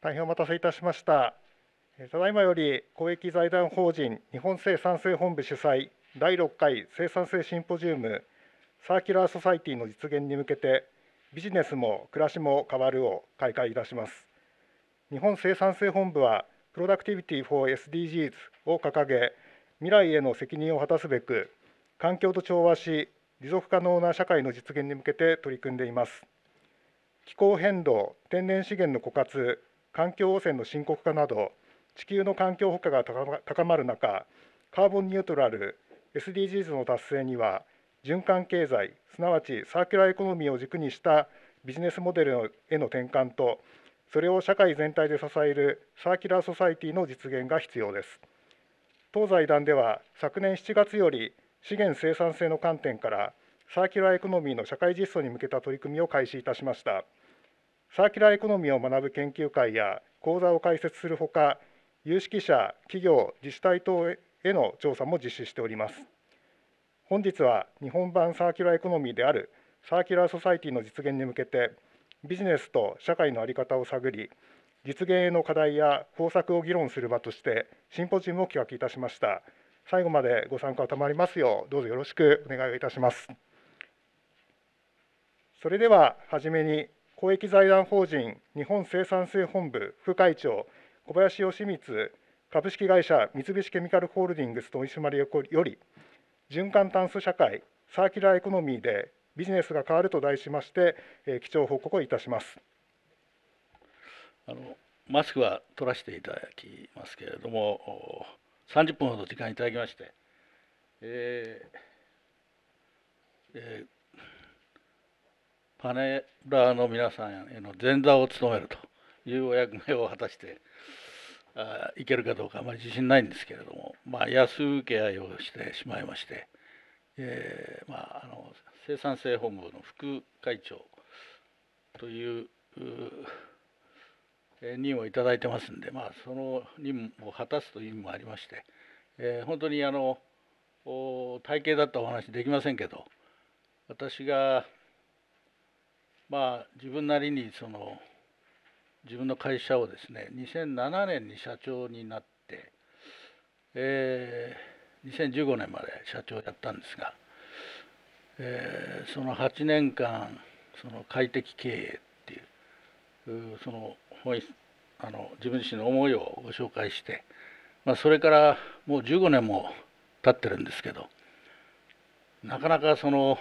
大変お待たせいたしました。ただいまより公益財団法人日本生産性本部主催第6回生産性シンポジウムサーキュラーソサイティの実現に向けてビジネスも暮らしも変わるを開会いたします日本生産性本部はプロダクティビティフォー SDGs を掲げ未来への責任を果たすべく環境と調和し持続可能な社会の実現に向けて取り組んでいます気候変動天然資源の枯渇環境汚染の深刻化など地球の環境負荷が高まる中カーボンニュートラル SDGs の達成には循環経済すなわちサーキュラーエコノミーを軸にしたビジネスモデルへの転換とそれを社会全体で支えるサーキュラーソサイティの実現が必要です当財団では昨年7月より資源生産性の観点からサーキュラーエコノミーの社会実装に向けた取り組みを開始いたしました。サーキュラーエコノミーを学ぶ研究会や講座を開設するほか有識者企業自治体等への調査も実施しております本日は日本版サーキュラーエコノミーであるサーキュラーソサイティの実現に向けてビジネスと社会の在り方を探り実現への課題や方策を議論する場としてシンポジウムを企画いたしました最後までご参加を賜りますようどうぞよろしくお願いいたしますそれでは初めに公益財団法人日本生産性本部副会長、小林義満株式会社三菱ケミカルホールディングス取締役より、循環炭素社会、サーキュラーエコノミーでビジネスが変わると題しまして、えー、基調報告をいたします。あのマスクは取らせていただきますけれども、30分ほど時間いただきまして、えーえーパネラーの皆さんへの前座を務めるというお役目を果たしてあいけるかどうかあまり自信ないんですけれども、まあ、安請け合いをしてしまいまして、えーまあ、あの生産性本部の副会長という任をいただいてますんで、まあ、その任務を果たすという意味もありまして、えー、本当にあの体系だったお話できませんけど私がまあ、自分なりにその自分の会社をですね2007年に社長になって、えー、2015年まで社長やったんですが、えー、その8年間その快適経営っていうその本あの自分自身の思いをご紹介して、まあ、それからもう15年も経ってるんですけどなかなかその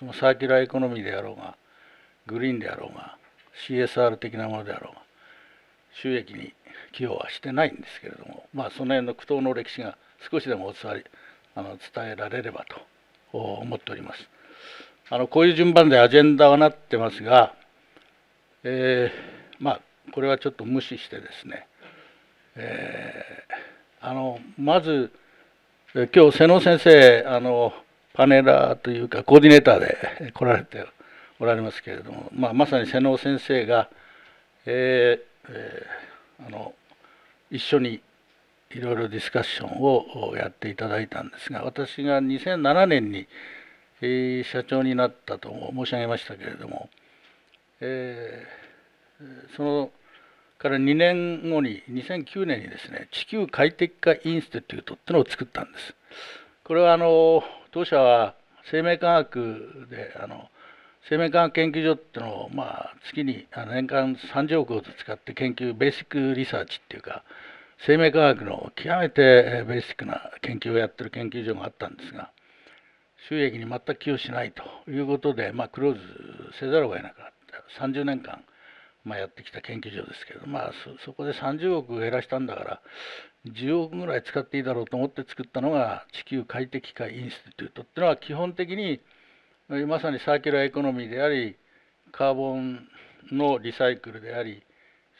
そのサーキュラーエコノミーであろうがグリーンであろうが CSR 的なものであろうが収益に寄与はしてないんですけれどもまあその辺の苦闘の歴史が少しでもお伝わりあの伝えられればと思っております。あのこういう順番でアジェンダはなってますが、えー、まあこれはちょっと無視してですね、えー、あのまず今日瀬野先生あのパネラーというかコーディネーターで来られておられますけれども、まあ、まさに瀬能先生が、えーえー、あの一緒にいろいろディスカッションをやっていただいたんですが私が2007年に、えー、社長になったと申し上げましたけれども、えー、そのから2年後に2009年にですね地球快適化インスティテュートっていうのを作ったんです。これはあの当社は生命科学であの生命科学研究所っていうのを、まあ、月に年間30億を使って研究ベーシックリサーチっていうか生命科学の極めてベーシックな研究をやってる研究所があったんですが収益に全く寄与しないということで、まあ、クローズせざるを得なくなった30年間、まあ、やってきた研究所ですけど、まあそ、そこで30億減らしたんだから10億ぐらい使っていいだろうと思って作ったのが地球快適化インスティテュートっていうのは基本的にまさにサーキュラーエコノミーでありカーボンのリサイクルであり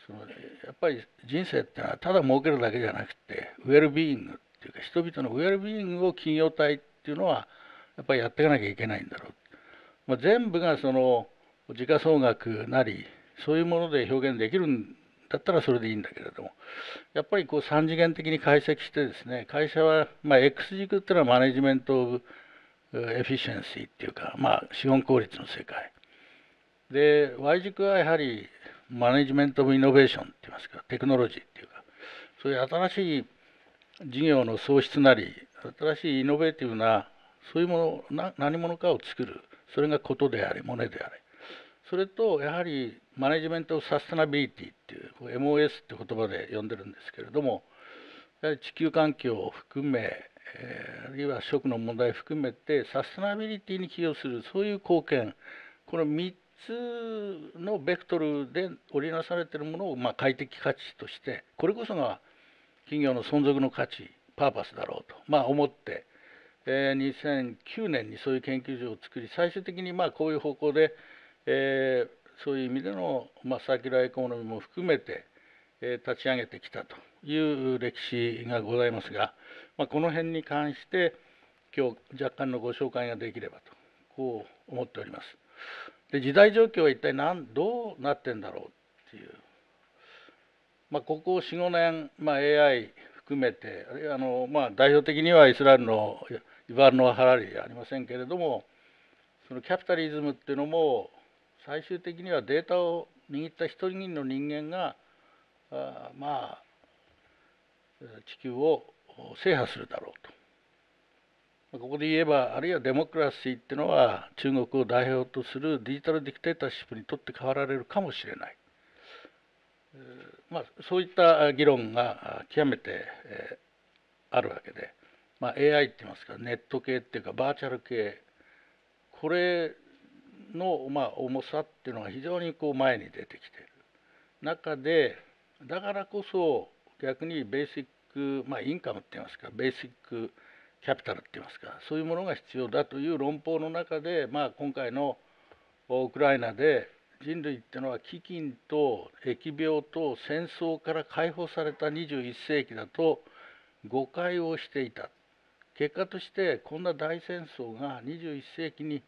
そのやっぱり人生ってのはただ儲けるだけじゃなくてウェルビーイングっていうか人々のウェルビーイングを企業体っていうのはやっぱりやっていかなきゃいけないんだろう、まあ、全部がその時価総額なりそういうもので表現できるんだったらそれでいいんだけれどもやっぱりこう3次元的に解析してですね会社は、まあ、X 軸っていうのはマネジメント・オブエフィシェンシーっていうか、まあ、資本効率の世界で Y 軸はやはりマネジメント・オブ・イノベーションって言いますかテクノロジーっていうかそういう新しい事業の創出なり新しいイノベーティブなそういうものな何者かを作るそれがことであれモネであれそれとやはりマネジメント・サステナビリティっていう MOS って言葉で呼んでるんですけれどもやはり地球環境を含めえあるいは食の問題含めてサステナビリティに寄与するそういう貢献この3つのベクトルで織りなされているものを、まあ、快適価値としてこれこそが企業の存続の価値パーパスだろうと、まあ、思って、えー、2009年にそういう研究所を作り最終的にまあこういう方向で、えー、そういう意味での、まあ、サーキュラーエコノミーも含めて、えー、立ち上げてきたという歴史がございますが。まあ、この辺に関して今日若干のご紹介ができればとこう思っております。で時代状況は一体何どうなってんだろうっていう、まあ、ここ45年、まあ、AI 含めてあるいはあの、まあ、代表的にはイスラエルのイバルのハラリありませんけれどもそのキャピタリズムっていうのも最終的にはデータを握った一人の人間があまあ地球を制覇するだろうとここで言えばあるいはデモクラシーっていうのは中国を代表とするデジタルディクテーターシップにとって変わられるかもしれない、まあ、そういった議論が極めてあるわけで、まあ、AI って言いますかネット系っていうかバーチャル系これの、まあ、重さっていうのが非常にこう前に出てきている中でだからこそ逆にベーシッック、まあ、インカムって言いますかベーシックキャピタルって言いますかそういうものが必要だという論法の中で、まあ、今回のウクライナで人類っていうのは飢饉と疫病と戦争から解放された21世紀だと誤解をしていた結果としてこんな大戦争が21世紀に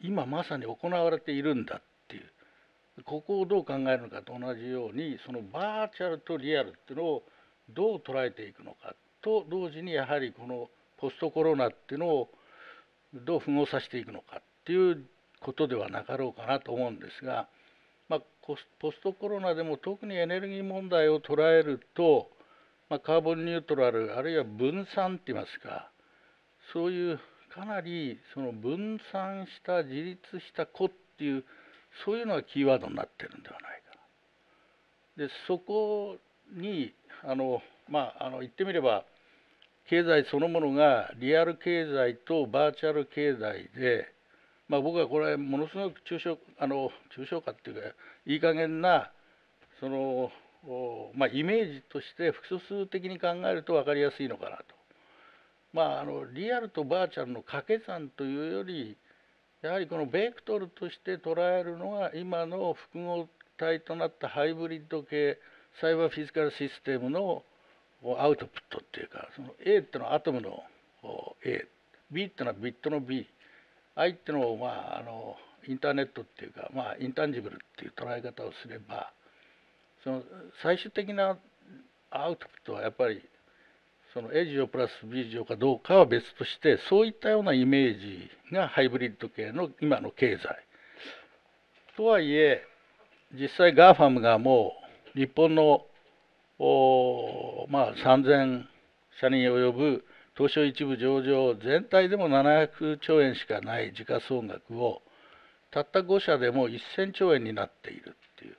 今まさに行われているんだっていうここをどう考えるのかと同じようにそのバーチャルとリアルっていうのをどう捉えていくのかと同時にやはりこのポストコロナっていうのをどう符合させていくのかっていうことではなかろうかなと思うんですが、まあ、ポストコロナでも特にエネルギー問題を捉えると、まあ、カーボンニュートラルあるいは分散って言いますかそういうかなりその分散した自立した子っていうそういうのがキーワードになってるんではないかな。でそこにあの、まあ、あの言ってみれば経済そのものがリアル経済とバーチャル経済で、まあ、僕はこれものすごく抽象あの抽象化っていうかいい加減なその、まあ、イメージとして複数的に考えると分かりやすいのかなと。まあ、あのリアルとバーチャルの掛け算というよりやはりこのベクトルとして捉えるのが今の複合体となったハイブリッド系サイバーフィジカルシステムのアウトプットっていうかその A ってのはアトムの AB ってのはビットの BI ってのをまああのインターネットっていうかまあインタンジブルっていう捉え方をすればその最終的なアウトプットはやっぱりその A 乗プラス B 乗かどうかは別としてそういったようなイメージがハイブリッド系の今の経済。とはいえ実際ガーファムがもう日本のまあ、3000社に及ぶ東証一部上場全体でも700兆円しかない時価総額をたった5社でも1000兆円になっているっていう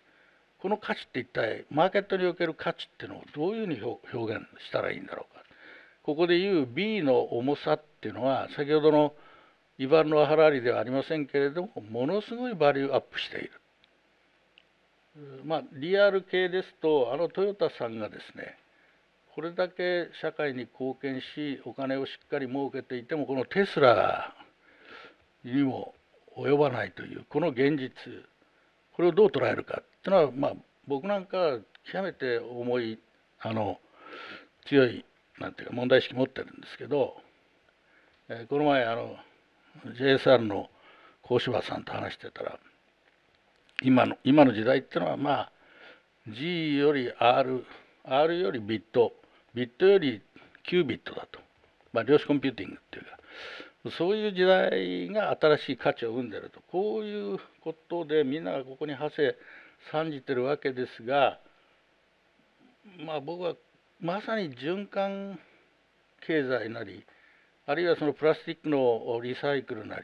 この価値って一体マーケットにおける価値っていうのをどういうふうに表現したらいいんだろうかここで言う B の重さっていうのは先ほどのイバン・のハラりリではありませんけれどもものすごいバリューアップしているまあ、リアル系ですとあのトヨタさんがですねこれだけ社会に貢献しお金をしっかり儲けていてもこのテスラにも及ばないというこの現実これをどう捉えるかっていうのは、まあ、僕なんかは極めて重いあの強いなんていうか問題意識持ってるんですけど、えー、この前あの JSR の小芝さんと話してたら。今の今の時代っていうのはまあ G より R R よりビットビットより9ビットだと、まあ、量子コンピューティングっていうかそういう時代が新しい価値を生んでるとこういうことでみんながここに馳せ参じてるわけですがまあ僕はまさに循環経済なりあるいはそのプラスチックのリサイクルなり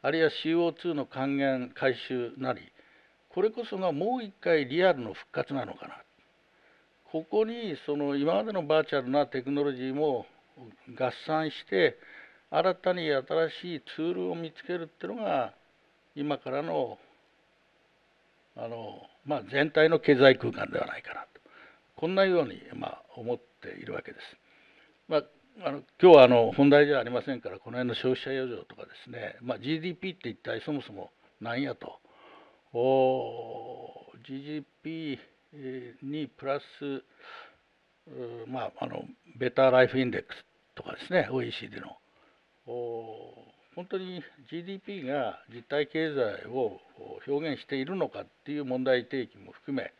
あるいは CO2 の還元回収なりこれこそがもう一回リアルの復活なのかなここにその今までのバーチャルなテクノロジーも合算して新たに新しいツールを見つけるっていうのが今からのあの、まあ、全体の経済空間ではないかなとこんなように、まあ、思っているわけです。まああの今日はあの本題ではありませんからこの辺の消費者余剰とかですね、まあ、GDP って一体そもそも何やと GDP にプラス、まあ、あのベターライフインデックスとかですね OECD の本当に GDP が実体経済を表現しているのかっていう問題提起も含め、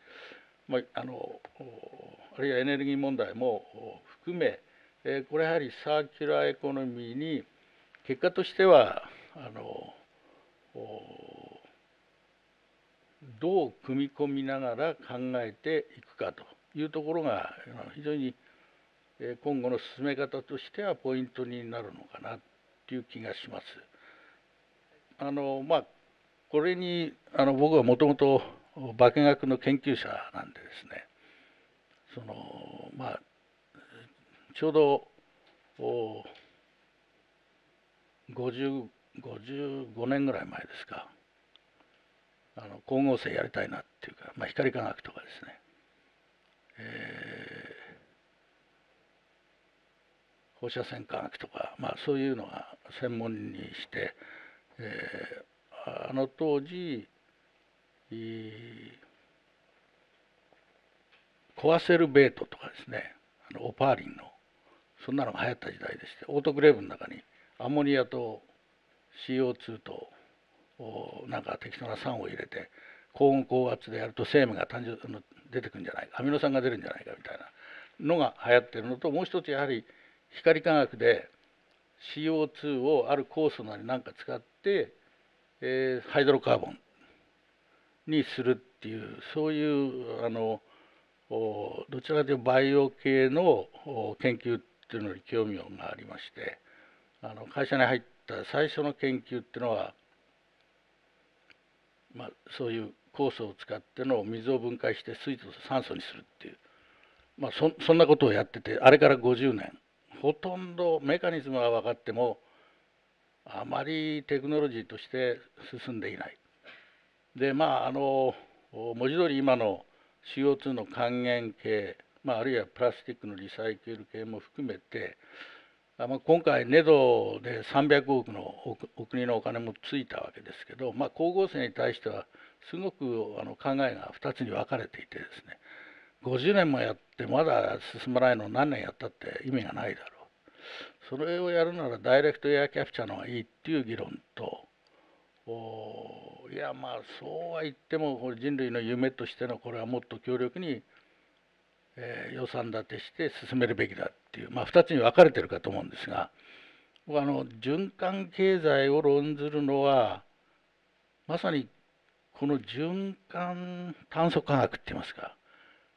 まあ、あのあるいはエネルギー問題も含めこれやはりサーキュラーエコノミーに結果としてはあのどう組み込みながら考えていくかというところが非常に今後の進め方としてはポイントになるのかなという気がします。あのまあ、これにあの僕はもともと化学の研究者なんでですねその、まあ、ちょうど5 55年ぐらい前ですかあの光合成やりたいなっていうか、まあ、光化学とかですね、えー、放射線科学とか、まあ、そういうのが専門にして、えー、あの当時、壊せるベートとかですねあのオパーリンのそんなのが流行った時代でしてオートクレーブの中にアンモニアと CO2 となんか適当な酸を入れて高温高圧でやると生命が単純の出てくるんじゃないかアミノ酸が出るんじゃないかみたいなのが流行ってるのともう一つやはり光化学で CO2 をある酵素なりなか使って、えー、ハイドロカーボンにするっていうそういうあのどちらかというとバイオ系の研究っていうのに興味がありましてあの会社に入った最初の研究っていうのはまあ、そういう酵素を使っての水を分解して水素と酸素にするっていう、まあそ、そんなことをやっててあれから50年ほとんどメカニズムは分かってもあまりテクノロジーとして進んでいない。でまああの文字通り今の CO2 の還元系、まあ、あるいはプラスチックのリサイクル系も含めてまあ、今回ネドで300億のお国のお金もついたわけですけど、まあ、光合成に対してはすごくあの考えが2つに分かれていてですね50年もやってまだ進まないのを何年やったって意味がないだろうそれをやるならダイレクトエアキャプチャーの方がいいっていう議論とおいやまあそうは言ってもこれ人類の夢としてのこれはもっと強力にえー、予算立てして進めるべきだっていう、まあ、2つに分かれてるかと思うんですが僕あの循環経済を論ずるのはまさにこの循環炭素化学って言いますか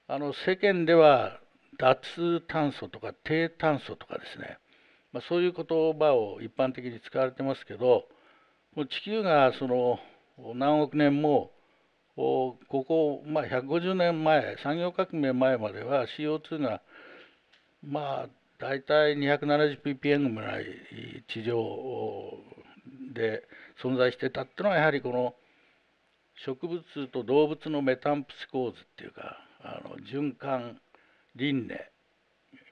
あの世間では脱炭素とか低炭素とかですね、まあ、そういう言葉を一般的に使われてますけどもう地球がその何億年もここ、まあ、150年前産業革命前までは CO2 がまあ大体 270ppm ぐらい地上で存在してたっていうのはやはりこの植物と動物のメタンプス構図っていうかあの循環輪廻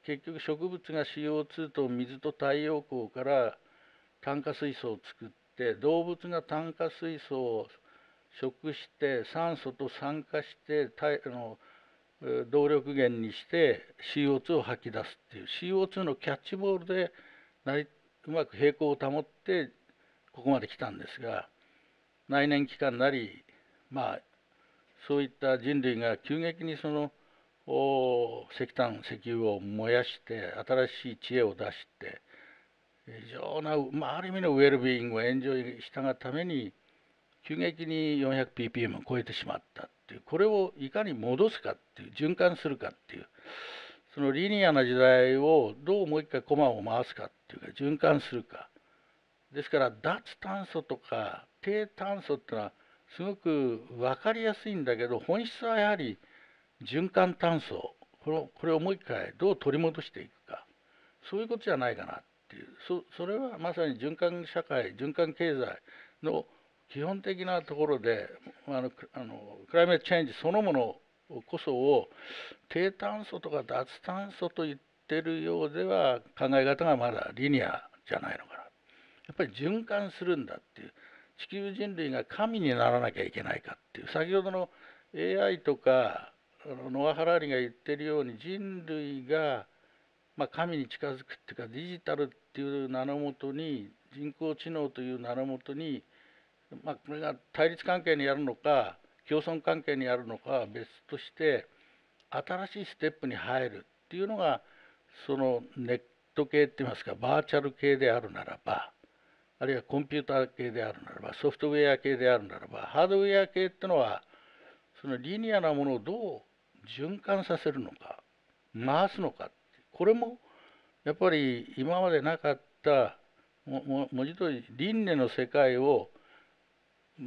結局植物が CO2 と水と太陽光から炭化水素を作って動物が炭化水素を食して酸素と酸化して体あの動力源にして CO2 を吐き出すっていう CO2 のキャッチボールでなりうまく平行を保ってここまで来たんですが内燃機関なりまあそういった人類が急激にそのお石炭石油を燃やして新しい知恵を出して非常な、まあ、ある意味のウェルビーイングをエンジョイしたがために急激に 400ppm を超えてしまったっていうこれをいかに戻すかっていう循環するかっていうそのリニアな時代をどうもう一回駒を回すかっていうか循環するかですから脱炭素とか低炭素っていうのはすごく分かりやすいんだけど本質はやはり循環炭素これこれをもう一回どう取り戻していくかそういうことじゃないかなっていうそそれはまさに循環社会循環経済の基本的なところであのあのクライメートチェンジそのものこそを低炭素とか脱炭素と言ってるようでは考え方がまだリニアじゃないのかなやっぱり循環するんだっていう地球人類が神にならなきゃいけないかっていう先ほどの AI とかノア・ハラーリが言ってるように人類が、まあ、神に近づくっていうかデジタルっていう名のもとに人工知能という名のもとにまあ、これが対立関係にやるのか共存関係にやるのかは別として新しいステップに入るっていうのがそのネット系っていいますかバーチャル系であるならばあるいはコンピューター系であるならばソフトウェア系であるならばハードウェア系っていうのはそのリニアなものをどう循環させるのか回すのかこれもやっぱり今までなかった文字通り輪廻の世界を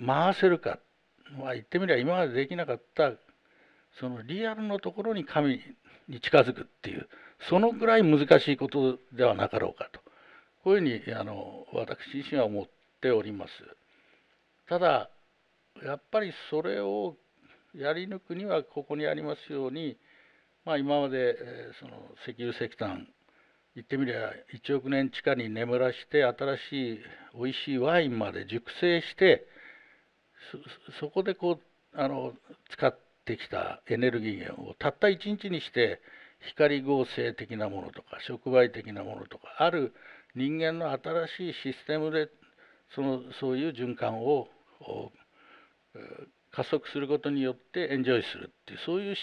回せるか、まあ、言ってみれば今までできなかったそのリアルのところに神に近づくっていうそのぐらい難しいことではなかろうかとこういうふうにあの私自身は思っております。ただやっぱりそれをやり抜くにはここにありますように、まあ、今まで、その石油石炭言ってみりゃ1億年地下に眠らして新しいおいしいワインまで熟成してそこでこうあの使ってきたエネルギー源をたった一日にして光合成的なものとか触媒的なものとかある人間の新しいシステムでそのそういう循環を加速することによってエンジョイするっていうそういう仕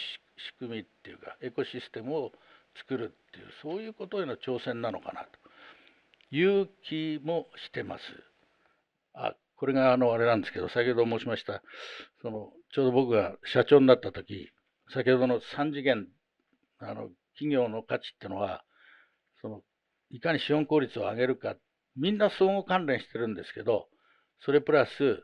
組みっていうかエコシステムを作るっていうそういうことへの挑戦なのかなという気もしてます。あこれがあのあれなんですけど、先ほど申しました、そのちょうど僕が社長になった時、先ほどの3次元、あの企業の価値っていうのは、そのいかに資本効率を上げるか、みんな相互関連してるんですけど、それプラス、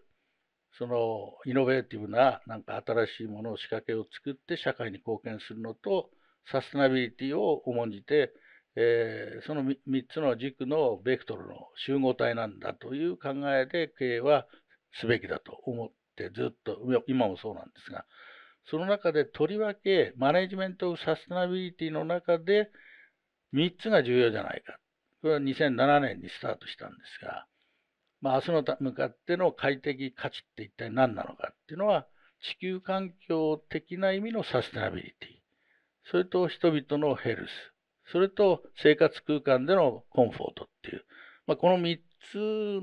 そのイノベーティブななんか新しいものを仕掛けを作って社会に貢献するのと、サステナビリティを重んじてえー、その3つの軸のベクトルの集合体なんだという考えで経営はすべきだと思ってずっと今もそうなんですがその中でとりわけマネジメント・サステナビリティの中で3つが重要じゃないかこれは2007年にスタートしたんですが、まあ、明日のた向かっての快適価値って一体何なのかっていうのは地球環境的な意味のサステナビリティそれと人々のヘルスそれと生活空間でのコンフォートっていう、まあ、この3つ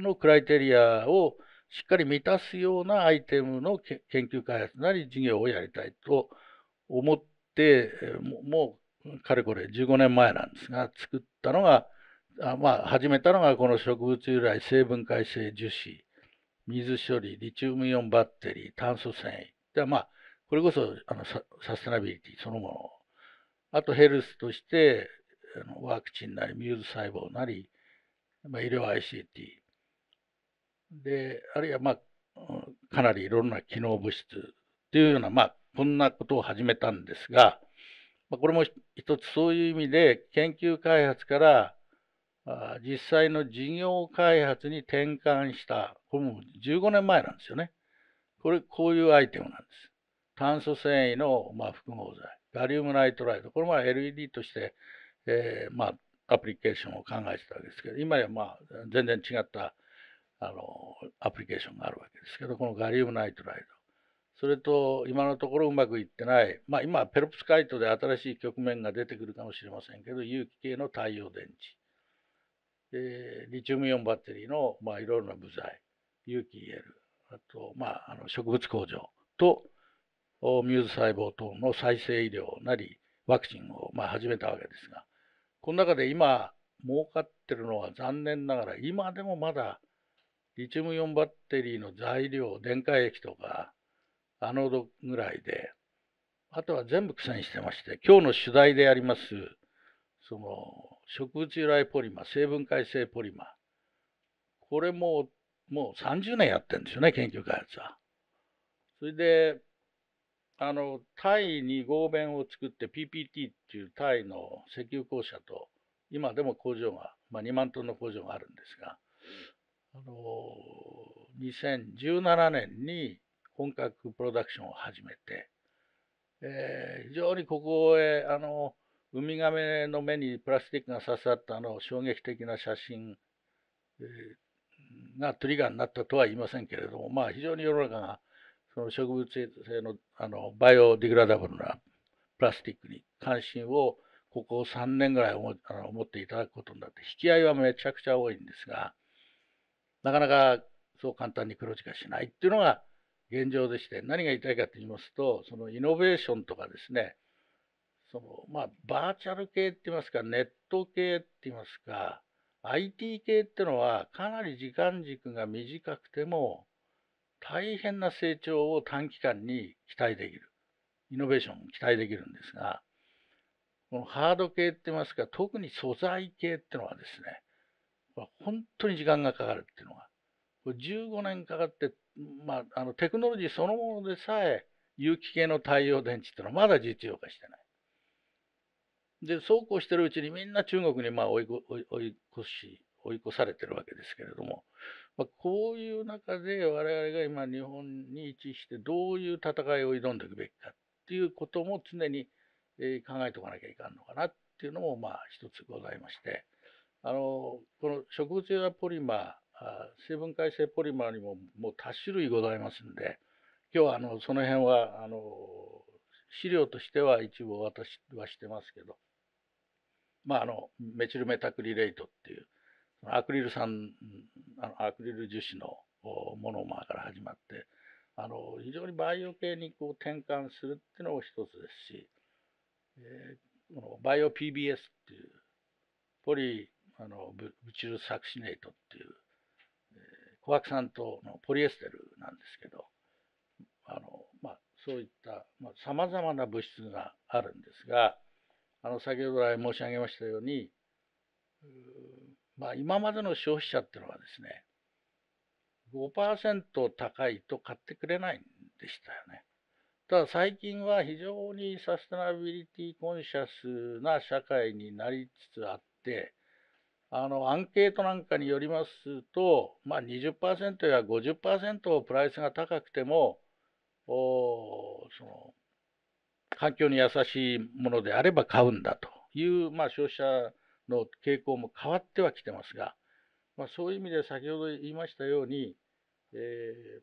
のクライテリアをしっかり満たすようなアイテムの研究開発なり事業をやりたいと思ってもうかれこれ15年前なんですが作ったのがあまあ始めたのがこの植物由来成分解性樹脂水処理リチウムイオンバッテリー炭素繊維ではまあこれこそあのサステナビリティそのものあとヘルスとしてワクチンなりミューズ細胞なり、まあ、医療 ICT であるいは、まあ、かなりいろんな機能物質というような、まあ、こんなことを始めたんですが、まあ、これも一つそういう意味で研究開発から実際の事業開発に転換したこれも15年前なんですよねこれこういうアイテムなんです炭素繊維の、まあ、複合剤ガリウムナイトライト。これま LED として、えー、まあ、アプリケーションを考えてたわけですけど、今やまあ、全然違ったあのアプリケーションがあるわけですけど、このガリウムナイトライト。それと、今のところうまくいってない、まあ、今、ペロプスカイトで新しい局面が出てくるかもしれませんけど、有機系の太陽電池、でリチウムイオンバッテリーの、まあ、いろいろな部材、有機 EL、あと、まあ、あの植物工場と、ミューズ細胞等の再生医療なりワクチンをま始めたわけですがこの中で今儲かってるのは残念ながら今でもまだリチウムイオンバッテリーの材料電解液とかアノードぐらいであとは全部苦戦してまして今日の主題でありますその植物由来ポリマ成分解性ポリマこれももう30年やってるんですよね研究開発は。それであのタイに合弁を作って PPT っていうタイの石油公社と今でも工場が、まあ、2万トンの工場があるんですが、あの2017年に本格プロダクションを始めて、えー、非常にここへあのウミガメの目にプラスチックが刺さったあの衝撃的な写真、えー、がトリガーになったとは言いませんけれども、まあ、非常に世の中がその植物性のあのバイオディグラダブルなプラスチックに関心をここ3年ぐらい思あの思っていただくことになって引き合いはめちゃくちゃ多いんですがなかなかそう簡単に黒字化しないっていうのが現状でして何が言いたいかと言いますとそのイノベーションとかですねそのまあバーチャル系って言いますかネット系って言いますか IT 系ってのはかなり時間軸が短くても大変な成長を短期間に期待できるイノベーションを期待できるんですがこのハード系って言いますか特に素材系ってのはですね本当に時間がかかるっていうのが15年かかって、まあ、あのテクノロジーそのものでさえ有機系の太陽電池っていうのはまだ実用化してない。でそうこうしてるうちにみんな中国にまあ追い越し追い越されてるわけですけれどもまあ、こういう中で我々が今日本に位置してどういう戦いを挑んでいくべきかっていうことも常に、え考えておかなきゃいかんのかなっていうのもまあ一つございましてあのこの植物用ポリマー成分解性ポリマーにももう多種類ございますんで今日はあのその辺はあの資料としては一部お渡しはしてますけど、まあ、あのメチルメタクリレイトっていうアクリル酸あのアクリル樹脂のモノマーから始まってあの非常にバイオ系にこう転換するっていうのも一つですし、えー、このバイオ PBS っていうポリあのブブチルサクシネートっていう、えー、コアク酸とのポリエステルなんですけどあの、まあ、そういったさまざ、まな物質があるんですがあの先ほど来申し上げましたようにうまあ、今までの消費者っていうのはですね、5%高いと買ってくれないんでしたよね。ただ最近は非常にサステナビリティコンシャスな社会になりつつあって、あのアンケートなんかによりますと、まあ20、や50%プライスが高くてもおその環境に優しいものであれば買うんだという、まあ、消費者の傾向も変わってはきてますが、まあ、そういう意味で先ほど言いましたように、え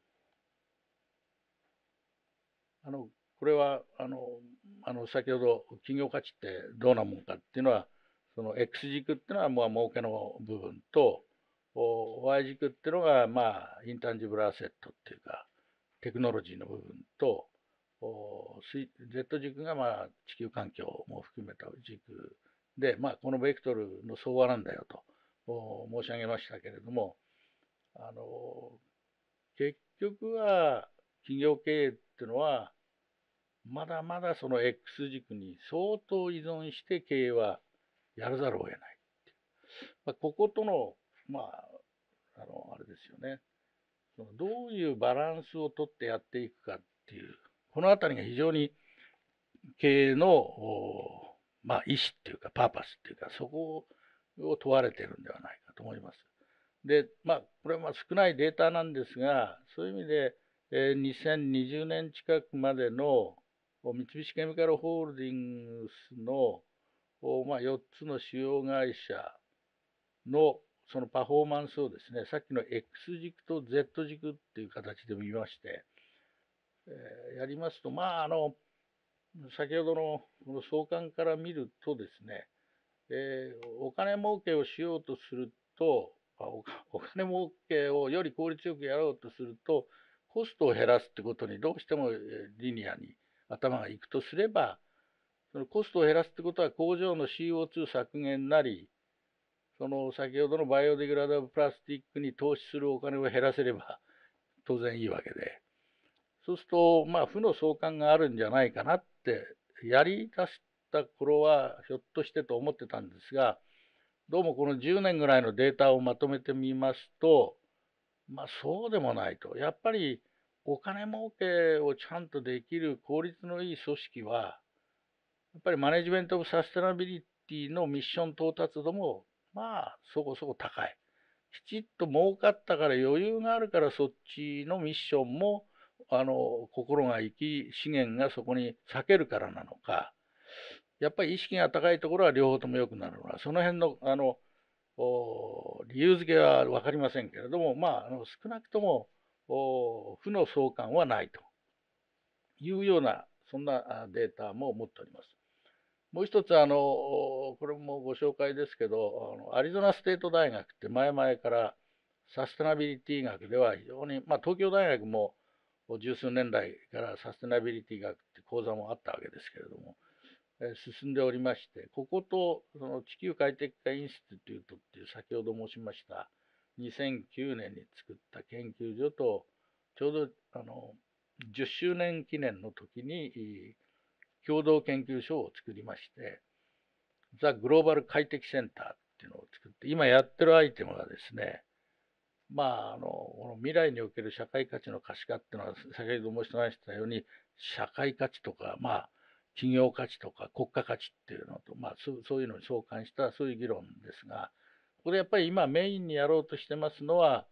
ー、あのこれはあのあの先ほど企業価値ってどうなもんかっていうのはその X 軸っていうのはもう儲けの部分と Y 軸っていうのがまあインタンジブルアセットっていうかテクノロジーの部分と Z 軸がまあ地球環境も含めた軸で、まあ、このベクトルの相和なんだよと申し上げましたけれどもあの結局は企業経営っていうのはまだまだその X 軸に相当依存して経営はやらざるを得ないまあ、こことのまああのあれですよねどういうバランスをとってやっていくかっていうこの辺りが非常に経営のまあ、意思っていうか、パーパスっていうか、そこを問われてるんではないかと思います。で、まあ、これは少ないデータなんですが、そういう意味で、え2020年近くまでの三菱ケミカルホールディングスの、まあ、4つの主要会社のそのパフォーマンスをですね、さっきの X 軸と Z 軸っていう形で見まして、えやりますと、まあ、あの、先ほどのこの相関から見るとですね、えー、お金儲けをしようとするとお金儲けをより効率よくやろうとするとコストを減らすってことにどうしてもリニアに頭がいくとすればそのコストを減らすってことは工場の CO2 削減なりその先ほどのバイオデグラダブプラスチックに投資するお金を減らせれば当然いいわけでそうするとまあ負の相関があるんじゃないかなっってやりだした頃はひょっとしてと思ってたんですがどうもこの10年ぐらいのデータをまとめてみますとまあそうでもないとやっぱりお金儲けをちゃんとできる効率のいい組織はやっぱりマネジメント・オブ・サステナビリティのミッション到達度もまあそこそこ高いきちっと儲かったから余裕があるからそっちのミッションもあの心が行き資源がそこに避けるからなのかやっぱり意識が高いところは両方とも良くなるのはその辺のあの理由付けは分かりませんけれども、まあ、あの少なくともお負の相関はないというようなそんなデータも持っております。もう一つあのこれもご紹介ですけどあのアリゾナステート大学って前々からサステナビリティ学では非常に、まあ、東京大学も十数年来からサステナビリティ学って講座もあったわけですけれども、え進んでおりまして、こことその地球快適化インスティテュートっていう先ほど申しました2009年に作った研究所とちょうどあの10周年記念の時に共同研究所を作りまして、ザ・グローバル快適センターっていうのを作って、今やってるアイテムがですね、まあ、あのこの未来における社会価値の可視化っていうのは先ほど申しましたように社会価値とか、まあ、企業価値とか国家価値っていうのと、まあ、そういうのに相関したそういう議論ですがこれやっぱり今メインにやろうとしてますのは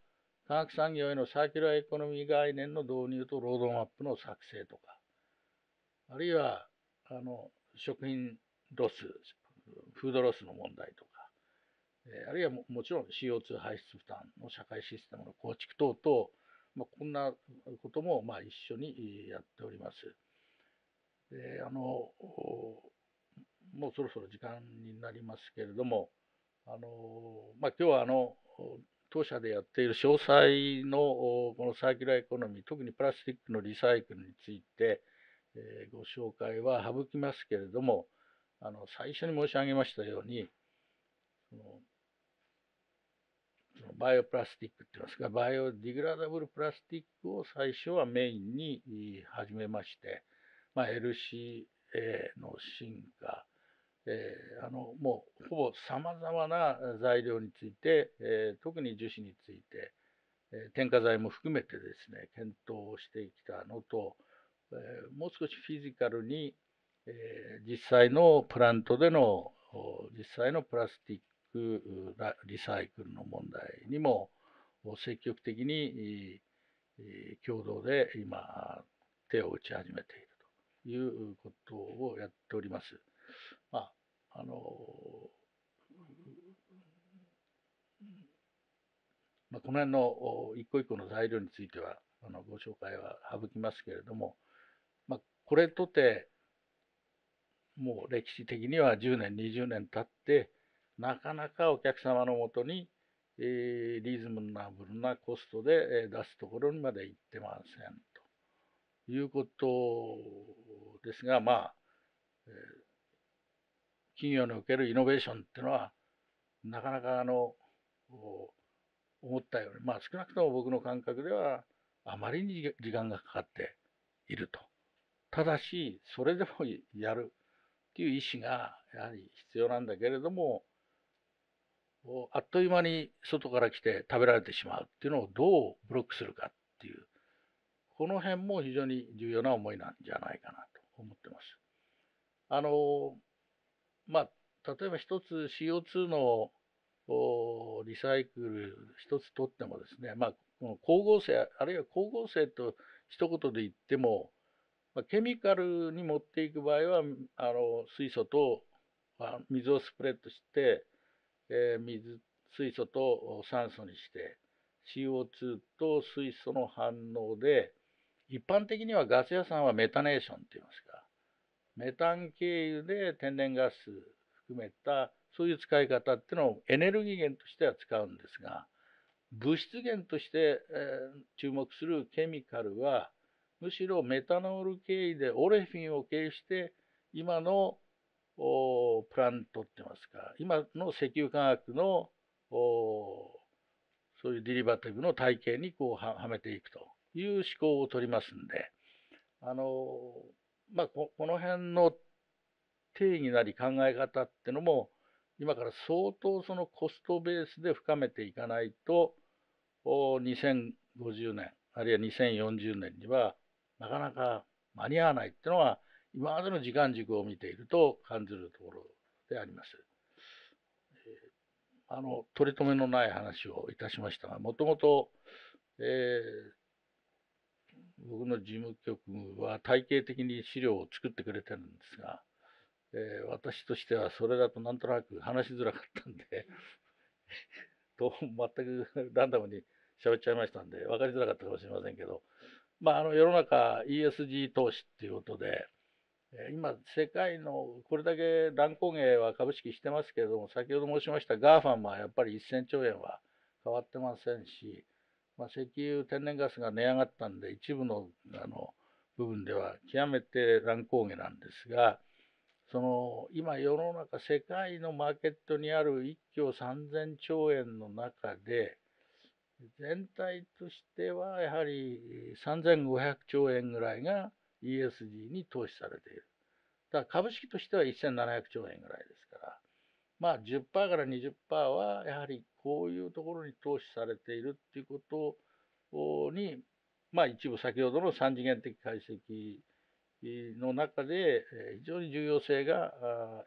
科学産業へのサーキュラーエコノミー概念の導入とロードマップの作成とかあるいはあの食品ロスフードロスの問題とかあるいはもちろん CO2 排出負担の社会システムの構築等々、まあ、こんなこともまあ一緒にやっております。であのもうそろそろ時間になりますけれどもあの、まあ、今日はあの当社でやっている詳細のこのサーキュラーエコノミー特にプラスチックのリサイクルについて、えー、ご紹介は省きますけれどもあの最初に申し上げましたようにそのバイオプラスティックっていますかバイオディグラダブルプラスティックを最初はメインに始めまして、まあ、LCA の進化、えー、あのもうほぼさまざまな材料について、えー、特に樹脂について、えー、添加剤も含めてですね検討してきたのと、えー、もう少しフィジカルに、えー、実際のプラントでの実際のプラスティックリサイクルの問題にも積極的に共同で今手を打ち始めているということをやっております。まあ、あのまあ、この辺の一個一個の材料についてはあのご紹介は省きますけれども、まあ、これとてもう歴史的には10年20年経ってなかなかお客様のもとに、えー、リーズナブルなコストで、え出すところにまで行ってませんということですが、まあ、え企業におけるイノベーションっていうのは、なかなかあの、思ったより、まあ少なくとも僕の感覚では、あまりに時間がかかっていると。ただし、それでもやるっていう意思がやはり必要なんだけれども、あっという間に外から来て食べられてしまうっていうのをどうブロックするかっていうこの辺も非常に重要な思いなんじゃないかなと思ってます。あのまあ、例えば一つ CO2 のリサイクル一つとってもですね、まあ、光合成あるいは光合成と一言で言っても、まあ、ケミカルに持っていく場合はあの水素と水をスプレッドしてえー、水水素と酸素にして CO2 と水素の反応で一般的にはガス屋さんはメタネーションっていいますかメタン経由で天然ガス含めたそういう使い方っていうのをエネルギー源としては使うんですが物質源として、えー、注目するケミカルはむしろメタノール経由でオレフィンを経由して今のプラントってますか今の石油化学のそういうデリバティブの体系にこうはめていくという思考をとりますんであの、まあ、この辺の定義なり考え方ってのも今から相当そのコストベースで深めていかないと2050年あるいは2040年にはなかなか間に合わないっていうのは今までの時間軸を見ていると感じるところであります。あの取り留めのない話をいたしましたがもともと、え僕の事務局は体系的に資料を作ってくれてるんですが、えー、私としてはそれだとなんとなく話しづらかったんでと全くランダムに喋っちゃいましたんで分かりづらかったかもしれませんけど、まあ、あの世の中 ESG 投資っていうことで、今、世界のこれだけ乱高下は株式してますけれども、先ほど申しました GAFA はやっぱり1000兆円は変わってませんし、まあ、石油、天然ガスが値上がったんで、一部のあの部分では極めて乱高下なんですが、その今、世の中、世界のマーケットにある一兆3000兆円の中で、全体としてはやはり3500兆円ぐらいが ESG に投資されている。だから株式としては1700兆円ぐらいですから、まあ10%から20%はやはりこういうところに投資されているっていうことに、まあ一部先ほどの3次元的解析の中で非常に重要性が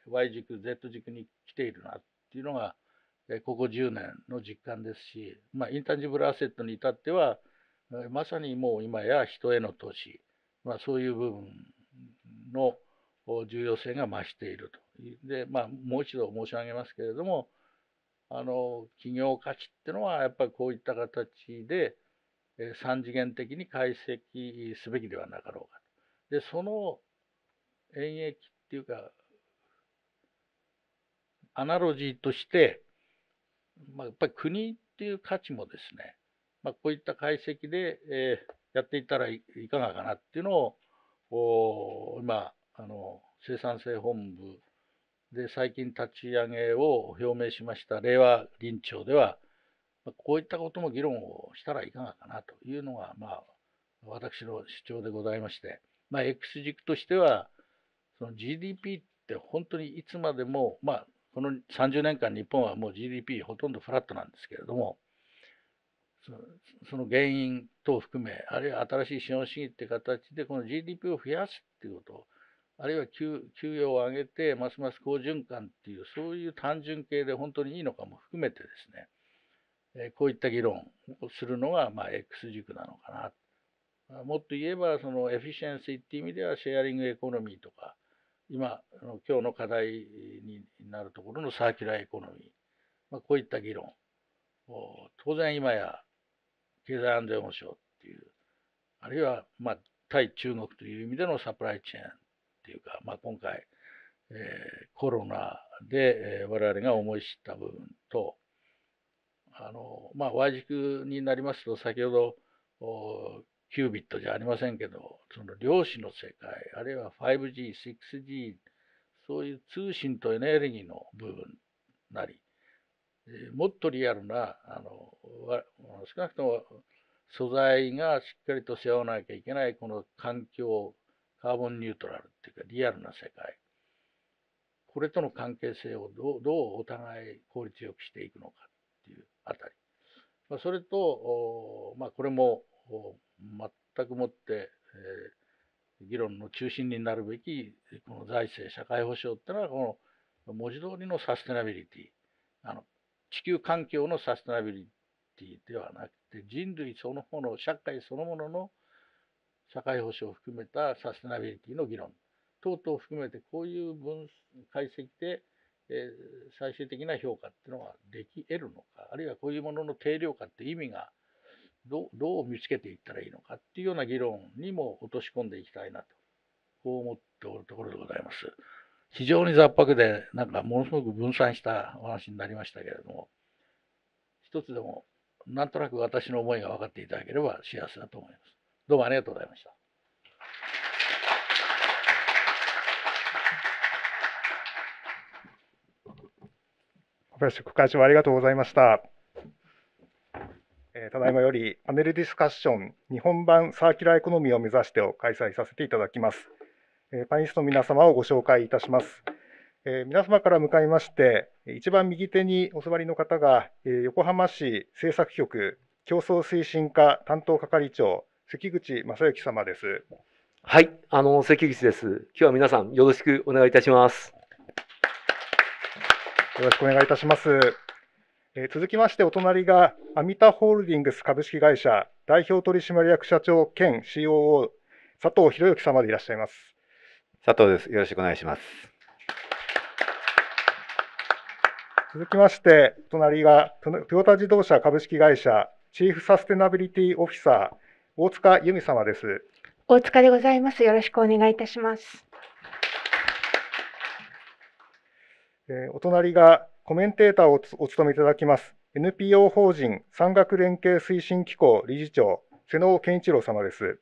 Y 軸、Z 軸に来ているなっていうのがここ10年の実感ですし、まあ、インタンジブルアセットに至ってはまさにもう今や人への投資まあ、そういう部分の重要性が増していると。で、まあ、もう一度申し上げますけれども、あの企業価値っていうのはやっぱりこういった形で3次元的に解析すべきではなかろうかと。でその演疫っていうかアナロジーとして、まあ、やっぱり国っていう価値もですね、まあ、こういった解析で、えーやっていったらいかがかなっていうのを今あの生産性本部で最近立ち上げを表明しました令和臨調ではこういったことも議論をしたらいかがかなというのが、まあ、私の主張でございまして、まあ、X 軸としてはその GDP って本当にいつまでも、まあ、この30年間日本はもう GDP ほとんどフラットなんですけれどもその原因等含めあるいは新しい資本主義って形でこの GDP を増やすっていうことあるいは給給与を上げてますます好循環っていうそういう単純系で本当にいいのかも含めてですねこういった議論をするのが、まあ、X 軸なのかな。もっと言えば、そのエフィシエンシーっていう意味では、シェアリングエコノミーとか、今、今日の課題になるところのサーキュラーエコノミー、まあ、こういった議論。当然、今や経済安全保障っていう、あるいは、まあ、対中国という意味でのサプライチェーンっていうか、まあ、今回、えー、コロナで、えー、我々が思い知った部分と、あのまあ、Y 軸になりますと、先ほどキュービットじゃありませんけど、その量子の世界、あるいは 5G、6G、そういう通信とエネルギーの部分なり、もっとリアルなあの少なくとも素材がしっかりと背負わなきゃいけないこの環境カーボンニュートラルっていうかリアルな世界これとの関係性をどうどうお互い効率よくしていくのかっていうあたり、まあ、それと、まあ、これも全くもって、えー、議論の中心になるべきこの財政社会保障っていうのはこの文字通りのサステナビリティあの地球環境のサステナビリティではなくて人類そのもの社会そのものの社会保障を含めたサステナビリティの議論等々を含めてこういう分解析で、え最終的な評価っていうのができ得るのかあるいはこういうものの定量化って意味がどどう見つけていったらいいのかっていうような議論にも落とし込んでいきたいなとこう思っておるところでございます。非常に雑白でなんかものすごく分散したお話になりましたけれども一つでもなんとなく私の思いが分かっていただければ幸せだと思います。どうもありがとうございました。小林副会長ありがとうございました。えー、ただいまよりパネルディスカッション日本版サーキュラーエコノミーを目指してを開催させていただきます。パインスの皆様をご紹介いたします。皆様から向かいまして、一番右手にお座りの方が、横浜市政策局競争推進課担当係長、関口正幸様です。はい、あの関口です。今日は皆さんよろしくお願いいたします。よろしくお願いいたします。え続きましてお隣がアミタホールディングス株式会社代表取締役社長兼 COO 佐藤博之様でいらっしゃいます。佐藤です。よろしくお願いします。続きまして、隣がトヨタ自動車株式会社チーフサステナビリティオフィサー大塚由美様です。大塚でございます。よろしくお願いいたします。えお隣がコメンテーターをお務めいただきます NPO 法人産学連携推進機構理事長瀬能健一郎様です。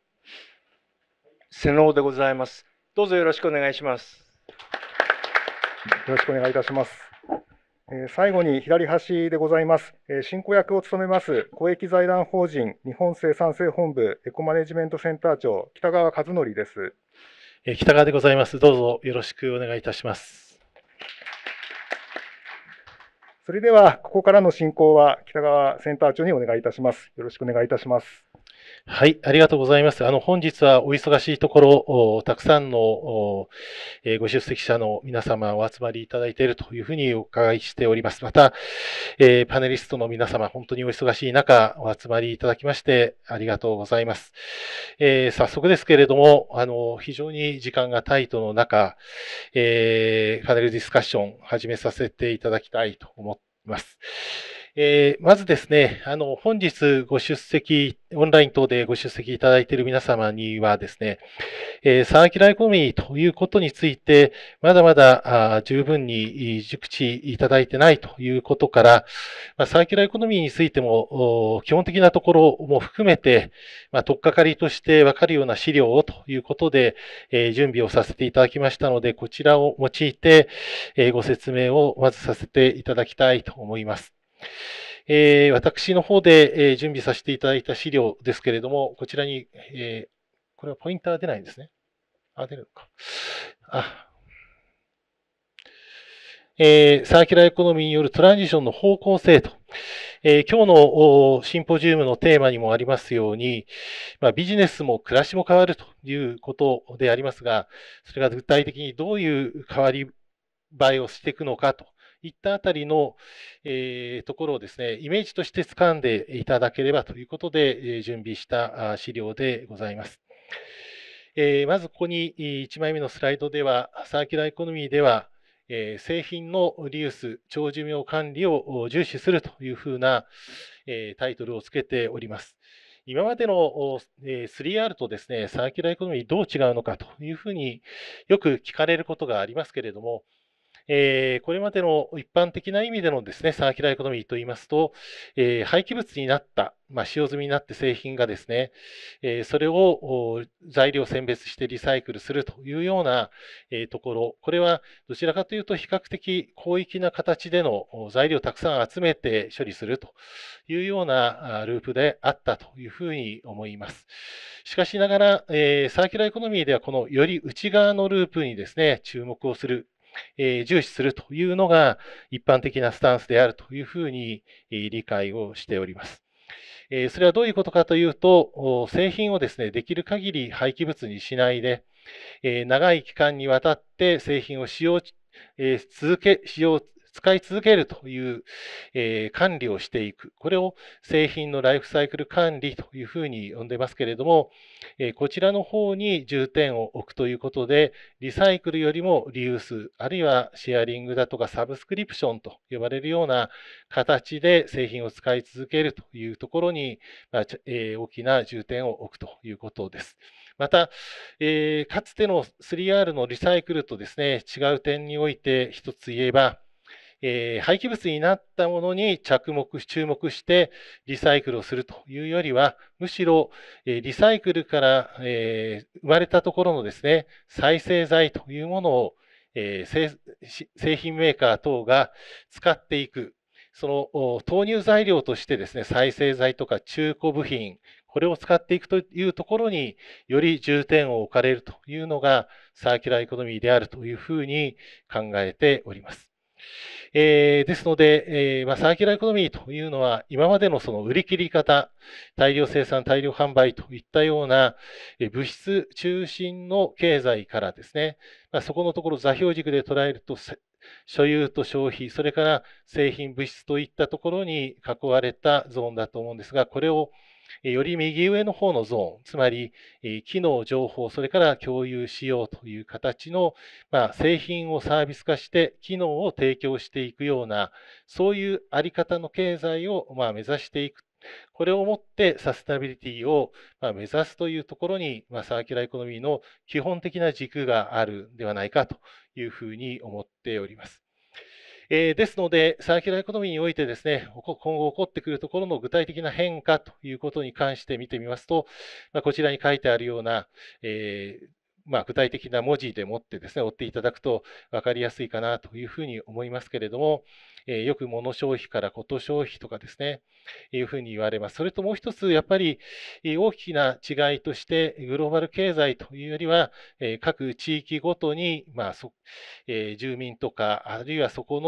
瀬能でございます。どうぞよろしくお願いします。よろしくお願いいたします。え最後に左端でございます。え進行役を務めます公益財団法人日本生産性本部エコマネジメントセンター長北川和則です。え北川でございます。どうぞよろしくお願いいたします。それではここからの進行は北川センター長にお願いいたします。よろしくお願いいたします。はい、ありがとうございます。あの、本日はお忙しいところ、たくさんの、えー、ご出席者の皆様お集まりいただいているというふうにお伺いしております。また、えー、パネリストの皆様、本当にお忙しい中、お集まりいただきまして、ありがとうございます。えー、早速ですけれども、あの、非常に時間がタイトの中、えパネルディスカッション始めさせていただきたいと思います。えー、まずですね、あの、本日ご出席、オンライン等でご出席いただいている皆様にはですね、えー、サーキュラエコノミーということについて、まだまだ十分に熟知いただいてないということから、まあ、サーキュラエコノミーについても、基本的なところも含めて、まあ、とっかかりとしてわかるような資料をということで、えー、準備をさせていただきましたので、こちらを用いて、えー、ご説明をまずさせていただきたいと思います。えー、私の方で、え準備させていただいた資料ですけれども、こちらに、えこれはポインター出ないんですね。あ、出るのか。あ、えー、サーキュラーエコノミーによるトランジションの方向性と、えー、今日のシンポジウムのテーマにもありますように、まあ、ビジネスも暮らしも変わるということでありますが、それが具体的にどういう変わり映えをしていくのかといったあたりの、えー、ところをですね、イメージとして掴んでいただければということで、え準備した資料でございます。えー、まずここに1枚目のスライドでは、サーキュラーエコノミーでは、えー、製品のリユース、長寿命管理を重視するというふうな、えー、タイトルをつけております。今までの 3R とですね、サーキュラーエコノミーどう違うのかというふうによく聞かれることがありますけれども、えー、これまでの一般的な意味でのですね、サーキュラーエコノミーといいますと、えー、廃棄物になった、まあ、使用済みになって製品がですね、えそれを材料選別してリサイクルするというような、えところ、これはどちらかというと比較的広域な形での材料をたくさん集めて処理するというようなループであったというふうに思います。しかしながら、えサーキュラーエコノミーではこのより内側のループにですね、注目をするえ重視するというのが一般的なスタンスであるというふうに理解をしております。えそれはどういうことかというと、製品をですね、できる限り廃棄物にしないで、え長い期間にわたって製品を使用、え続け、使用使い続けるという、えー、管理をしていく。これを製品のライフサイクル管理というふうに呼んでますけれども、えー、こちらの方に重点を置くということで、リサイクルよりもリユース、あるいはシェアリングだとかサブスクリプションと呼ばれるような形で製品を使い続けるというところに、まあえー、大きな重点を置くということです。また、えー、かつての 3R のリサイクルとですね、違う点において一つ言えば、えー、廃棄物になったものに着目、注目してリサイクルをするというよりは、むしろ、えー、リサイクルから、えー、生まれたところのですね、再生材というものを、えー、製品メーカー等が使っていく。その投入材料としてですね、再生材とか中古部品、これを使っていくというところにより重点を置かれるというのがサーキュラーエコノミーであるというふうに考えております。えー、ですので、えーまあ、サーキュラーエコノミーというのは、今までのその売り切り方、大量生産、大量販売といったような、えー、物質中心の経済からですね、まあ、そこのところ座標軸で捉えると、所有と消費、それから製品、物質といったところに囲われたゾーンだと思うんですが、これをより右上の方のゾーン、つまり、機能、情報、それから共有しようという形の、まあ、製品をサービス化して、機能を提供していくような、そういうあり方の経済を、まあ、目指していく。これをもってサステナビリティを目指すというところに、まあ、サーキュラーエコノミーの基本的な軸があるんではないかというふうに思っております。えー、ですので、サーキュラーエコノミーにおいてですね、今後起こってくるところの具体的な変化ということに関して見てみますと、まあ、こちらに書いてあるような、えー、まあ、具体的な文字でもってですね、追っていただくと分かりやすいかなというふうに思いますけれども、えよく物消費からこと消費とかですね、いうふうに言われます。それともう一つ、やっぱり大きな違いとして、グローバル経済というよりは、え各地域ごとに、まあそえ住民とか、あるいはそこ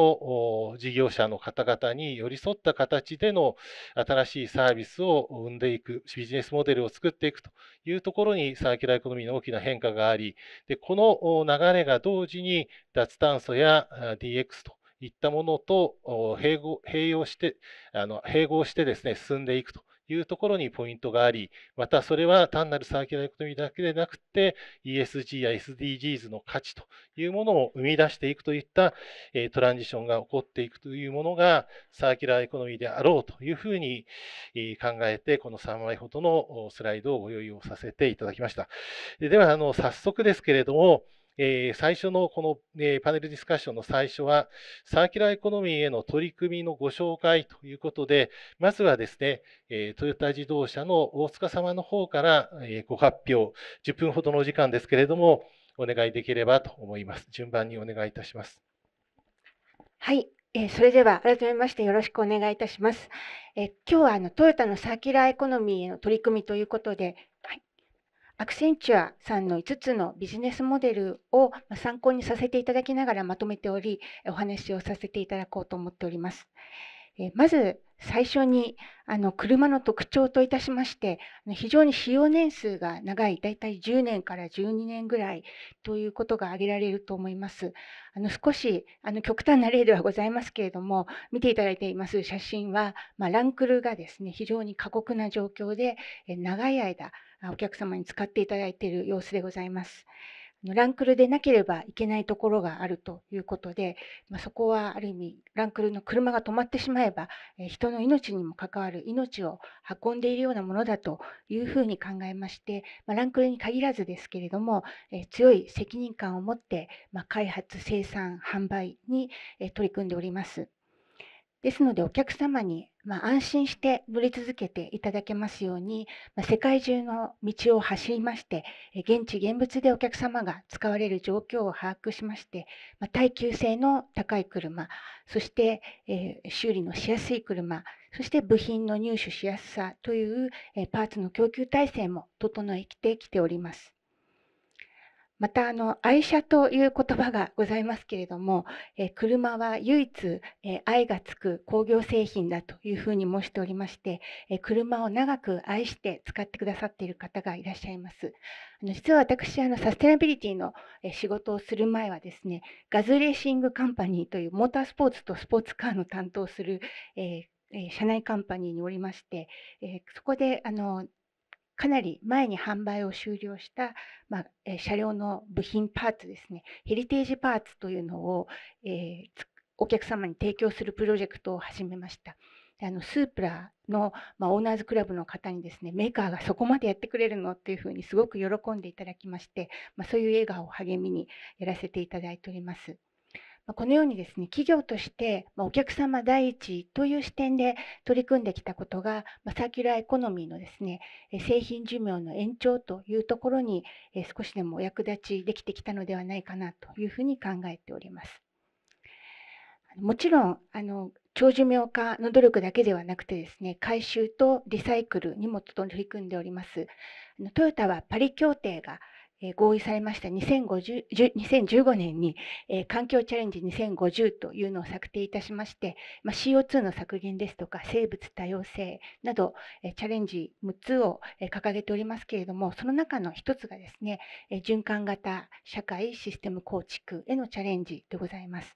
の事業者の方々に寄り添った形での新しいサービスを生んでいく、ビジネスモデルを作っていくというところに、サーキュラーエコノミーの大きな変化があり、でこの流れが同時に脱炭素や DX といったものと併合併用してあの併合してですね進んでいくというところにポイントがあり、またそれは単なるサーキュラーエコノミーだけでなくて、ESG や SDGs の価値というものを生み出していくといったトランジションが起こっていくというものが、サーキュラーエコノミーであろうというふうに考えて、この3枚ほどのスライドをご用意をさせていただきました。では、あの早速ですけれども、えー、最初のこの、えー、パネルディスカッションの最初は、サーキュラーエコノミーへの取り組みのご紹介ということで、まずはですね、えー、トヨタ自動車の大塚様の方から、えご発表、10分ほどのお時間ですけれども、お願いできればと思います。順番にお願いいたします。はい、えそれでは改めましてよろしくお願いいたします。え今日はあのトヨタのサーキュラーエコノミーへの取り組みということでアクセンチュアさんの5つのビジネスモデルを参考にさせていただきながらまとめており、お話をさせていただこうと思っております。まず、最初にあの車の特徴といたしまして非常に使用年数が長い大体10年から12年ぐらいということが挙げられると思いますあの少しあの極端な例ではございますけれども見ていただいています写真は、まあ、ランクルがですね非常に過酷な状況で長い間お客様に使っていただいている様子でございます。ランクルでなければいけないところがあるということで、まあ、そこはある意味ランクルの車が止まってしまえば、え人の命にも関わる命を運んでいるようなものだというふうに考えまして、まあ、ランクルに限らずですけれども、え強い責任感を持って、まあ、開発生産販売に、え取り組んでおります。ですのでお客様に、ま安心して乗り続けていただけますように、ま世界中の道を走りまして現地現物でお客様が使われる状況を把握しまして、ま耐久性の高い車そして、え修理のしやすい車そして部品の入手しやすさという、えパーツの供給体制も整えてきております。またあの愛車という言葉がございますけれども、え車は唯一、え愛がつく工業製品だというふうに申しておりまして、え車を長く愛して使ってくださっている方がいらっしゃいます。あの実は私あのサステナビリティの、え仕事をする前はですねガズレーシングカンパニーというモータースポーツとスポーツカーの担当する、えー社内カンパニーにおりまして、えそこであのかなり前に販売を終了した、まあ、え車両の部品パーツですね、ヘリテージパーツというのを、えー、お客様に提供するプロジェクトを始めました。あのスープラの、まあ、オーナーズクラブの方にですねメーカーがそこまでやってくれるのっていうふうにすごく喜んでいただきまして、まあ、そういう映画を励みにやらせていただいております。このようにですね、企業としてお客様第一という視点で取り組んできたことが、サーキュラーエコノミーのですね、製品寿命の延長というところに少しでもお役立ちできてきたのではないかなというふうに考えております。もちろん、あの、長寿命化の努力だけではなくてですね、回収とリサイクルにも取り組んでおります。トヨタはパリ協定が合意されました2015年に環境チャレンジ2050というのを策定いたしまして、まあ、CO2 の削減ですとか生物多様性などチャレンジ6つを掲げておりますけれどもその中の1つがですね循環型社会システム構築へのチャレンジでございます。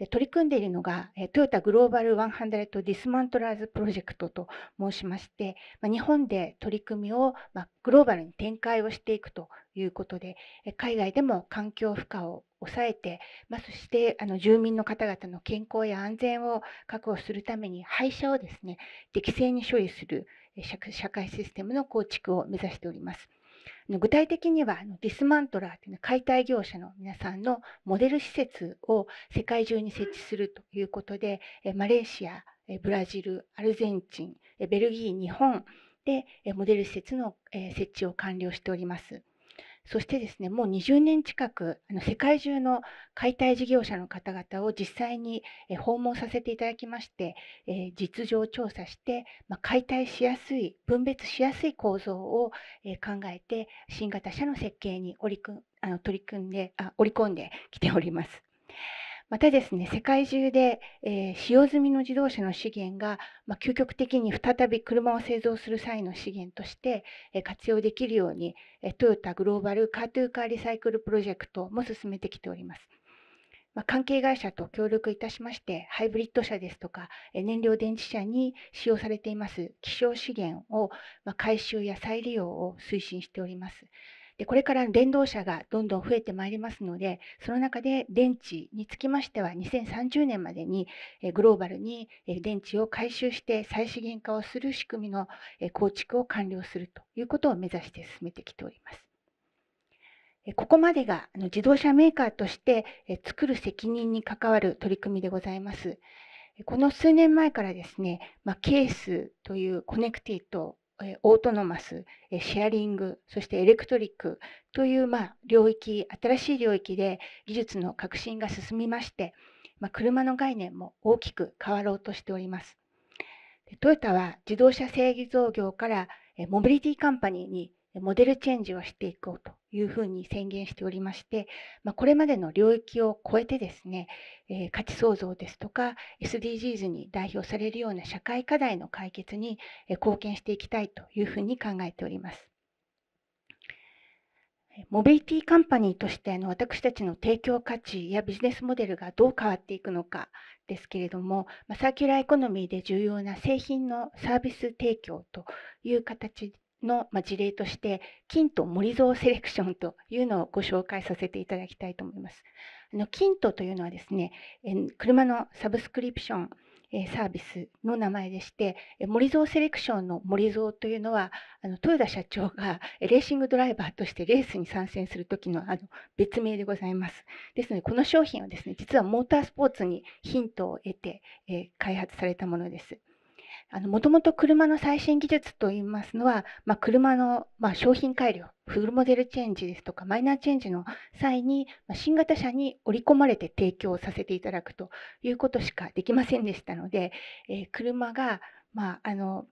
で取り組んでいるのが、えトヨタグローバル100ディスマントラーズプロジェクトと申しまして、ま日本で取り組みを、まグローバルに展開をしていくということで、え海外でも環境負荷を抑えて、まそしてあの住民の方々の健康や安全を確保するために廃車をですね適正に処理する社会システムの構築を目指しております。具体的にはディスマントラーという解体業者の皆さんのモデル施設を世界中に設置するということでマレーシアブラジルアルゼンチンベルギー日本でモデル施設の設置を完了しております。そしてですね、もう20年近く、あの世界中の解体事業者の方々を実際に訪問させていただきまして、え実情調査して、ま解体しやすい、分別しやすい構造を、え考えて、新型車の設計に織りあの取り組んであ、織り込んできております。またですね、世界中で、えー、使用済みの自動車の資源が、まあ、究極的に再び車を製造する際の資源として、えー、活用できるように、えー、トヨタグローバルカートゥーカーリサイクルプロジェクトも進めてきております。まあ、関係会社と協力いたしまして、ハイブリッド車ですとか、え燃料電池車に使用されています希少資源を、まあ、回収や再利用を推進しております。でこれから電動車がどんどん増えてまいりますのでその中で電池につきましては2030年までにグローバルに電池を回収して再資源化をする仕組みの構築を完了するということを目指して進めてきております。ここまでが自動車メーカーとして作る責任に関わる取り組みでございます。この数年前からですね、まあ、ケースというコネクティットオートノマス、シェアリング、そしてエレクトリックという、まあ、領域、新しい領域で技術の革新が進みまして、まあ、車の概念も大きく変わろうとしております。トヨタは自動車製造業からモビリティカンパニーにモデルチェンジをしていこうというふうに宣言しておりまして、まあ、これまでの領域を超えてですね、えー、価値創造ですとか SDGs に代表されるような社会課題の解決に貢献していきたいというふうに考えております。モビリティカンパニーとしての私たちの提供価値やビジネスモデルがどう変わっていくのかですけれども、サーキュラーエコノミーで重要な製品のサービス提供という形の事例として、金と森蔵セレクションというのをご紹介させていただきたいと思います。あの金とというのはですね、車のサブスクリプションサービスの名前でして、森蔵セレクションの森蔵というのは、あの豊田社長がレーシングドライバーとしてレースに参戦するときのあの別名でございます。ですので、この商品はですね、実はモータースポーツにヒントを得て、え開発されたものです。もともと車の最新技術といいますのは、まあ、車の、まあ、商品改良、フルモデルチェンジですとか、マイナーチェンジの際に、まあ、新型車に織り込まれて提供させていただくということしかできませんでしたので、えー、車が、まあ、あの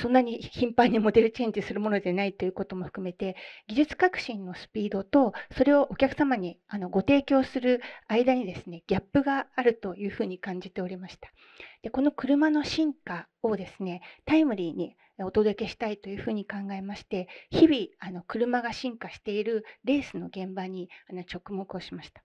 そんなに頻繁にモデルチェンジするものでないということも含めて技術革新のスピードとそれをお客様にあのご提供する間にですねギャップがあるというふうに感じておりましたでこの車の進化をですねタイムリーにお届けしたいというふうに考えまして日々あの車が進化しているレースの現場にあの直目をしました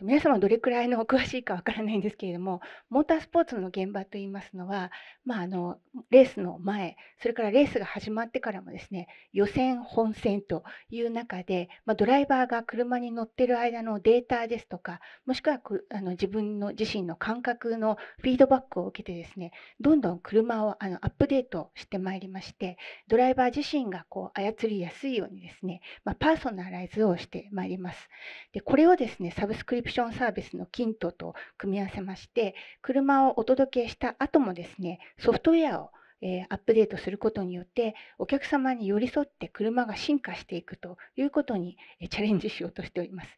皆様どれくらいのお詳しいかわからないんですけれどもモータースポーツの現場といいますのは、まあ、あのレースの前それからレースが始まってからもですね予選本戦という中で、まあ、ドライバーが車に乗ってる間のデータですとかもしくはあの自分の自身の感覚のフィードバックを受けてですねどんどん車をあのアップデートしてまいりましてドライバー自身がこう操りやすいようにですね、まあ、パーソナライズをしてまいります。でこれをですねサブスクリプションサービスの k i n t と組み合わせまして車をお届けした後もですねソフトウェアをえアップデートすることによってお客様に寄り添って車が進化していくということに、えチャレンジしようとしております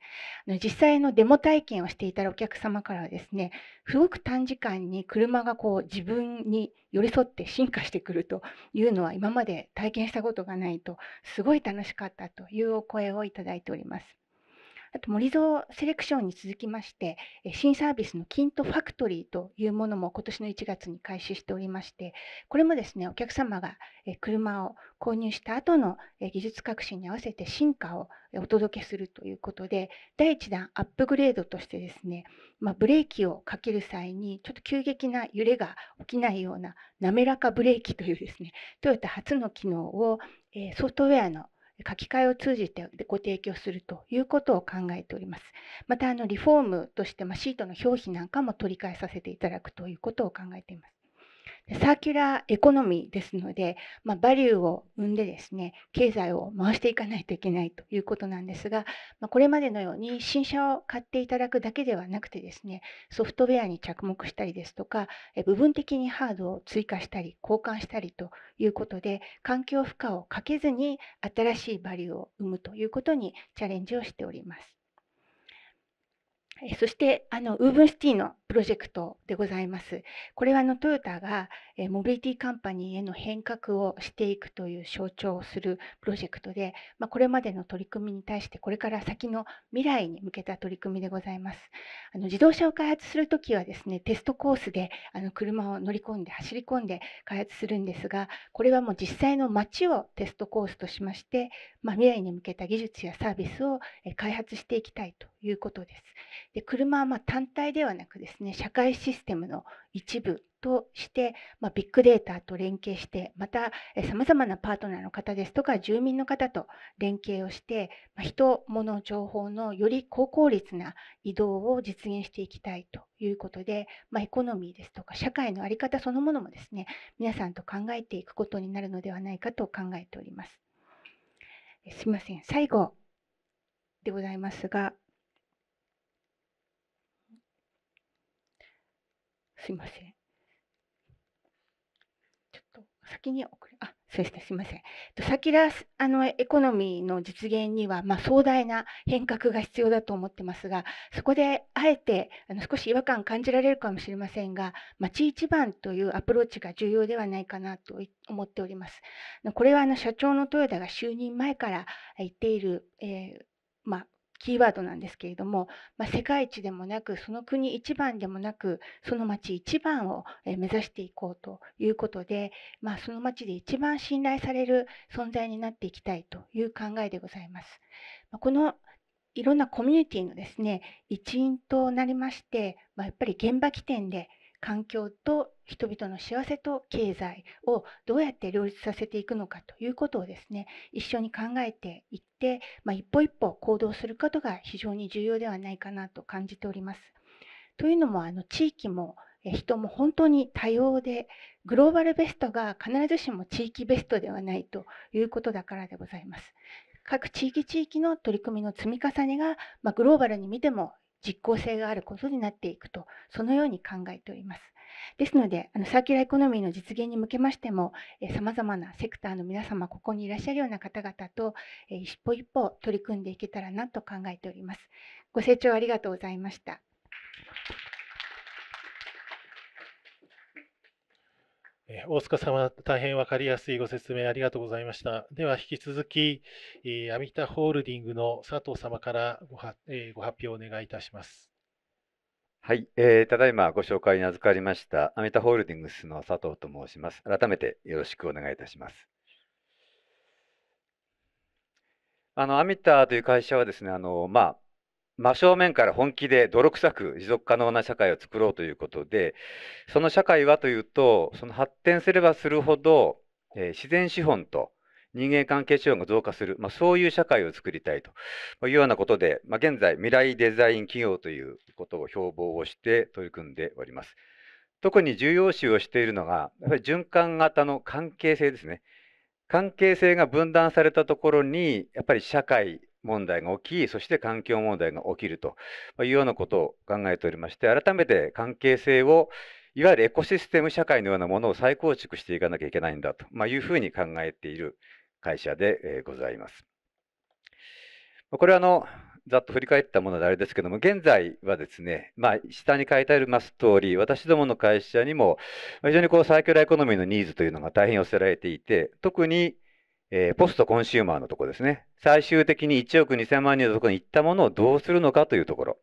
あの実際のデモ体験をしていたお客様からはですねすごく短時間に車がこう自分に寄り添って進化してくるというのは今まで体験したことがないとすごい楽しかったというお声をいただいておりますあと森蔵セレクションに続きまして、新サービスのキントファクトリーというものも今年の1月に開始しておりまして、これもですね、お客様が車を購入した後の技術革新に合わせて進化をお届けするということで、第1弾アップグレードとしてですね、まあ、ブレーキをかける際に、ちょっと急激な揺れが起きないような滑らかブレーキというですね、トヨタ初の機能をソフトウェアの書き換えを通じてご提供するということを考えております。また、あのリフォームとして、まシートの表皮なんかも取り替えさせていただくということを考えています。サーキュラーエコノミーですので、まあ、バリューを生んでですね、経済を回していかないといけないということなんですが、まあ、これまでのように新車を買っていただくだけではなくてですね、ソフトウェアに着目したりですとか、部分的にハードを追加したり、交換したりということで、環境負荷をかけずに新しいバリューを生むということにチャレンジをしております。そして、あの、ウーブンシティのプロジェクトでございます。これはあのトヨタがモビリティカンパニーへの変革をしていくという象徴をするプロジェクトで、まあ、これまでの取り組みに対してこれから先の未来に向けた取り組みでございます。あの自動車を開発するときはですね、テストコースであの車を乗り込んで走り込んで開発するんですが、これはもう実際の街をテストコースとしまして、まあ、未来に向けた技術やサービスを開発していきたいということです。で車はま単体ではなくですねですね社会システムの一部として、まあ、ビッグデータと連携してまたさまざまなパートナーの方ですとか住民の方と連携をして、まあ、人物情報のより高効率な移動を実現していきたいということで、まあ、エコノミーですとか社会の在り方そのものもですね皆さんと考えていくことになるのではないかと考えております。すみません最後でございますがすいません。ちょっと先に遅れ、あ、そうですね、すいません。と、さきらあのエコノミーの実現には、まあ、壮大な変革が必要だと思ってますが、そこであえてあの少し違和感感じられるかもしれませんが、町一番というアプローチが重要ではないかなと思っております。これはあの社長の豊田が就任前から言っている、えー、まあキーワードなんですけれども、まあ、世界一でもなくその国一番でもなくその町一番を目指していこうということで、まあ、その町で一番信頼される存在になっていきたいという考えでございます。このいろんなコミュニティのですね一員となりまして、まあ、やっぱり現場起点で環境と人々の幸せと経済をどうやって両立させていくのかということをですね一緒に考えていって、まあ、一歩一歩行動することが非常に重要ではないかなと感じております。というのもあの地域も人も本当に多様でグローバルベストが必ずしも地域ベストではないということだからでございます。各地域地域の取り組みの積み重ねが、まあ、グローバルに見ても実効性があることになっていくと、そのように考えております。ですので、あのサーキュラーエコノミーの実現に向けましても、さまざまなセクターの皆様、ここにいらっしゃるような方々と、え一歩一歩取り組んでいけたらなと考えております。ご清聴ありがとうございました。大塚様、大変分かりやすいご説明ありがとうございました。では、引き続き、えアミタホールディングの佐藤様からごは、えご発表をお願いいたします。はい、えー、ただいまご紹介に預かりました、アミタホールディングスの佐藤と申します。改めてよろしくお願いいたします。あのアミタという会社はですね、あのまあ、真正面から本気で泥臭く持続可能な社会を作ろうということでその社会はというとその発展すればするほど、えー、自然資本と人間関係資本が増加する、まあ、そういう社会を作りたいというようなことで、まあ、現在未来デザイン企業ということを標榜をして取り組んでおります。特に重要視をしているのがやっぱり循環型の関係性ですね。関係性が分断されたところにやっぱり社会問題が起き、そして環境問題が起きるというようなことを考えておりまして、改めて関係性を、いわゆるエコシステム社会のようなものを再構築していかなきゃいけないんだと、まいうふうに考えている会社でございます。これはあのざっと振り返ったものであれですけども、現在はですね、まあ、下に書いてあります通り、私どもの会社にも、非常にこうサーキュラーエコノミーのニーズというのが大変寄せられていて、特にえー、ポストコンシューマーのところですね。最終的に1億2000万人のところに行ったものをどうするのかというところ。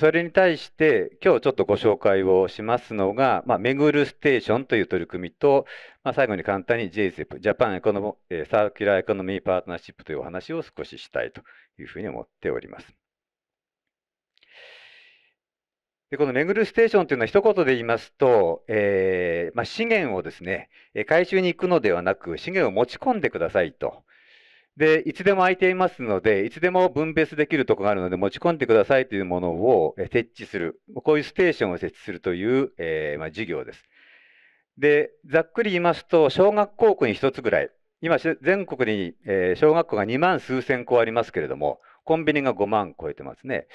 それに対して、今日ちょっとご紹介をしますのが、まあ、めぐるステーションという取り組みと、まあ、最後に簡単に JCEP、ジャパンエコノサーキュラーエコノミーパートナーシップというお話を少ししたいというふうに思っております。でこのめぐるステーションというのは一言で言いますと、えー、まあ、資源をですね、回収に行くのではなく、資源を持ち込んでくださいと。で、いつでも空いていますので、いつでも分別できるところがあるので、持ち込んでくださいというものを設置する、こういうステーションを設置するという、えー、まあ、事業です。で、ざっくり言いますと、小学校区に1つぐらい、今、全国に、え小学校が2万数千校ありますけれども、コンビニが5万超えてますね。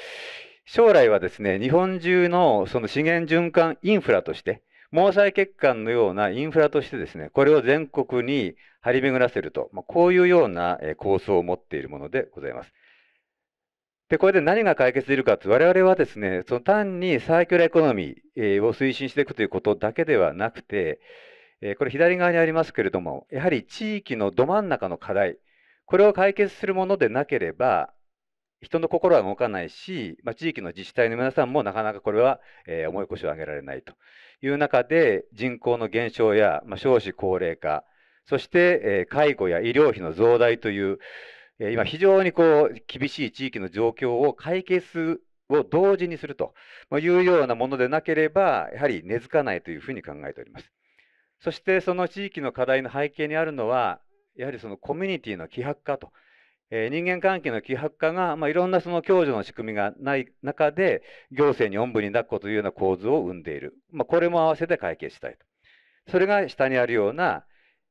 将来はですね、日本中のその資源循環インフラとして、毛細血管のようなインフラとしてですね、これを全国に張り巡らせると、まあ、こういうような構想を持っているものでございます。で、これで何が解決できるかって、我々はですね、その単にサーキュラーエコノミーを推進していくということだけではなくて、これ左側にありますけれども、やはり地域のど真ん中の課題、これを解決するものでなければ、人の心は動かないし、まあ、地域の自治体の皆さんもなかなかこれは、えー、重い腰を上げられないという中で、人口の減少や、まあ、少子高齢化、そして、えー、介護や医療費の増大という、えー、今非常にこう厳しい地域の状況を解決を同時にするというようなものでなければ、やはり根付かないというふうに考えております。そしてその地域の課題の背景にあるのは、やはりそのコミュニティの希薄化とえ人間関係の希薄化が、まあ、いろんなその共助の仕組みがない中で、行政におんぶに抱っこというような構図を生んでいる。まあ、これも合わせて解決したいと。それが下にあるような、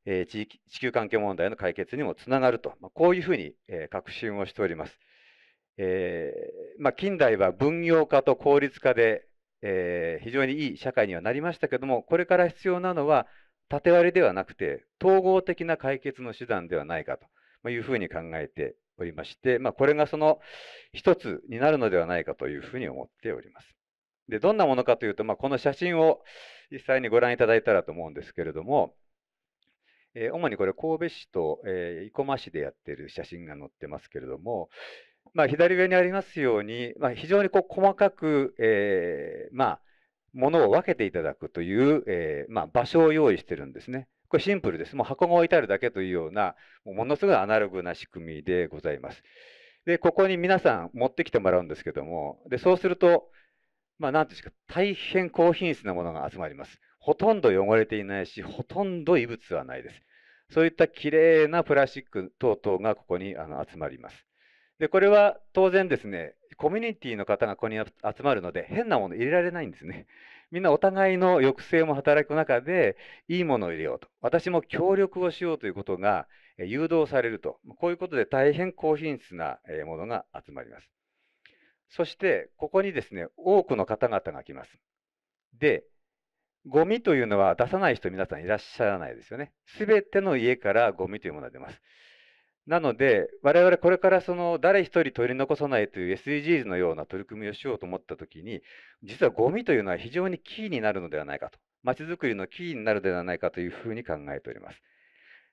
えー、地域地球環境問題の解決にもつながると、まあ、こういうふうに、えー、確信をしております。えーまあ、近代は分業化と効率化で、えー、非常にいい社会にはなりましたけども、これから必要なのは縦割りではなくて、統合的な解決の手段ではないかと。まいうふうに考えておりまして、まあ、これがその一つになるのではないかというふうに思っております。で、どんなものかというと、まあ、この写真を実際にご覧いただいたらと思うんですけれども、えー、主にこれ神戸市と、え生駒市でやってる写真が載ってますけれども、まあ、左上にありますように、まあ、非常にこう細かく、えー、まあ、ものを分けていただくという、えー、まあ、場所を用意してるんですね。これシンプルです。もう箱が置いてあるだけというような、ものすごいアナログな仕組みでございます。で、ここに皆さん持ってきてもらうんですけども、で、そうすると、まあ、なんていうんですか、大変高品質なものが集まります。ほとんど汚れていないし、ほとんど異物はないです。そういったきれいなプラスチック等々がここにあの集まります。で、これは当然ですね、コミュニティの方がここに集まるので、変なもの入れられないんですね。みんなお互いの抑制も働く中で、いいものを入れようと、私も協力をしようということが誘導されると、こういうことで大変高品質なものが集まります。そして、ここにですね、多くの方々が来ます。で、ゴミというのは出さない人皆さんいらっしゃらないですよね。すべての家からゴミというものが出ます。なので、我々これからその誰一人取り残さないという SDGs のような取り組みをしようと思ったときに、実はゴミというのは非常にキーになるのではないかと、まちづくりのキーになるのではないかというふうに考えております。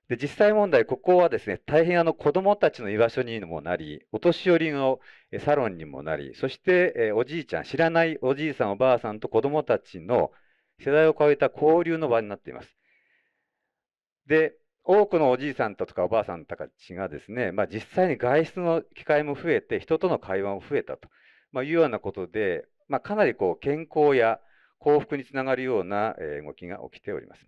で実際問題、ここはですね大変あの子どもたちの居場所にもなり、お年寄りのサロンにもなり、そしておじいちゃん、知らないおじいさん、おばあさんと子どもたちの世代を超えた交流の場になっています。で多くのおじいさんとかおばあさんたちがですね、まあ、実際に外出の機会も増えて、人との会話も増えたと、まあ、いうようなことで、まあ、かなりこう健康や幸福につながるような動きが起きております。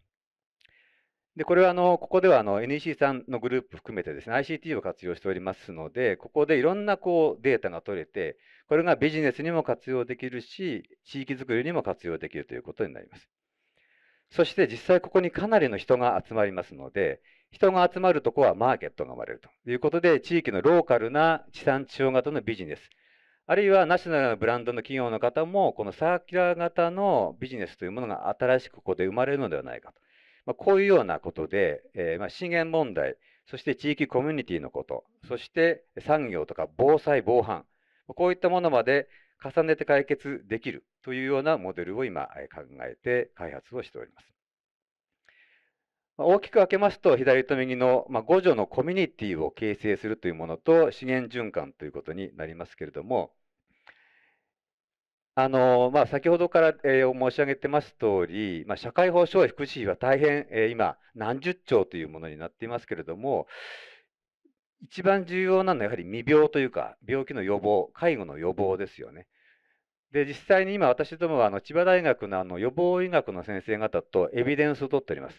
でこれはあのここではあの NEC さんのグループ含めてですね ICT を活用しておりますのでここでいろんなこうデータが取れてこれがビジネスにも活用できるし地域づくりにも活用できるということになります。そして実際ここにかなりの人が集まりますので、人が集まるとこはマーケットが生まれるということで、地域のローカルな地産地消型のビジネス、あるいはナショナルなブランドの企業の方も、このサーキュラー型のビジネスというものが新しくここで生まれるのではないかと。まあ、こういうようなことで、えー、まあ資源問題、そして地域コミュニティのこと、そして産業とか防災、防犯、こういったものまで重ねて解決できるというようなモデルを今考えて開発をしております。大きく分けますと、左と右の5条のコミュニティを形成するというものと資源循環ということになりますけれども、あのまあ、先ほどから、え申し上げてます通り、まあ、社会保障費、福祉費は大変、え今、何十兆というものになっていますけれども、一番重要なのはやはり未病というか、病気の予防、介護の予防ですよね。で、実際に今、私どもはあの千葉大学のあの予防医学の先生方とエビデンスを取っております。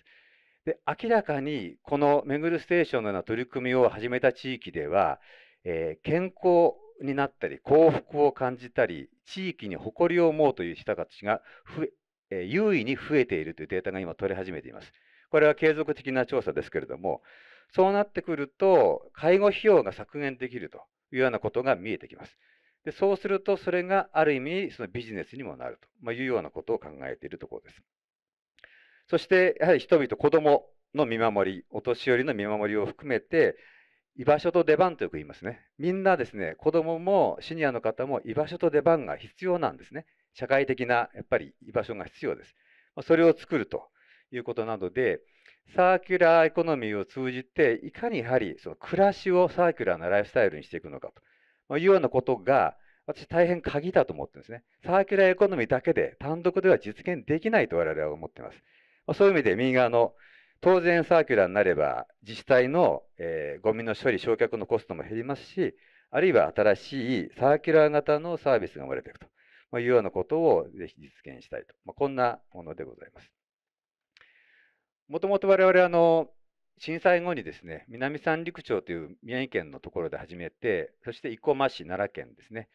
で、明らかにこのめぐるステーションのような取り組みを始めた地域では、えー、健康になったり、幸福を感じたり、地域に誇りを思うという人たちが増え、えー、優位に増えているというデータが今取れ始めています。これは継続的な調査ですけれども、そうなってくると、介護費用が削減できるというようなことが見えてきます。でそうすると、それがある意味そのビジネスにもなるというようなことを考えているところです。そして、やはり人々、子供の見守り、お年寄りの見守りを含めて、居場所と出番とよく言いますね。みんなですね、子供もシニアの方も居場所と出番が必要なんですね。社会的な、やっぱり居場所が必要です。それを作るということなどで、サーキュラーエコノミーを通じて、いかにやはりその暮らしをサーキュラーなライフスタイルにしていくのかというようなことが、私大変鍵だと思ってるんですね。サーキュラーエコノミーだけで単独では実現できないと我々は思っています。そういう意味で右側の当然サーキュラーになれば自治体の、えー、ゴミの処理、焼却のコストも減りますし、あるいは新しいサーキュラー型のサービスが生まれていくというようなことをぜひ実現したいと、まあ、こんなものでございます。もともと我々あの震災後にですね南三陸町という宮城県のところで始めてそして生駒市奈良県ですね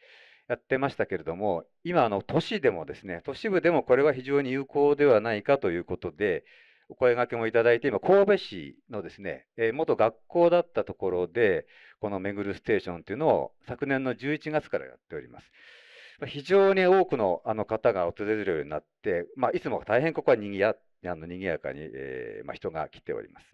やってましたけれども今あの都市でもですね都市部でもこれは非常に有効ではないかということでお声がけもいただいて今神戸市のですね、えー、元学校だったところでこの「めぐるステーション」というのを昨年の11月からやっております。非常に多くのあの方が訪れるようになって、まあ、いつも大変ここはにぎやあのにぎやかに、えーまあ、人が来ております。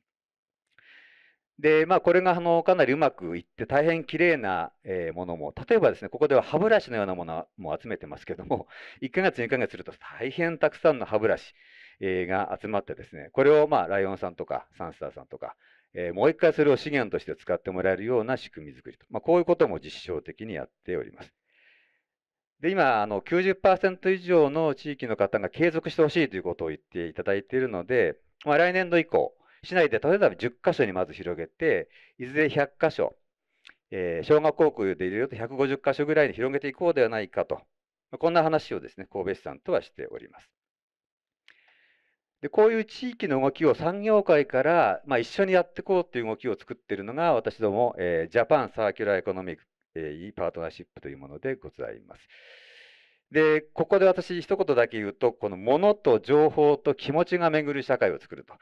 で、まあ、これがあのかなりうまくいって、大変きれいな、えものも、例えばですね、ここでは歯ブラシのようなものも集めてますけども、1 ヶ月、2ヶ月すると大変たくさんの歯ブラシ、えが集まってですね、これを、まあ、ライオンさんとかサンスターさんとか、えー、もう一回それを資源として使ってもらえるような仕組み作りと、まあ、こういうことも実証的にやっております。で、今、あの90%以上の地域の方が継続してほしいということを言っていただいているので、まあ、来年度以降、市内で例えば10箇所にまず広げて、いずれ100箇所、えー、小学校区で入れると150箇所ぐらいに広げていこうではないかと、こんな話をですね、神戸市さんとはしております。でこういう地域の動きを産業界から、まあ、一緒にやっていこうという動きを作っているのが、私ども、えー、ジャパンサーキュラーエコノミックいいパートナーシップというものでございます。で、ここで私一言だけ言うと、この物と情報と気持ちが巡る社会を作ると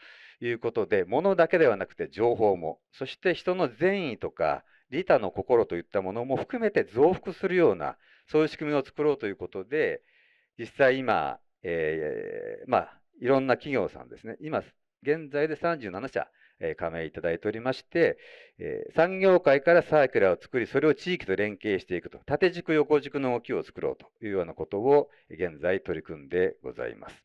いうことで、物だけではなくて情報も、そして人の善意とか利他の心といったものも含めて増幅するような、そういう仕組みを作ろうということで、実際今、えー、まあ、いろんな企業さんですね、今、現在で37社え加盟いただいておりまして、え産業界からサーキュラーを作り、それを地域と連携していくと、縦軸、横軸の動きを作ろうというようなことを現在取り組んでございます。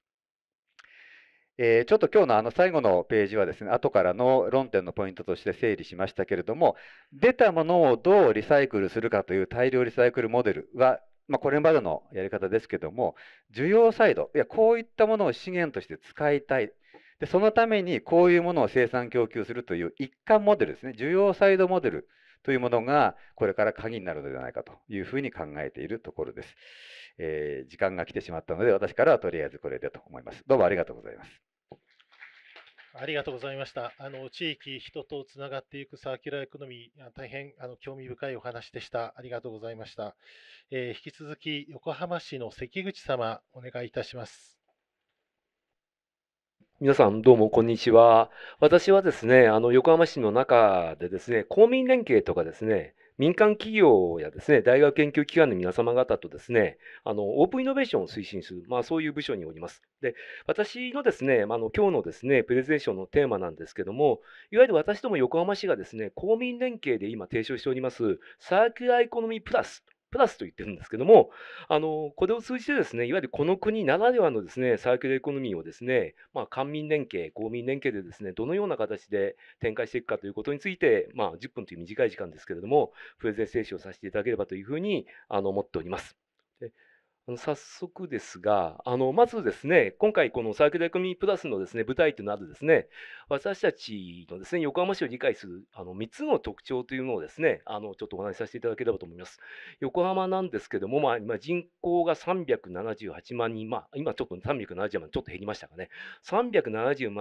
えー、ちょっと今日のあの最後のページはですね、後からの論点のポイントとして整理しましたけれども、出たものをどうリサイクルするかという大量リサイクルモデルは、まあ、これまでのやり方ですけども、需要サイド、いやこういったものを資源として使いたい、でそのためにこういうものを生産供給するという一貫モデルですね需要サイドモデルというものがこれから鍵になるのではないかというふうに考えているところです、えー、時間が来てしまったので私からはとりあえずこれでと思いますどうもありがとうございますありがとうございました。あの地域、人とつながっていくサーキュラーエコノミー、大変あの興味深いお話でした。ありがとうございました。えー、引き続き、横浜市の関口様、お願いいたします。皆さんどうもこんにちは。私はですね、あの横浜市の中でですね、公民連携とかですね、民間企業やですね、大学研究機関の皆様方とですね、あのオープンイノベーションを推進する、まあそういう部署におります。で、私のですね、まあの今日のですね、プレゼンションのテーマなんですけども、いわゆる私ども横浜市がですね、公民連携で今提唱しております、サーキュラーエコノミープラスプラスと言ってるんですけども、あのこれを通じてですね、いわゆるこの国ならではのですね、サーキュラーエコノミーをですね、まあ、官民連携、公民連携でですね、どのような形で展開していくかということについて、まあ、10分という短い時間ですけれども、プレゼンテーションさせていただければというふうにあの思っております。で早速ですが、あのまずですね、今回、このサーキュラミプラスのですね舞台となるですね、私たちのですね横浜市を理解するあの3つの特徴というのをですね、あのちょっとお話しさせていただければと思います。横浜なんですけども、まあ、今人口が378万人、まあ、今ちょっと370万、ちょっと減りましたかね、377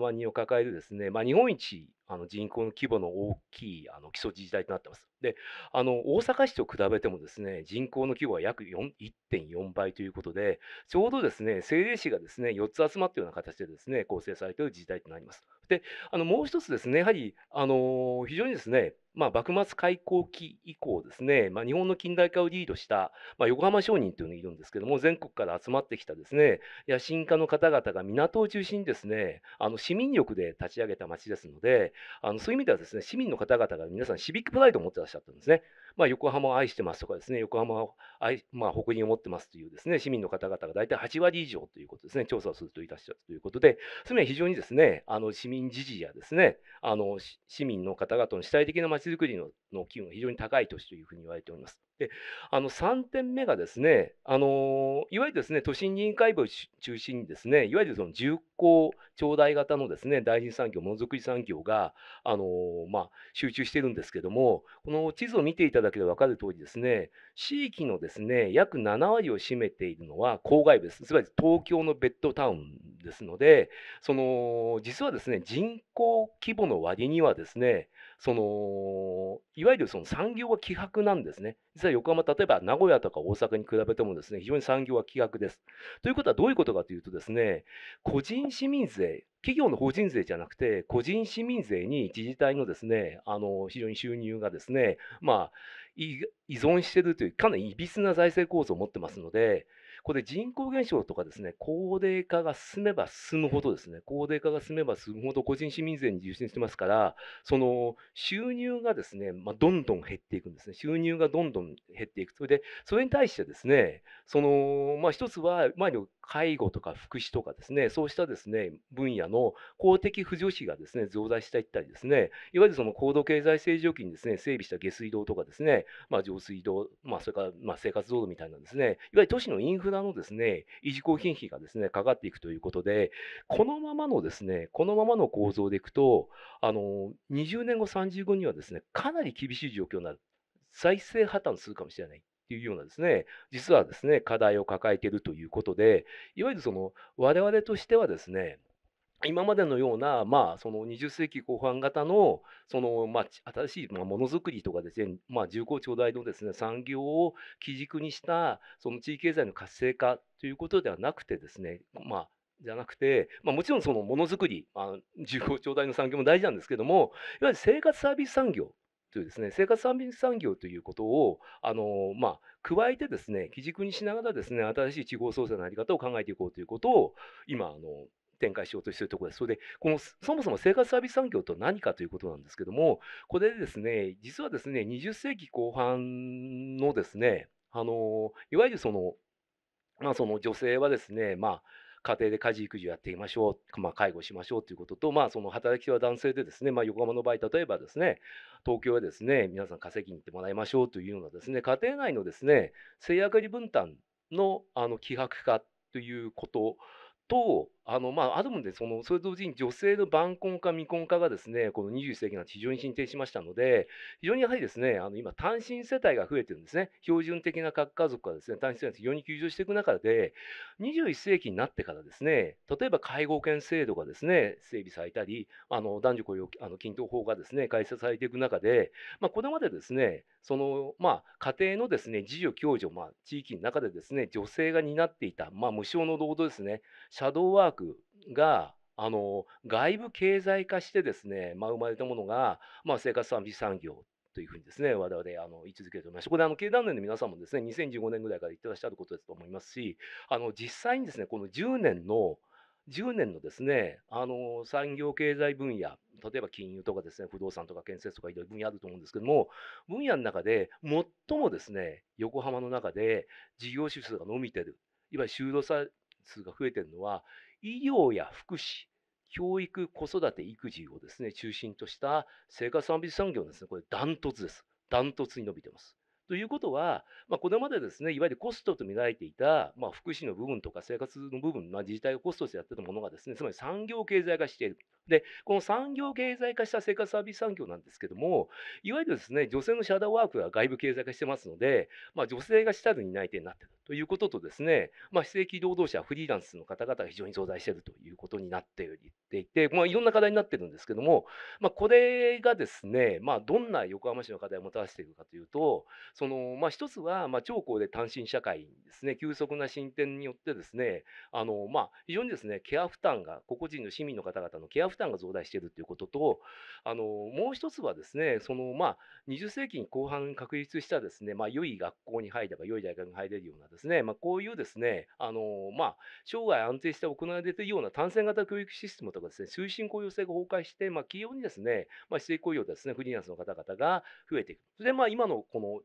万人を抱えるですね、まあ、日本一あの人口の規模の大きいあの基礎自治体となってます。で、あの大阪市と比べてもですね、人口の規模は約1.4倍ということで、ちょうどですね、政令市がですね、4つ集まったような形でですね、構成されている自治体となります。で、あのもう一つですね、やはりあの非常にですね、まあ、幕末開港期以降ですね、まあ、日本の近代化をリードした、まあ、横浜商人というのがいるんですけども、全国から集まってきたですね、野心家の方々が港を中心にですね、あの市民力で立ち上げた町ですので、あのそういう意味ではですね市民の方々が皆さんシビックプライドを持ってらっしゃったんですね。まあ、横浜を愛してますとかですね横浜を愛、まあ、誇りを持ってますというですね市民の方々が大体8割以上ということですね調査をするといらっしゃるということでそれは非常にですねあの市民自治やですねあの市民の方々の主体的なまちづくりのの機運が非常に高い都市というふうに言われております。であの3点目がですね、あのいわゆるですね都心議員会部を中心にですねいわゆるその重工長大型のですね大臣産業ものづくり産業が、あのまあ、集中しているんですけどもこの地図を見ていただければ分かる通りですね地域のですね約7割を占めているのは郊外部ですつまり東京のベッドタウンですのでその実はですね人口規模の割にはですねそのいわゆるその産業は希薄なんですね。実は横浜、例えば名古屋とか大阪に比べてもですね非常に産業は希薄です。ということはどういうことかというとですね個人市民税、企業の法人税じゃなくて、個人市民税に自治体のですねあの非常に収入がですね、まあ、依存しているという、かなりいびつな財政構造を持ってますので、これ人口減少とかですね、高齢化が進めば進むほどですね、高齢化が進めば進むほど個人市民税に重心してますから、その収入がですね、まあ、どんどん減っていくんですね。収入がどんどん減っていく。それで、それに対してですね、その、まあ一つは、前の介護とか福祉とかですね、そうしたですね、分野の公的扶助費がですね、増大していったりですね、いわゆるその高度経済成長期にですね、整備した下水道とかですね、まあ上水道、まあそれからまあ生活道路みたいなですね、いわゆる都市のインフラダのですね維持工品費がですねかかっていくということで、このままのですねこのままの構造でいくと、あの20年後、30後にはですねかなり厳しい状況になる、財政破綻するかもしれない。というようなですね、実はですね、課題を抱えているということで、いわゆるその我々としてはですね、今までのような、まあ、その20世紀後半型のその、まあ、新しいものづくりとかですね、まあ、重厚長大のですね産業を基軸にしたその地域経済の活性化ということではなくてですね、まあ、じゃなくて、まあ、もちろんそのものづくり、まあ、重厚長大の産業も大事なんですけどもいわゆる生活サービス産業というですね生活ビス産業ということをあの、まあ、加えてですね基軸にしながらですね新しい地方創生の在り方を考えていこうということを今あの展開しようとしているところです。それで、このそもそも生活サービス産業とは何かということなんですけども、これでですね、実はですね、20世紀後半のですね、あのいわゆるその、まあ、その女性はですね、まあ、家庭で家事育児をやっていましょう、まあ、介護しましょうということと、まあ、その働き手は男性でですね、まあ、横浜の場合、例えばですね、東京はですね、皆さん稼ぎに行ってもらいましょうというようなですね、家庭内のですね、制約割分担のあの希薄化ということと、あのまあ、あるもんでそのそれと同時に女性の晩婚化未婚化がですねこの21世紀の非常に進展しましたので非常にやはりですねあの今単身世帯が増えてるんですね標準的な核家族がですね単身世帯が非常に急増していく中で21世紀になってからですね例えば介護保険制度がですね整備されたりあの男女雇用あの均等法がですね改正されていく中で、まあ、これまでですねそのまあ家庭のですね自助共助、まあ、地域の中でですね女性が担っていた、まあ、無償の労働ですねシャドーワー学があの外部経済化してですね、まあ、生まれたものが、まあ、生活サービス産業というふうにですね、我々あの位置づけておりまして、これあの経団連の皆さんもですね、2015年ぐらいから言ってらっしゃることだと思いますし、あの実際にですね、この10年の10年のですね、あの産業経済分野、例えば金融とかですね、不動産とか建設とかいろいろ分野あると思うんですけども、分野の中で最もですね、横浜の中で事業種数が伸びてる、いわゆる就労者数が増えてるのは、医療や福祉、教育、子育て、育児をですね、中心とした生活サービス産業ですね、これダントツです。ダントツに伸びてます。ということは、まあ、これまでですね、いわゆるコストと見られていた、まあ、福祉の部分とか生活の部分、まあ、自治体がコストとしてやってたものがですね、つまり産業経済化している。でこの産業経済化した生活サービス産業なんですけどもいわゆるですね女性のシャドーワークが外部経済化してますので、まあ、女性が主たる担い手になっているということとですね、まあ、非正規労働者フリーランスの方々が非常に増大しているということになっていて、まあ、いろんな課題になってるんですけども、まあ、これがですね、まあ、どんな横浜市の課題をもたらしているかというとその、まあ、一つは、まあ、超高齢単身社会にですね急速な進展によってですねあの、まあ、非常にですねケア負担が個々人の市民の方々のケア負負担が増大しているということと、あのもう一つはですね、そのまあ、20世紀に後半確立したですね、まあ、良い学校に入れば良い大学に入れるようなですね、まあ、こういうですね、あのまあ、生涯安定して行われているような単線型教育システムとかですね、推進雇用制が崩壊して、まあ、企業にですね、まあ、非正雇用ですね、フリーランスの方々が増えていく。それでまあ今のこの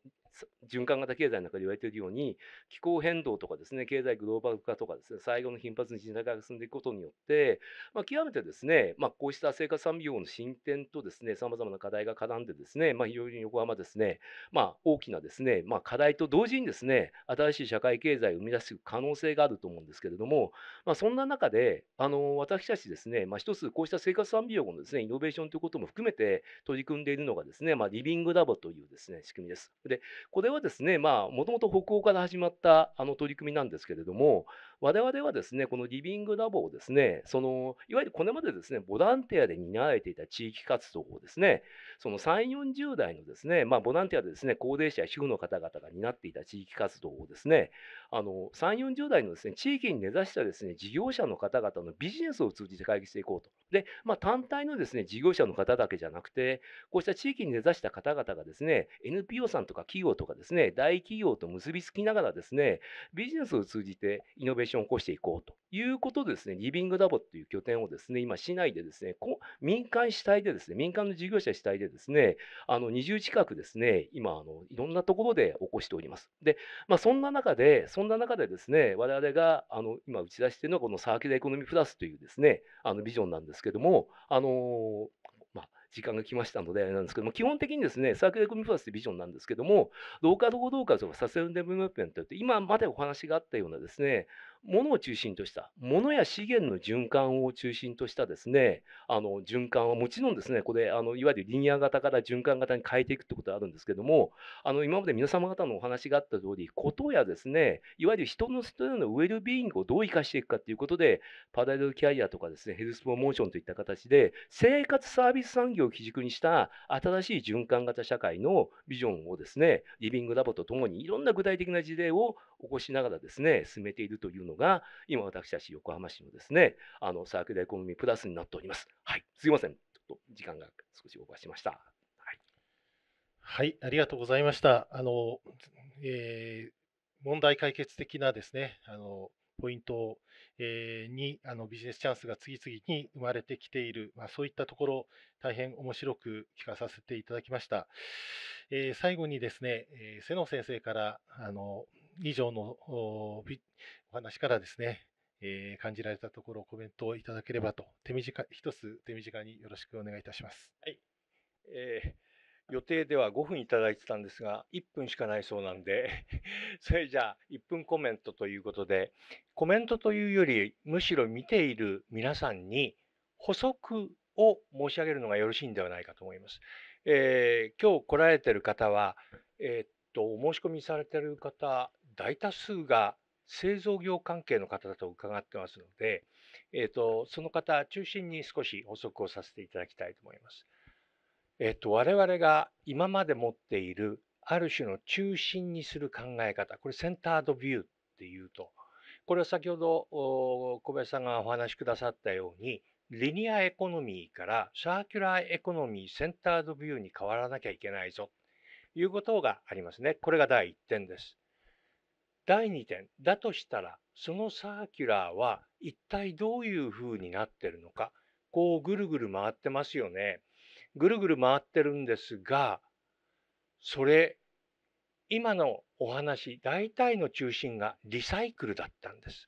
循環型経済の中で言われているように気候変動とかですね経済グローバル化とかですね最後の頻発に人材化が進んでいくことによって、まあ、極めてですね、まあ、こうした生活産業の進展とですねさまざまな課題が絡んでですね、まあ、非常に横浜ですね、まあ、大きなですね、まあ、課題と同時にですね新しい社会経済を生み出す可能性があると思うんですけれども、まあ、そんな中であの私たちですね、まあ、一つこうした生活産業のですねイノベーションということも含めて取り組んでいるのがですね、まあ、リビングラボというですね仕組みです。でこれはですね、まあ、もともと北欧から始まったあの取り組みなんですけれども、我々はですね、このリビングラボをですね、そのいわゆるこれまでですね、ボランティアで担われていた地域活動をですね、その3、40代のですね、まあ、ボランティアでですね、高齢者や主婦の方々が担っていた地域活動をですね、あの3、40代のですね、地域に根ざしたですね、事業者の方々のビジネスを通じて解決していこうと。で、まあ、単体のですね、事業者の方だけじゃなくて、こうした地域に根ざした方々がですね、NPO さんとか企業とかですね、大企業と結びつきながらですね、ビジネスを通じてイノベーションションを起こしていこうということでですね、リビングダボという拠点をですね、今市内でですね、こ民間主体でですね、民間の事業者主体でですね、あの20近くですね、今あのいろんなところで起こしております。で、まあ、そんな中で、そんな中でですね、我々があの今打ち出しているのはこのサーキュラーエコノミープラスというですね、あのビジョンなんですけども、あのまあ、時間が来ましたので、なんですけども、基本的にですね、サークルエコミプラスというビジョンなんですけども、ローカル労働活動サステナブルデベロップメントって、今までお話があったようなですね、物を中心とした物や資源の循環を中心としたですねあの循環はもちろんですねこれあのいわゆるリニア型から循環型に変えていくってことはあるんですけどもあの今まで皆様方のお話があった通りことやですねいわゆる人の人のウェルビーイングをどう生かしていくかということでパラレルキャリアとかですねヘルスプロモーションといった形で生活サービス産業を基軸にした新しい循環型社会のビジョンをですねリビングラボとともにいろんな具体的な事例を起こしながらですね進めているというのが今私たち横浜市のですねあのサークルエコノミープラスになっております。はいすいませんちょっと時間が少しオーバーしました。はい、はい、ありがとうございました。あの、えー、問題解決的なですねあのポイントにあのビジネスチャンスが次々に生まれてきている、まあ、そういったところ、大変面白く聞かさせていただきました。えー、最後にですね、えー、瀬野先生からあの以上のお話からですね、えー、感じられたところをコメントをいただければと、手短、一つ手短によろしくお願いいたします。はい。えー、予定では5分いただいてたんですが、1分しかないそうなんで それじゃあ1分コメントということで、コメントというより、むしろ見ている皆さんに補足を申し上げるのがよろしいんではないかと思います。えー、今日来られてる方は、えー、っと、お申し込みされてる方、大多数が製造業関係の方だと伺ってますので、えーと、その方中心に少し補足をさせていただきたいと思います。えーと、と我々が今まで持っているある種の中心にする考え方これセンタードビューっていうとこれは先ほど小林さんがお話しくださったようにリニアエコノミーからサーキュラーエコノミーセンタードビューに変わらなきゃいけないぞということがありますね。これが第1点です。第2点だとしたらそのサーキュラーは一体どういう風になってるのかこうぐるぐる回ってますよね。ぐるぐる回ってるんですがそれ今のお話大体の中心がリサイクルだったんです。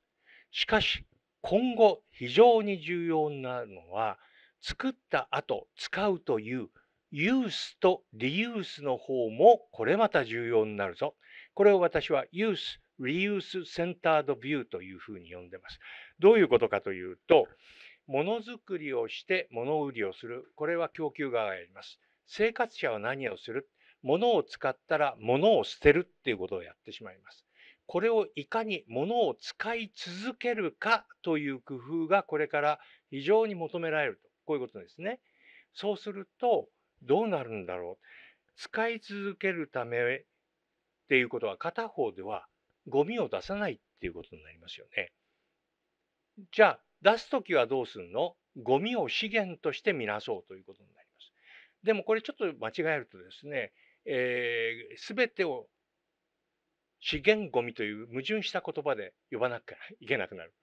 しかし今後非常に重要になるのは作った後使うというユースとリユースの方もこれまた重要になるぞ。これを私はユースリユースセンタードビューというふうに呼んでます。どういうことかというと、ものづくりをして物売りをする。これは供給側がやります。生活者は何をする物を使ったら物を捨てるっていうことをやってしまいます。これをいかに物を使い続けるかという工夫がこれから非常に求められると。こういうことですね。そうするとどうなるんだろう。使い続けるためっていうことは片方ではゴミを出さないっていうことになりますよね。じゃあ出す時はどうすんのゴミを資源として見なそうということになります。でもこれちょっと間違えるとですね、えー、全てを資源ゴミという矛盾した言葉で呼ばなきゃいけなくなる。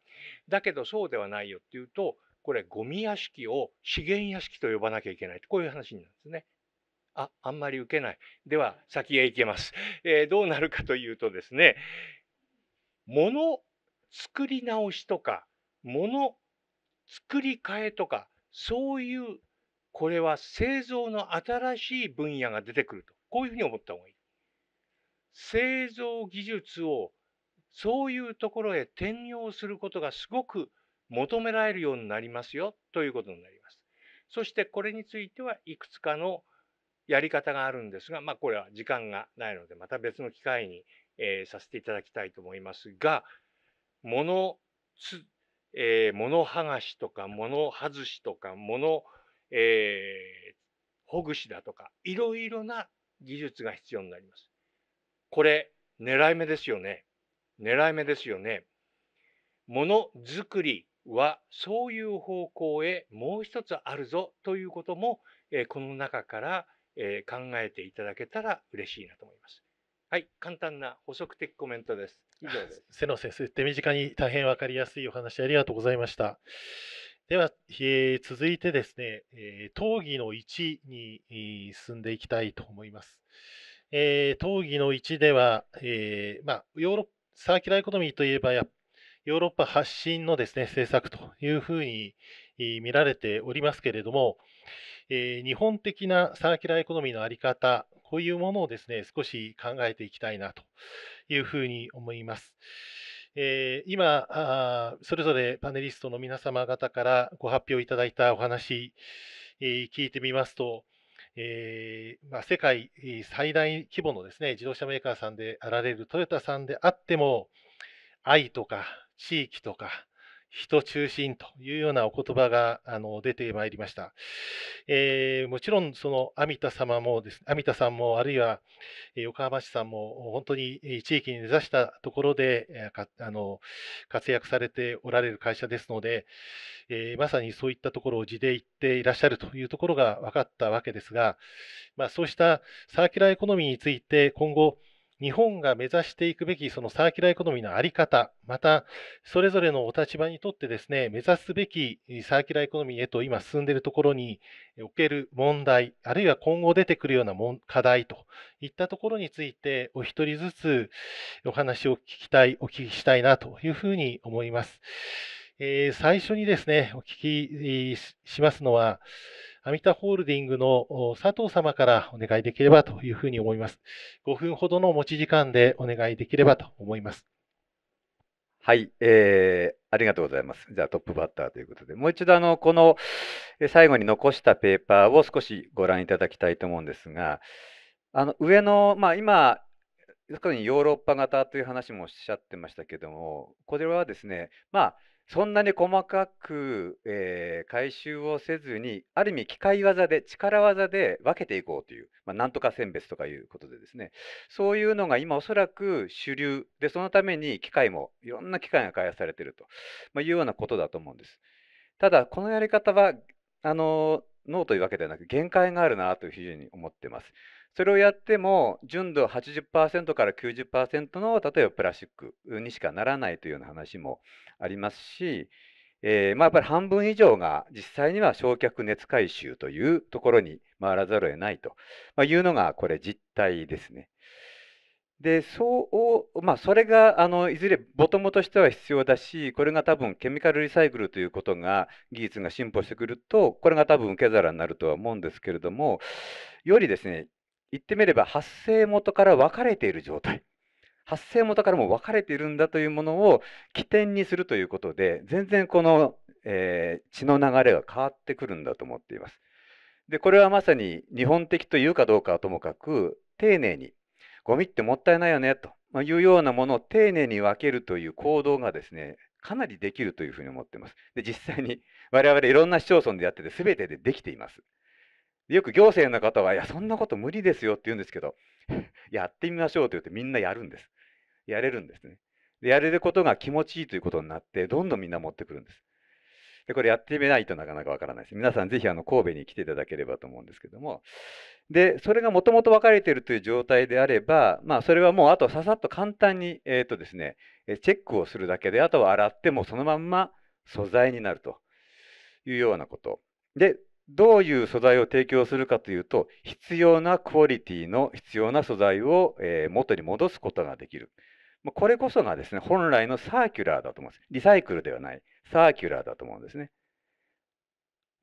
だけどそうではないよっていうとこれゴミ屋敷を資源屋敷と呼ばなきゃいけないこういう話なんですね。ああんまり受けないでは先へ行けます、えー、どうなるかというとですねもの作り直しとかもの作り替えとかそういうこれは製造の新しい分野が出てくるとこういうふうに思った方がいい。製造技術をそういうところへ転用することがすごく求められるようになりますよということになります。そしてこれについてはいくつかのやり方があるんですが、まあ、これは時間がないので、また別の機会に、えー、させていただきたいと思いますが、物つ、えー、物剥がしとか、物外しとか、物、えー、ほぐしだとか、いろいろな技術が必要になります。これ、狙い目ですよね。狙い目ですよね。ものづくりはそういう方向へもう一つあるぞということも、えー、この中からえー、考えていただけたら嬉しいなと思います。はい、簡単な補足的コメントです。以上です。瀬 野先生、手短に大変分かりやすいお話ありがとうございました。では、えー、続いてですね、えー、討議の1に、えー、進んでいきたいと思います。えー、討議の1では、えーまあ、ヨーロサーキュラーエコノミーといえばヨーロッパ発信のですね、政策というふうに、えー、見られておりますけれども、えー、日本的なサーキュラーエコノミーのあり方、こういうものをですね、少し考えていきたいなというふうに思います。えー、今あ、それぞれパネリストの皆様方からご発表いただいたお話、えー、聞いてみますと、えー、まあ、世界最大規模のですね自動車メーカーさんであられるトヨタさんであっても愛とか地域とか人中心というようなお言葉があの出てまいりました。えー、もちろん、その阿弥陀様もです、阿弥陀さんも、あるいは横浜市さんも、本当に地域に根ざしたところであの活躍されておられる会社ですので、えー、まさにそういったところを地で行っていらっしゃるというところが分かったわけですが、まあ、そうしたサーキュラーエコノミーについて、今後、日本が目指していくべきそのサーキュラーエコノミーのあり方、またそれぞれのお立場にとってですね、目指すべきサーキュラーエコノミーへと今進んでいるところにおける問題、あるいは今後出てくるような課題といったところについて、お一人ずつお話を聞きたい、お聞きしたいなというふうに思います。えー、最初にですね、お聞きしますのは、アミタホールディングの佐藤様からお願いできればというふうに思います。5分ほどの持ち時間でお願いできればと思います。はい、えー、ありがとうございます。じゃあトップバッターということで、もう一度あのこの最後に残したペーパーを少しご覧いただきたいと思うんですが、あの上の、まあ、今、特にヨーロッパ型という話もおっしゃってましたけども、これはですね、まあ、そんなに細かく、えー、回収をせずに、ある意味、機械技で、力技で分けていこうという、まあ、なんとか選別とかいうことでですね、そういうのが今、おそらく主流で、そのために機械も、いろんな機械が開発されていると、まあ、いうようなことだと思うんです。ただ、このやり方は、あの、ノーというわけではなく、限界があるなというふうに思っています。それをやっても純度80%から90%の例えばプラスチックにしかならないというような話もありますし、えー、まあ、やっぱり半分以上が実際には焼却熱回収というところに回らざるを得ないというのがこれ実態ですね。でそうまあ、それがあのいずれボトムとしては必要だしこれが多分ケミカルリサイクルということが技術が進歩してくるとこれが多分受け皿になるとは思うんですけれどもよりですね言ってみれば発生元から分かれている状態 発生元からも分かれているんだというものを起点にするということで全然この、えー、血の流れが変わってくるんだと思っています。でこれはまさに日本的というかどうかはともかく丁寧にゴミってもったいないよねというようなものを丁寧に分けるという行動がですねかなりできるというふうに思っています。で実際に我々いろんな市町村でやってて全てでできています。よく行政の方は、いや、そんなこと無理ですよって言うんですけど、やってみましょうと言ってみんなやるんです。やれるんですね。で、やれることが気持ちいいということになって、どんどんみんな持ってくるんです。で、これやってみないとなかなかわからないです。皆さんぜひあの神戸に来ていただければと思うんですけども。で、それがもともと分かれているという状態であれば、まあ、それはもうあとささっと簡単に、えっ、ー、とですね、チェックをするだけで、あとは洗ってもそのまんま素材になるというようなこと。で、どういう素材を提供するかというと、必要なクオリティの必要な素材を、え元に戻すことができる。これこそがですね、本来のサーキュラーだと思うんです。リサイクルではない、サーキュラーだと思うんですね。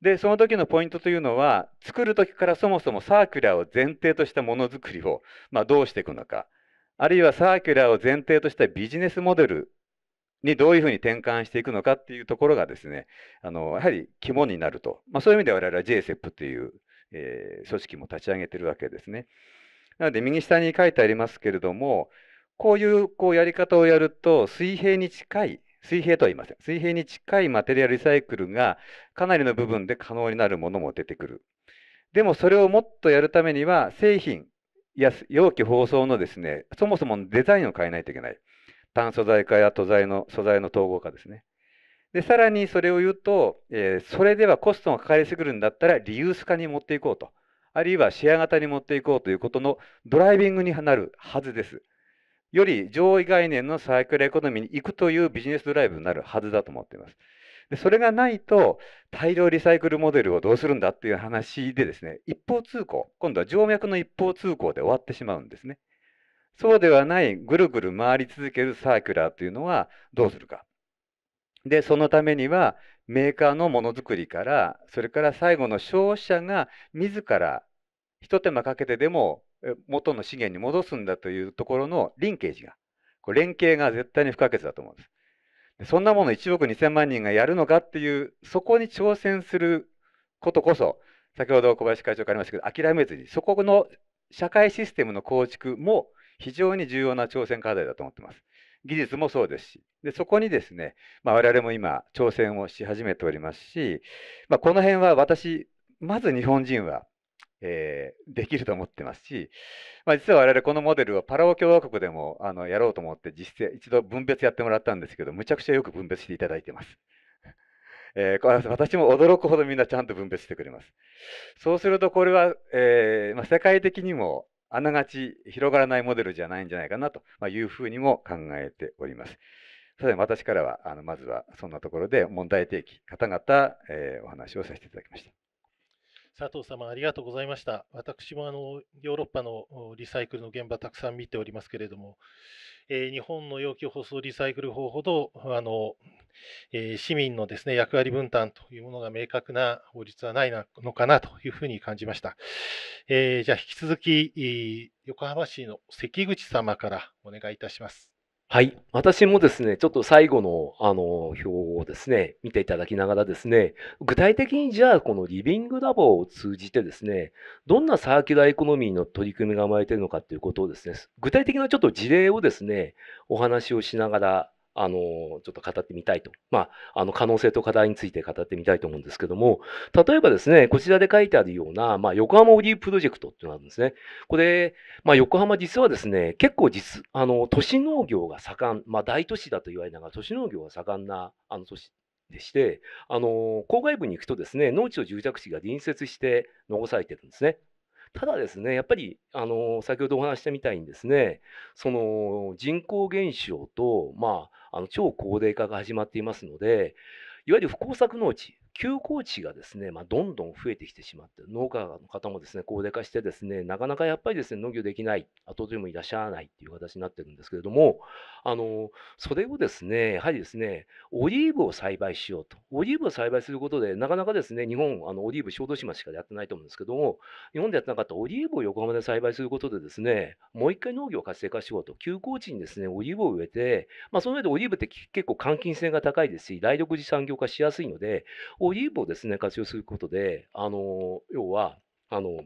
で、その時のポイントというのは、作る時からそもそもサーキュラーを前提としたものづくりを、まあ、どうしていくのか、あるいはサーキュラーを前提としたビジネスモデルにどういうふうに転換していくのかっていうところがですね、あのやはり肝になると、まあ、そういう意味で我々は JSEP という、えー、組織も立ち上げてるわけですね。なので右下に書いてありますけれども、こういうこうやり方をやると水平に近い、水平とは言いません。水平に近いマテリアルリサイクルがかなりの部分で可能になるものも出てくる。でもそれをもっとやるためには製品や容器包装のですね、そもそものデザインを変えないといけない。単素材化や素材の素材の統合化ですね。で、さらにそれを言うと、えー、それではコストがかかりすぎるんだったらリユース化に持っていこうと、あるいはシェア型に持っていこうということのドライビングになるはずです。より上位概念のサイクルエコノミーに行くというビジネスドライブになるはずだと思っています。でそれがないと大量リサイクルモデルをどうするんだっていう話でですね一方通行今度は静脈の一方通行で終わってしまうんですね。そうではないぐるぐる回り続けるサーキュラーというのはどうするか。で、そのためにはメーカーのものづくりから、それから最後の消費者が自らひと手間かけてでも元の資源に戻すんだというところのリンケージが、これ連携が絶対に不可欠だと思うんです。でそんなもの1億2000万人がやるのかっていう、そこに挑戦することこそ、先ほど小林会長からありましたけど、諦めずに、そこの社会システムの構築も非常に重要な挑戦課題だと思ってます。技術もそうですし、でそこにですね、まあ、我々も今、挑戦をし始めておりますし、まあ、この辺は私、まず日本人は、えー、できると思ってますし、まあ、実は我々このモデルをパラオ共和国でもあのやろうと思って、実際一度分別やってもらったんですけど、むちゃくちゃよく分別していただいてます。えー、私も驚くほどみんなちゃんと分別してくれます。そうすると、これは、えーまあ、世界的にもあながち広がらないモデルじゃないんじゃないかなというふうにも考えております。さて私からはあのまずはそんなところで問題提起方々、えー、お話をさせていただきました。佐藤様、ありがとうございました。私もあのヨーロッパのリサイクルの現場たくさん見ておりますけれども、えー、日本の容器包装リサイクル法ほどあの、えー、市民のですね役割分担というものが明確な法律はないのかなというふうに感じました。えー、じゃあ引き続き、横浜市の関口様からお願いいたします。はい。私もですね、ちょっと最後の、あの、表をですね、見ていただきながらですね、具体的にじゃあ、このリビングラボを通じてですね、どんなサーキュラーエコノミーの取り組みが生まれているのかということをですね、具体的なちょっと事例をですね、お話をしながらあの、ちょっと語ってみたいと。まあ、あの、可能性と課題について語ってみたいと思うんですけども、例えばですね、こちらで書いてあるような、まあ、横浜オリープロジェクトっていうのがあるんですね。これ、まあ、横浜実はですね、結構実、あの、都市農業が盛ん、まあ、大都市だと言われながら、都市農業が盛んな、あの、都市、でして、あの、郊外部に行くとですね、農地と住宅地が隣接して残されてるんですね。ただですね、やっぱり、あの、先ほどお話したみたいにですね、その人口減少と、まあ、あの超高齢化が始まっていますので、いわゆる不耕作農地、休耕地がですね、まあ、どんどん増えてきてしまって、農家の方もですね、高齢化してですね、なかなかやっぱりですね、農業できない、後でもいらっしゃらないっていう形になってるんですけれども、あの、それをですね、やはりですね、オリーブを栽培しようと。オリーブを栽培することで、なかなかですね、日本、あの、オリーブ小豆島しかやってないと思うんですけども、日本でやってなかったオリーブを横浜で栽培することでですね、もう一回農業を活性化しようと。休耕地にですね、オリーブを植えて、まあ、その上でオリーブって結構換金性が高いですし、大緑地産業化しやすいので、オリーブをですね活用することであの要はあの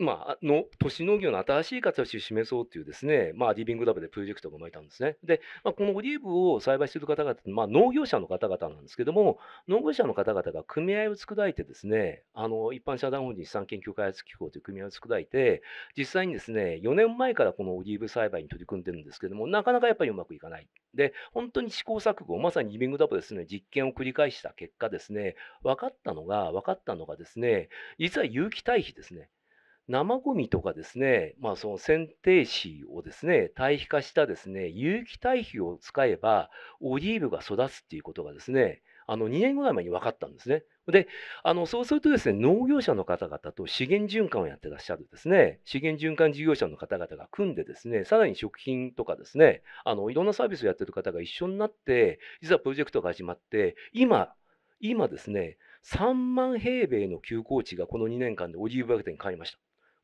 まあ、の都市農業の新しい形を示そうというですね、まあ、リビングダブでプロジェクトが生まれたんですね。で、まあ、このオリーブを栽培している方々、まあ、農業者の方々なんですけども、農業者の方々が組合を作られてですね、あの一般社団法人資産研究開発機構という組合を作られて、実際にですね、4年前からこのオリーブ栽培に取り組んでるんですけども、なかなかやっぱりうまくいかない。で、本当に試行錯誤、まさにリビングダブですね、実験を繰り返した結果ですね、分かったのが、分かったのがですね、実は有機堆肥ですね。生ゴミとかですね、まあ、その剪定紙をですね、堆肥化したですね、有機堆肥を使えば、オリーブが育つっていうことがですね、あの2年ぐらい前に分かったんですね。で、あのそうするとですね、農業者の方々と資源循環をやってらっしゃるですね、資源循環事業者の方々が組んでですね、さらに食品とかですね、あのいろんなサービスをやってる方が一緒になって、実はプロジェクトが始まって、今、今ですね、3万平米の休耕地がこの2年間でオリーブ畑に変わりました。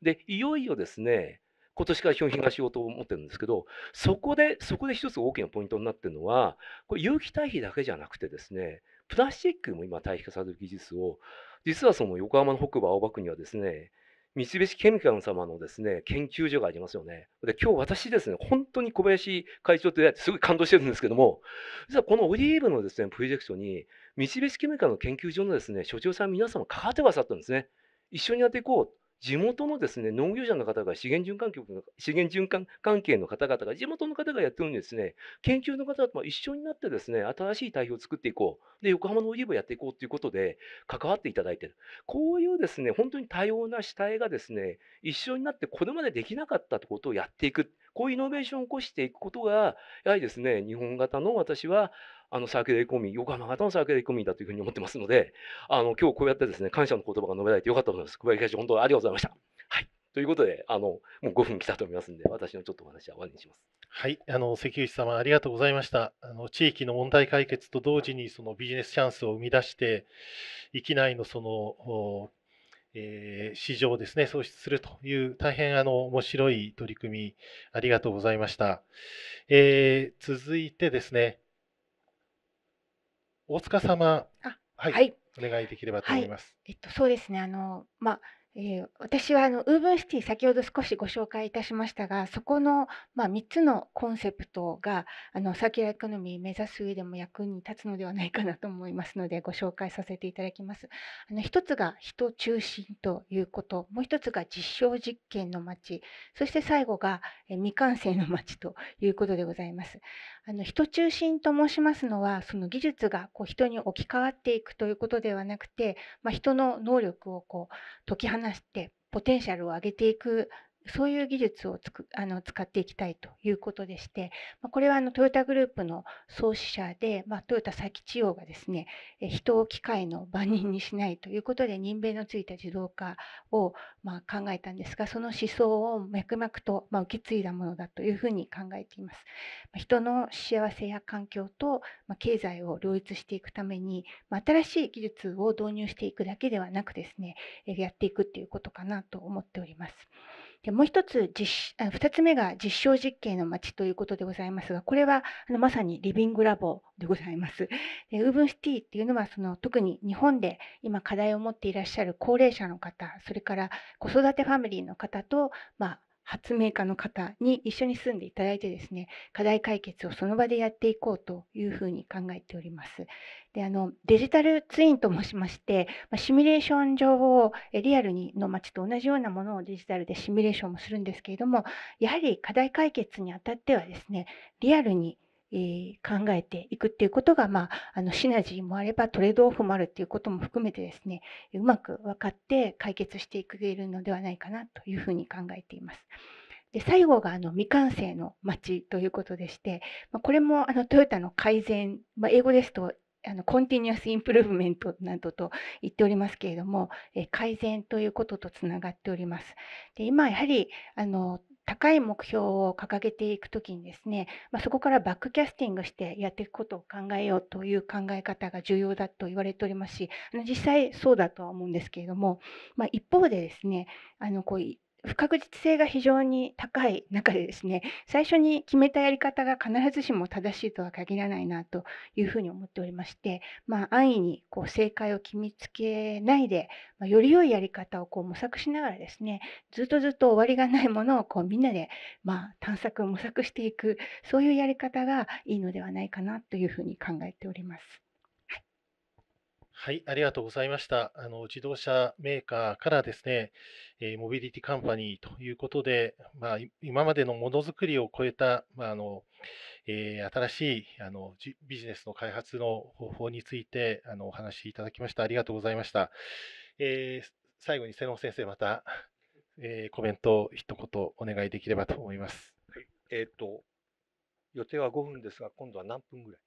で、いよいよですね、今年から商品化しようと思ってるんですけど、そこで、そこで一つ大きなポイントになってるのは、これ有機堆肥だけじゃなくてですね、プラスチックも今堆肥化される技術を、実はその横浜の北部青葉区にはですね、三菱ケミカル様のですね研究所がありますよね。で今日私ですね、本当に小林会長と出会ってすごい感動してるんですけども、実はこのオリーブのですねプロジェクトに、三菱ケミカルの研究所のですね所長さん皆様関わってくださったんですね。一緒にやっていこう。地元のですね農業者の方が資源循環局の資源循環関係の方々が地元の方がやってるんですね研究の方と一緒になってですね新しい代表を作っていこうで横浜のオリーブをやっていこうということで関わっていただいてるこういうですね本当に多様な主体がですね一緒になってこれまでできなかったことをやっていくこういうイノベーションを起こしていくことがやはりですね日本型の私はあのサーキュレみ、横浜方のサーキュレーだというふうに思ってますので、あの今日こうやってですね感謝の言葉が述べられてよかったと思います。小林会長、本当にありがとうございました。はいということで、あのもう5分来たと思いますんで、私のちょっとお話は終わりにします。はい、あの関口様、ありがとうございました。あの地域の問題解決と同時に、そのビジネスチャンスを生み出して、域内のその、えー、市場をですね、創出するという、大変あの面白い取り組み、ありがとうございました。えー、続いてですね、大塚様、はい、はい、お願いできればと思います。はい、えっとそうですね。あのまあえー、私はあのウーブンシティ先ほど少しご紹介いたしましたがそこの、まあ、3つのコンセプトがあのサーキュラーエコノミー目指す上でも役に立つのではないかなと思いますのでご紹介させていただきます。あの1つが人中心ということもう1つが実証実験の街そして最後が、え未完成の街ということでございます。あの人中心と申しますのはその技術がこう人に置き換わっていくということではなくて、まあ、人の能力をこう解き放話してポテンシャルを上げていくそういう技術をつくあの使っていきたいということでして、まあ、これはあのトヨタグループの創始者で、まあ、トヨタ佐吉王がですね人を機械の万人にしないということで人命のついた自動化をまあ考えたんですがその思想を脈々とまあ受け継いだものだというふうに考えています。まあ、人の幸せや環境とまあ経済を両立していくためにまあ、新しい技術を導入していくだけではなくですねやっていくっていうことかなと思っております。でもう一つ実2つ目が実証実験の街ということでございますがこれはあのまさにリビングラボでございます。でウーブンシティっていうのはその特に日本で今課題を持っていらっしゃる高齢者の方それから子育てファミリーの方と、まあ、発明家の方に一緒に住んでいただいてですね課題解決をその場でやっていこうというふうに考えております。であのデジタルツインと申しまして、まシミュレーション上をリアルにの街と同じようなものをデジタルでシミュレーションもするんですけれどもやはり課題解決にあたってはですねリアルにえ考えていくっていうことが、まあ、あのシナジーもあればトレードオフもあるっていうことも含めてですねうまく分かって解決していくれるのではないかなというふうに考えています。で最後があの未完成の街ということでして、まこれもあのトヨタの改善、まあ、英語ですとあのコンティニュアスインプルーブメントなどと言っておりますけれども、え改善ということとつながっております。で今やはりあの高い目標を掲げていくときにですね、まあ、そこからバックキャスティングしてやっていくことを考えようという考え方が重要だと言われておりますし、あの実際そうだとは思うんですけれども、まあ、一方でですね、あのこう不確実性が非常に高い中でですね最初に決めたやり方が必ずしも正しいとは限らないなというふうに思っておりまして、まあ、安易にこう正解を決めつけないで、まあ、より良いやり方をこう模索しながらですねずっとずっと終わりがないものをこうみんなで、まあ、探索模索していくそういうやり方がいいのではないかなというふうに考えております。はい、ありがとうございました。あの自動車メーカーからですね、えモビリティカンパニーということで、まあ、今までのものづくりを超えた、まああのえー、新しいあのビジネスの開発の方法についてあのお話しいただきました。ありがとうございました。えー、最後に瀬野先生、また、えー、コメント一言お願いできればと思います。はい、えっ、と、予定は5分ですが、今度は何分ぐらい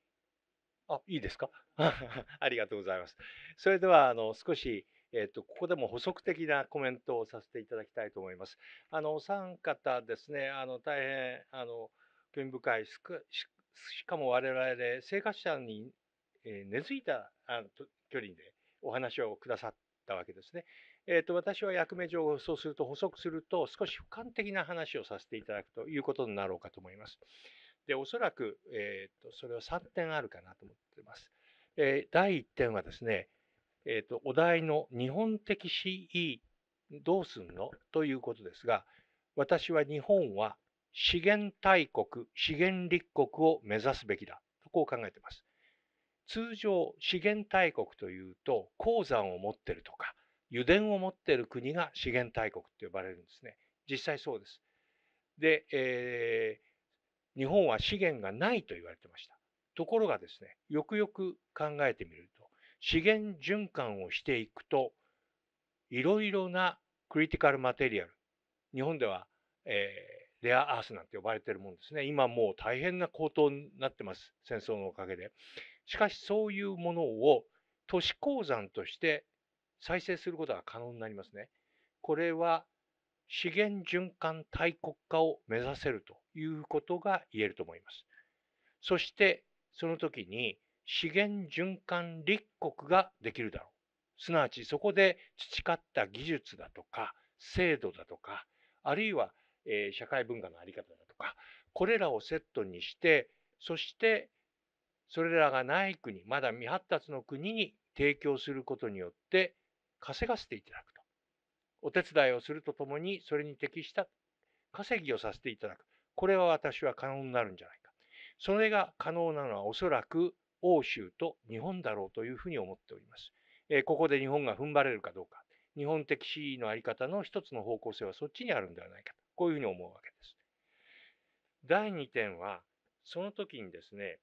あ、いいですか ありがとうございます。それでは、あの、少し、えっと、ここでも補足的なコメントをさせていただきたいと思います。あの、お三方ですね、あの、大変、あの、興味深い、しかも我々、生活者に、えー、根付いたあの距離でお話をくださったわけですね。えーと私は役目上そうすると補足すると少し俯瞰的な話をさせていただくということになろうかと思います。で、おそらく、えーと、それは3点あるかなと思ってます。えー、第1点はですね、えーと、お題の日本的 CE どうすんのということですが、私は日本は資源大国、資源立国を目指すべきだとこう考えています。通常、資源大国というと、鉱山を持ってるとか、油田を持っている国が資源大国と呼ばれるんですね。実際そうです。で、えー、日本は資源がないと言われてました。ところがですね、よくよく考えてみると、資源循環をしていくと、いろいろなクリティカルマテリアル、日本では、えー、レアアースなんて呼ばれてるもんですね。今もう大変な高騰になってます、戦争のおかげで。しかしそういうものを都市鉱山として再生することが可能になりますね。これは資源循環大国化を目指せるということが言えると思います。そしてその時に資源循環立国ができるだろう。すなわちそこで培った技術だとか制度だとかあるいは、え社会文化の在り方だとかこれらをセットにしてそしてそれらがない国まだ未発達の国に提供することによって稼がせていただくとお手伝いをするとともにそれに適した稼ぎをさせていただくこれは私は可能になるんじゃないか。それが可能なのはおそらく欧州と日本だろうというふうに思っております。えここで日本が踏ん張れるかどうか。日本的地位の在り方の一つの方向性はそっちにあるんではないかと。こういうふうに思うわけです。第2点は、その時にですね、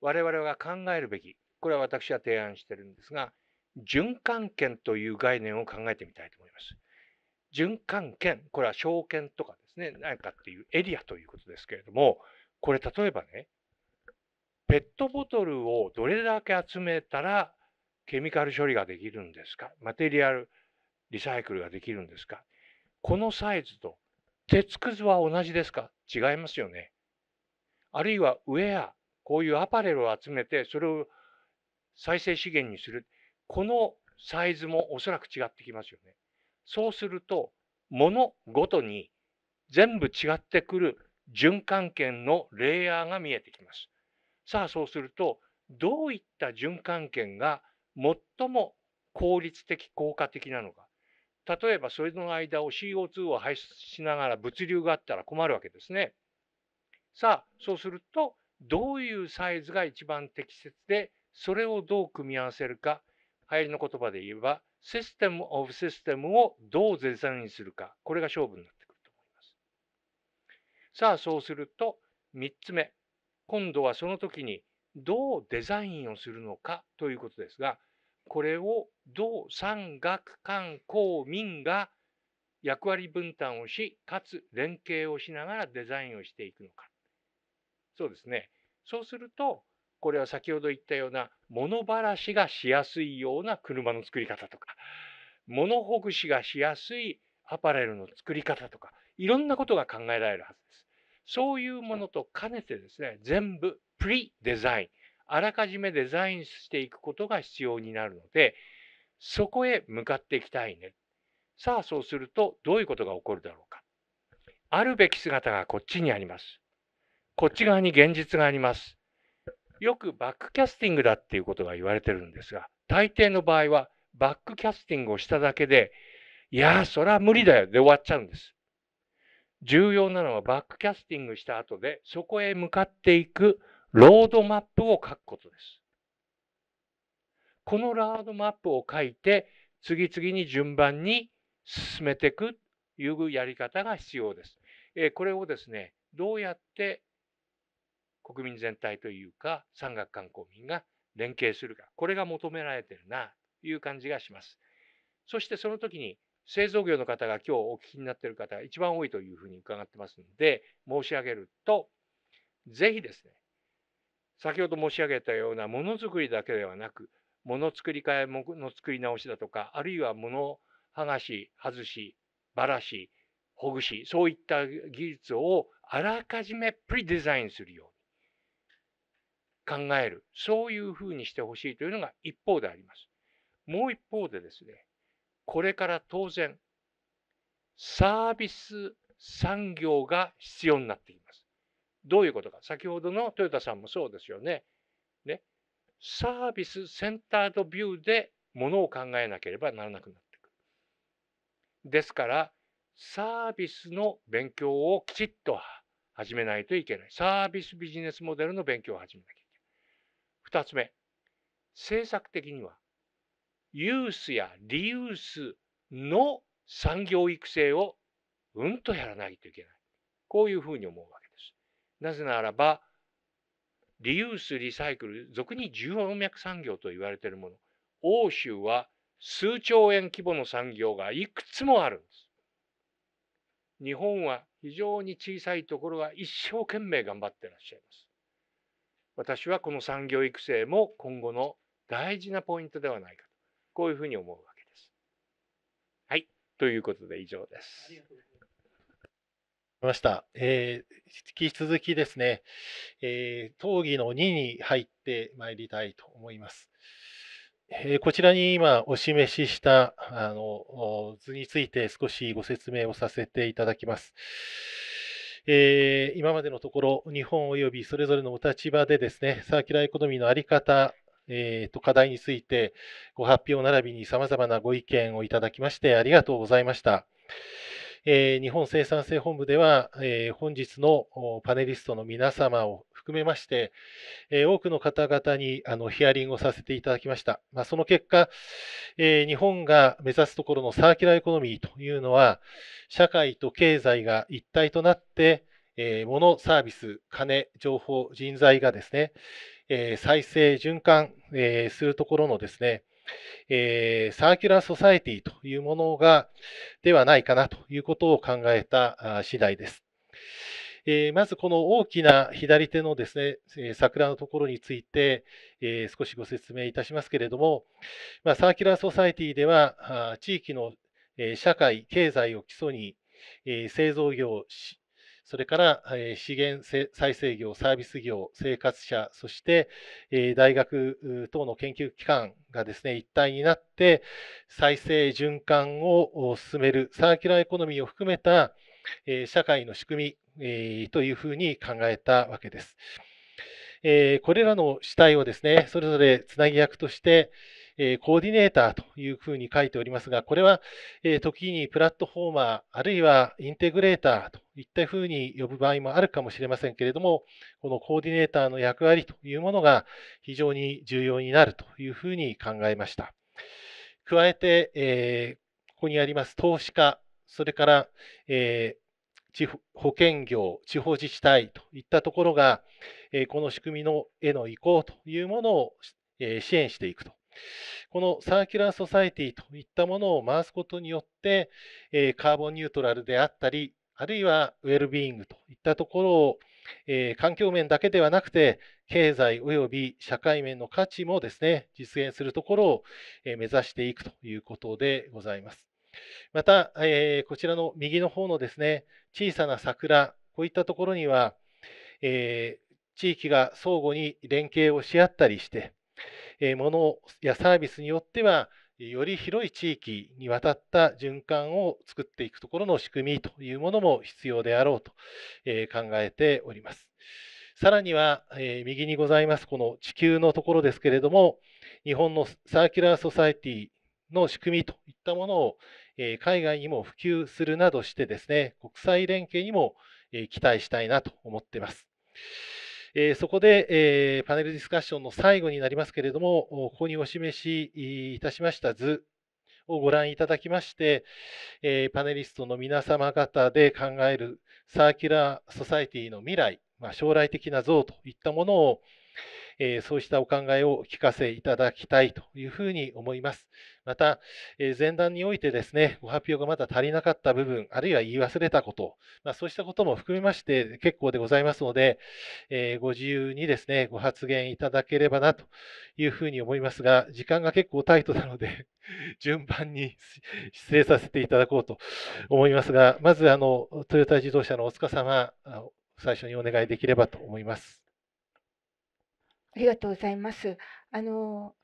我々が考えるべき、これは私は提案してるんですが、循環権という概念を考えてみたいと思います。循環権、これは証券とかですね、何かっていうエリアということですけれども、これ例えばね、ペットボトルをどれだけ集めたらケミカル処理ができるんですかマテリアルリサイクルができるんですかこのサイズと鉄くずは同じですか違いますよね。あるいはウェア、こういうアパレルを集めてそれを再生資源にする。このサイズもおそらく違ってきますよね。そうすると、物ごとに全部違ってくる循環圏のレイヤーが見えてきます。さあそうするとどういった循環圏が最も効率的効果的なのか例えばそれの間を CO2 を排出しながら物流があったら困るわけですね。さあそうするとどういうサイズが一番適切でそれをどう組み合わせるか流行りの言葉で言えばシステム・オブ・システムをどうデザインするかこれが勝負になる。さあそうすると3つ目今度はその時にどうデザインをするのかということですがこれを同産学官公民が役割分担をしかつ連携をしながらデザインをしていくのかそうですねそうするとこれは先ほど言ったような物ばらしがしやすいような車の作り方とか物ほぐしがしやすいアパレルの作り方とかいろんなことが考えられるはずです。そういうものと兼ねてですね、全部プリデザイン、あらかじめデザインしていくことが必要になるので、そこへ向かっていきたいね。さあ、そうするとどういうことが起こるだろうか。あるべき姿がこっちにあります。こっち側に現実があります。よくバックキャスティングだっていうことが言われてるんですが、大抵の場合はバックキャスティングをしただけで、いやー、それは無理だよで終わっちゃうんです。重要なのはバックキャスティングした後で、そこへ向かっていくロードマップを書くことです。このロードマップを書いて、次々に順番に進めていくというやり方が必要です。えこれをですね、どうやって国民全体というか、産学官公民が連携するか、これが求められてるなという感じがします。そしてその時に製造業の方が今日お聞きになっている方が一番多いというふうに伺ってますので申し上げるとぜひですね先ほど申し上げたようなものづくりだけではなくもの作り替えもの作り直しだとかあるいはもの剥がし外しばらしほぐしそういった技術をあらかじめプリデザインするように考えるそういうふうにしてほしいというのが一方であります。もう一方でですねこれから当然、サービス産業が必要になっています。どういうことか。先ほどのトヨタさんもそうですよね。ね。サービスセンタードビューでものを考えなければならなくなってくる。ですから、サービスの勉強をきちっと始めないといけない。サービスビジネスモデルの勉強を始めなきゃいけない。2つ目、政策的にはユースやリユースの産業育成をうんとやらないといけない。こういうふうに思うわけです。なぜならば、リユース、リサイクル、俗に重要脈産業と言われているもの、欧州は数兆円規模の産業がいくつもあるんです。日本は非常に小さいところが一生懸命頑張ってらっしゃいます。私はこの産業育成も今後の大事なポイントではないかこういうふうに思うわけです。はい。ということで以上です。ました。えー、引き続きですね、えー、討議の2に入ってまいりたいと思います。えー、こちらに今お示ししたあの図について少しご説明をさせていただきます。えー、今までのところ、日本及びそれぞれのお立場でですね、サーキュラーエコノミーの在り方えー、と課題についてご発表並びに様々なご意見をいただきましてありがとうございました。えー、日本生産性本部では、えー、本日のパネリストの皆様を含めまして、え多くの方々にあのヒアリングをさせていただきました。まあ、その結果、え日本が目指すところのサーキュラーエコノミーというのは、社会と経済が一体となって、えー、物、サービス、金、情報、人材がですね、え再生、循環、えするところのですね、えサーキュラーソサエティというものが、ではないかなということを考えた次第です。えまずこの大きな左手のですね、え桜のところについて、え少しご説明いたしますけれども、まサーキュラーソサエティでは、地域の社会、経済を基礎に、え製造業、それから、え資源再生業、サービス業、生活者、そして、え大学等の研究機関がですね、一体になって再生循環を進めるサーキュラーエコノミーを含めた、え社会の仕組み、というふうに考えたわけです。えこれらの主体をですね、それぞれつなぎ役として、えコーディネーターというふうに書いておりますが、これは、え時にプラットフォーマー、あるいはインテグレーターといったふうに呼ぶ場合もあるかもしれませんけれども、このコーディネーターの役割というものが非常に重要になるというふうに考えました。加えて、えここにあります投資家、それから、え地保険業、地方自治体といったところが、この仕組みのへの移行というものを支援していくとこのサーキュラーソサエティといったものを回すことによって、えカーボンニュートラルであったり、あるいはウェルビーイングといったところを、え環境面だけではなくて、経済及び社会面の価値もですね、実現するところを目指していくということでございます。また、えこちらの右の方のですね、小さな桜、こういったところには、え地域が相互に連携をし合ったりして、えー、やサービスによってはより広い地域にわたった循環を作っていくところの仕組みというものも必要であろうと、え考えております。さらには、え右にございますこの地球のところですけれども、日本のサーキュラーソサエティの仕組みといったものを、え海外にも普及するなどしてですね、国際連携にも、え期待したいなと思っています。えそこで、えパネルディスカッションの最後になりますけれども、ここにお示しいたしました図をご覧いただきまして、えパネリストの皆様方で考えるサーキュラーソサイティの未来、まあ、将来的な像といったものを、えそうしたお考えをお聞かせいただきたいというふうに思います。また、え前段においてですね、ご発表がまだ足りなかった部分、あるいは言い忘れたこと、まあ、そうしたことも含めまして結構でございますので、えご自由にですね、ご発言いただければなというふうに思いますが、時間が結構タイトなので 順番に失礼させていただこうと思いますが、まずあのトヨタ自動車の大塚様、最初にお願いできればと思います。ありがとうございます。あの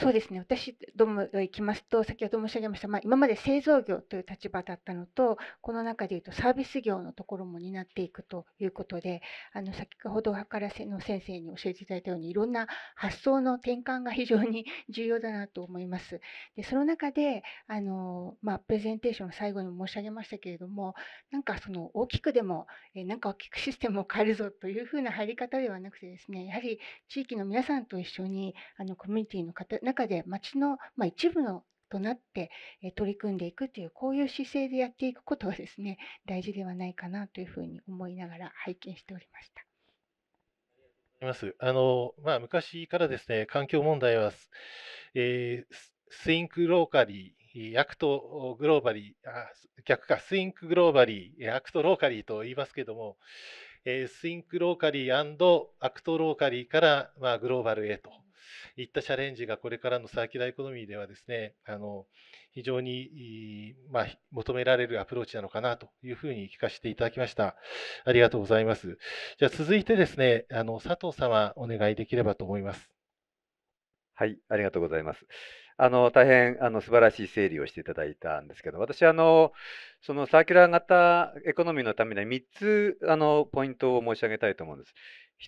そうですね私どもが行きますと先ほど申し上げました、まあ、今まで製造業という立場だったのとこの中でいうとサービス業のところも担っていくということであの先ほどからの先生に教えていただいたようにいろんな発想の転換が非常に 重要だなと思います。でその中であの、まあ、プレゼンテーションの最後に申し上げましたけれどもなんかその大きくでもなんか大きくシステムを変えるぞというふうな入り方ではなくてですねやはり地域の皆さんと一緒にあのコミュニティの方中で町の、まあ、一部のとなって取り組んでいくというこういう姿勢でやっていくことはですね 大事ではないかなというふうに思いながら拝見しておりました。いますあのまあ、昔からですね環境問題は、えー、スインクローカリー、アクトグローバリー、あ逆か、スインクグローバリー、アクトローカリーと言いますけども、えー、スインクローカリーアクトローカリーから、まあ、グローバルへといったチャレンジがこれからのサーキュラーエコノミーではですね、あの非常に、まあ、求められるアプローチなのかなというふうに聞かせていただきました。ありがとうございます。じゃあ続いてですね、あの佐藤様お願いできればと思います。はい、ありがとうございます。あの大変あの素晴らしい整理をしていただいたんですけど、私あの、そのサーキュラー型エコノミーのためには3つあのポイントを申し上げたいと思うんです。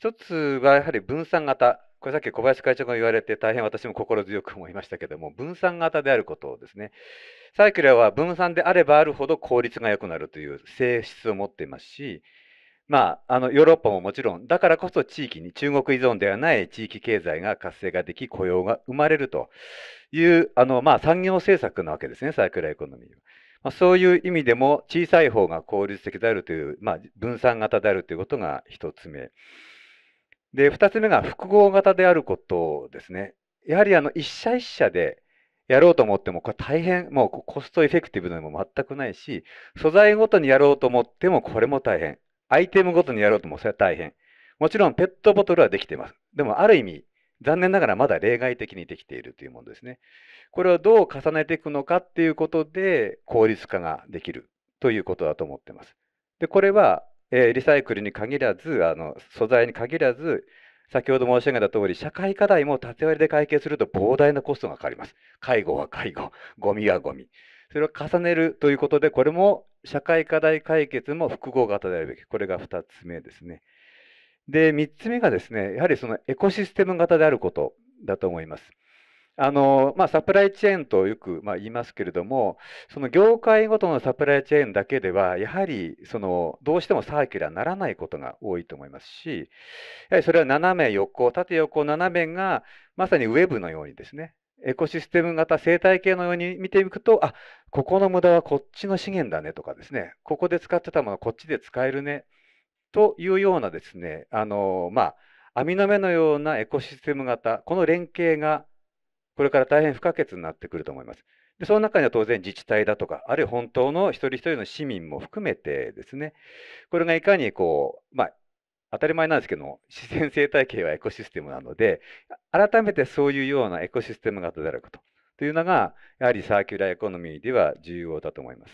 1つはやはり分散型、これさっき小林会長が言われて、大変私も心強く思いましたけども、分散型であることですね。サーキュラーは分散であればあるほど効率が良くなるという性質を持っていますし、まあ、あのヨーロッパももちろん、だからこそ地域に中国依存ではない地域経済が活性化でき、雇用が生まれるというあの、まあ、産業政策なわけですね、サークルエコノミーは。まあ、そういう意味でも、小さい方が効率的であるという、まあ、分散型であるということが1つ目。で、2つ目が複合型であることですね。やはりあの一社一社でやろうと思っても、これ大変、もうコストエフェクティブでも全くないし、素材ごとにやろうと思っても、これも大変。アイテムごとにやろうともそれは大変。もちろんペットボトルはできてます。でもある意味、残念ながらまだ例外的にできているというものですね。これをどう重ねていくのかっていうことで効率化ができるということだと思ってます。で、これは、えー、リサイクルに限らず、あの素材に限らず、先ほど申し上げたとおり、社会課題も縦割りで解決すると膨大なコストがかかります。介護は介護、ゴミはゴミ。それを重ねるということで、これも社会課題解決も複合型であるべき。これが2つ目ですね。で、3つ目がですね、やはりそのエコシステム型であることだと思います。あのまあ、サプライチェーンとよく、まあ、言いますけれども、その業界ごとのサプライチェーンだけでは、やはりそのどうしてもサーキュラーにならないことが多いと思いますし、やはりそれは斜め横、縦横、斜めがまさにウェブのようにですね、エコシステム型生態系のように見ていくと、あここの無駄はこっちの資源だねとかですね、ここで使ってたものこっちで使えるねというようなですね、あのまあ、網の目のようなエコシステム型、この連携がこれから大変不可欠になってくると思います。でその中には当然自治体だとか、あるいは本当の一人一人の市民も含めてですね、これがいかにこう、まあ、当たり前なんですけども、自然生態系はエコシステムなので、改めてそういうようなエコシステムが働くことというのが、やはりサーキュラーエコノミーでは重要だと思います。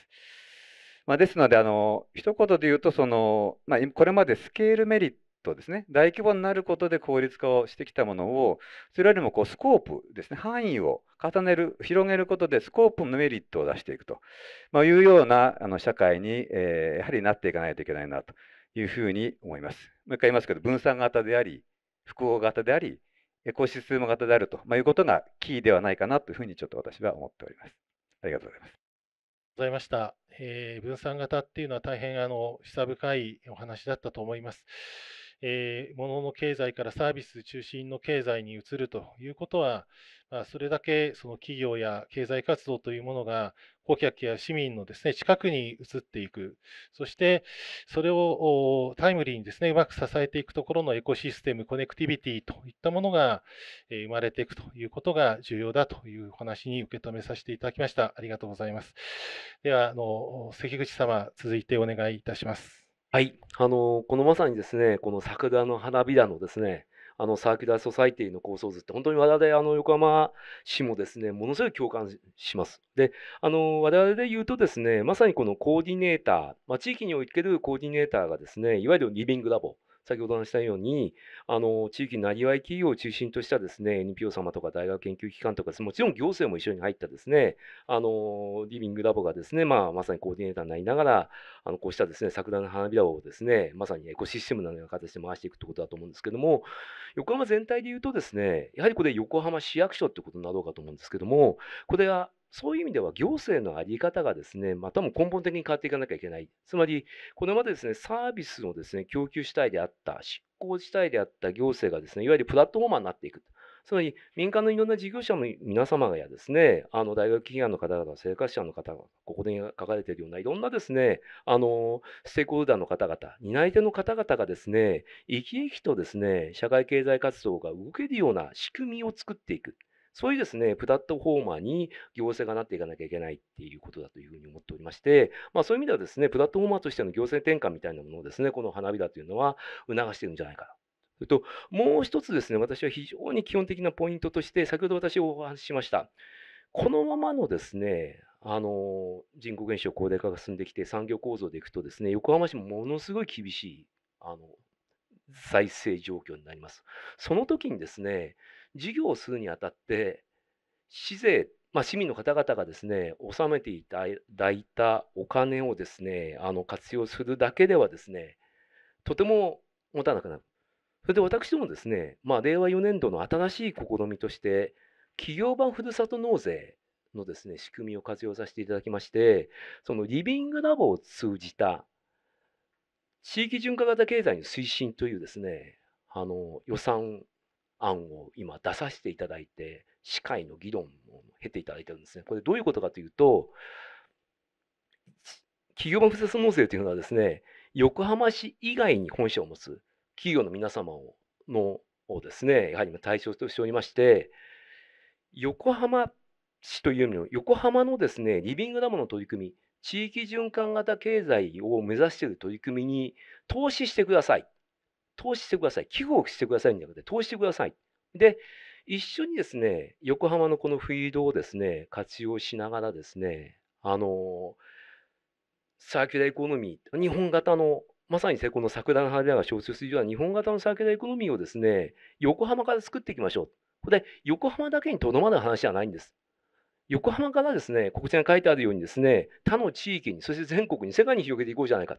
まあ、ですので、あの一言で言うとその、まあ、これまでスケールメリットですね、大規模になることで効率化をしてきたものを、それよりもこうスコープですね、範囲を重ねる、広げることでスコープのメリットを出していくと、まあ、いうようなあの社会に、えー、やはりなっていかないといけないなと。いうふうに思います。もう一回言いますけど、分散型であり、複合型であり、エコシステム型であると、まあ、いうことがキーではないかなというふうにちょっと私は思っております。ありがとうございます。ございました。えー、分散型っていうのは大変あの、示唆深いお話だったと思います。えー、物の経済からサービス中心の経済に移るということは、まあ、それだけその企業や経済活動というものが顧客や市民のですね近くに移っていく、そしてそれをタイムリーにですねうまく支えていくところのエコシステム、コネクティビティといったものが生まれていくということが重要だというお話に受け止めさせていただきました。ありがとうございます。では、あの関口様、続いてお願いいたします。はい、あのこのまさにですね、この桜の花びらのですね、あのサーキュラーソサイティの構想図って本当に我々あの横浜市もですね、ものすごい共感します。で、あの我々で言うとですね、まさにこのコーディネーター、まあ、地域におけるコーディネーターがですね、いわゆるリビングラボ先ほど話したようにあの地域なりわい企業を中心としたですね NPO 様とか大学研究機関とかもちろん行政も一緒に入ったですねあのリビングラボがですね、まあ、まさにコーディネーターになりながらあのこうしたですね桜の花びらをですねまさにエコシステムのような形で回していくということだと思うんですけども横浜全体でいうとですねやはりこれ横浜市役所ってことになろうかと思うんですけどもこれはそういう意味では行政の在り方がですね、またも根本的に変わっていかなきゃいけない。つまり、これまでですね、サービスをですね、供給主体であった、執行主体であった行政がですね、いわゆるプラットフォーマーになっていく。つまり、民間のいろんな事業者の皆様やですね、あの大学企業の方々、生活者の方々、ここで書かれているような、いろんなですね、あの、ステークホルダーの方々、担い手の方々がですね、生き生きとですね、社会経済活動が動けるような仕組みを作っていく。そういうですね、プラットフォーマーに行政がなっていかなきゃいけないっていうことだというふうに思っておりまして、まあ、そういう意味ではですね、プラットフォーマーとしての行政転換みたいなものをですね、この花火だというのは促してるんじゃないかなともう一つですね、私は非常に基本的なポイントとして、先ほど私お話ししました、このままのですね、あの人口減少、高齢化が進んできて、産業構造でいくと、ですね横浜市もものすごい厳しいあの財政状況になります。その時にですね、事業をするにあたって、市税、まあ、市民の方々がですね、納めていただいたお金をですね、あの活用するだけではですね、とても持たなくなる。それで私どもですね、まあ、令和4年度の新しい試みとして、企業版ふるさと納税のですね、仕組みを活用させていただきまして、そのリビングラボを通じた地域循環型経済の推進というですね、あの予算案を今出させていただいて、司会の議論を経ていただいてるんですね。これどういうことかというと、企業版正設納税というのはですね、横浜市以外に本社を持つ企業の皆様をのをですね、やはり対象としておりまして、横浜市というの横浜のですね、リビングダムの取り組み、地域循環型経済を目指している取り組みに投資してください。投資してください。寄付をしてくださいんじゃなくて、投資してください。で、一緒にですね、横浜のこのフィードをですね、活用しながらですね、あの、サーキュラーエコノミー、日本型の、まさにこの桜の花が小説ようは日本型のサーキュラーエコノミーをですね、横浜から作っていきましょう。これ、横浜だけにとどまる話じゃないんです。横浜からですね、こちに書いてあるようにですね、他の地域に、そして全国に、世界に広げていこうじゃないか。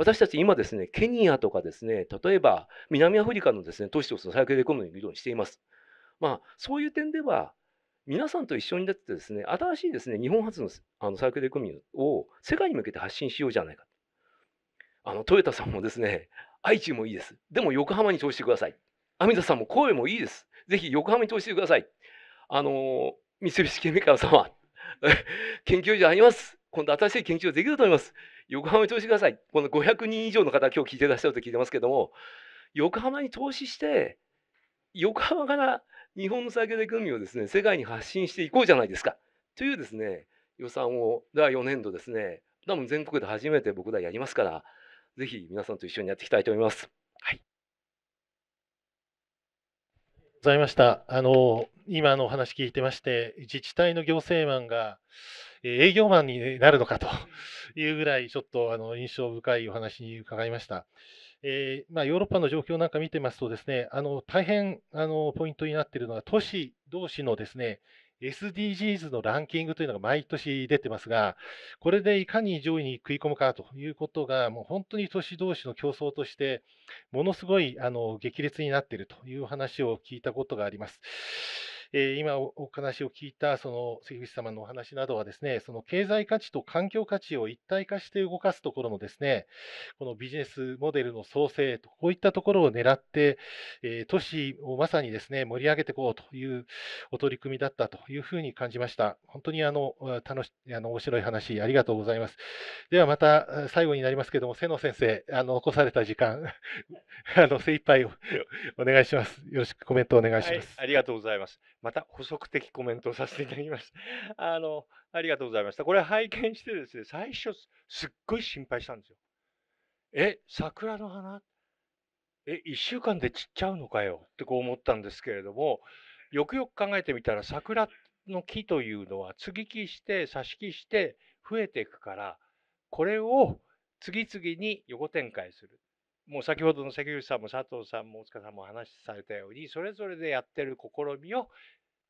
私たち今ですね、ケニアとかですね、例えば南アフリカのですね、都市としのサイクルエコノミを議論しています。まあ、そういう点では、皆さんと一緒になってですね、新しいですね、日本発のあのサイクルエコミを世界に向けて発信しようじゃないか。あの、トヨタさんもですね、愛知もいいです。でも横浜に投資してください。阿弥陀さんも声もいいです。ぜひ横浜に投資してください。あの、三菱ケミカル様、研究所あります。今度新しい研究所できると思います。横浜に投資してくださいこの500人以上の方今日聞いてらっしゃると聞いてますけども横浜に投資して横浜から日本のサーキュラをですね世界に発信していこうじゃないですかというですね予算を第4年度ですね多分全国で初めて僕らやりますからぜひ皆さんと一緒にやっていきたいと思います。はい、ございましたあの今のお話聞いてまして自治体の行政マンが営業マンになるのかというぐらい、ちょっとあの印象深いお話に伺いました。えー、まあ、ヨーロッパの状況なんか見てますとですね、あの大変あのポイントになっているのは、都市同士のですね SDGs のランキングというのが毎年出てますが、これでいかに上位に食い込むかということが、もう本当に都市同士の競争として、ものすごいあの激烈になっているという話を聞いたことがあります。えー、今お話を聞いたその関口様のお話などはですね、その経済価値と環境価値を一体化して動かすところのですね、このビジネスモデルの創生と、こういったところを狙って、えー、都市をまさにですね、盛り上げていこうというお取り組みだったというふうに感じました。本当にあの、楽し、あの、面白い話ありがとうございます。ではまた最後になりますけども、瀬野先生、あの、残された時間、あの、精一杯 お願いします。よろしくコメントお願いします。はい、ありがとうございます。また補足的コメントをさせていただきます。あの、ありがとうございました。これ拝見してですね、最初すっごい心配したんですよ。え、桜の花え、1週間で散っちゃうのかよってこう思ったんですけれども、よくよく考えてみたら桜の木というのは接ぎ木して挿し木して増えていくから、これを次々に横展開する。もう先ほどの関口さんも佐藤さんも大塚さんも話されたようにそれぞれでやってる試みを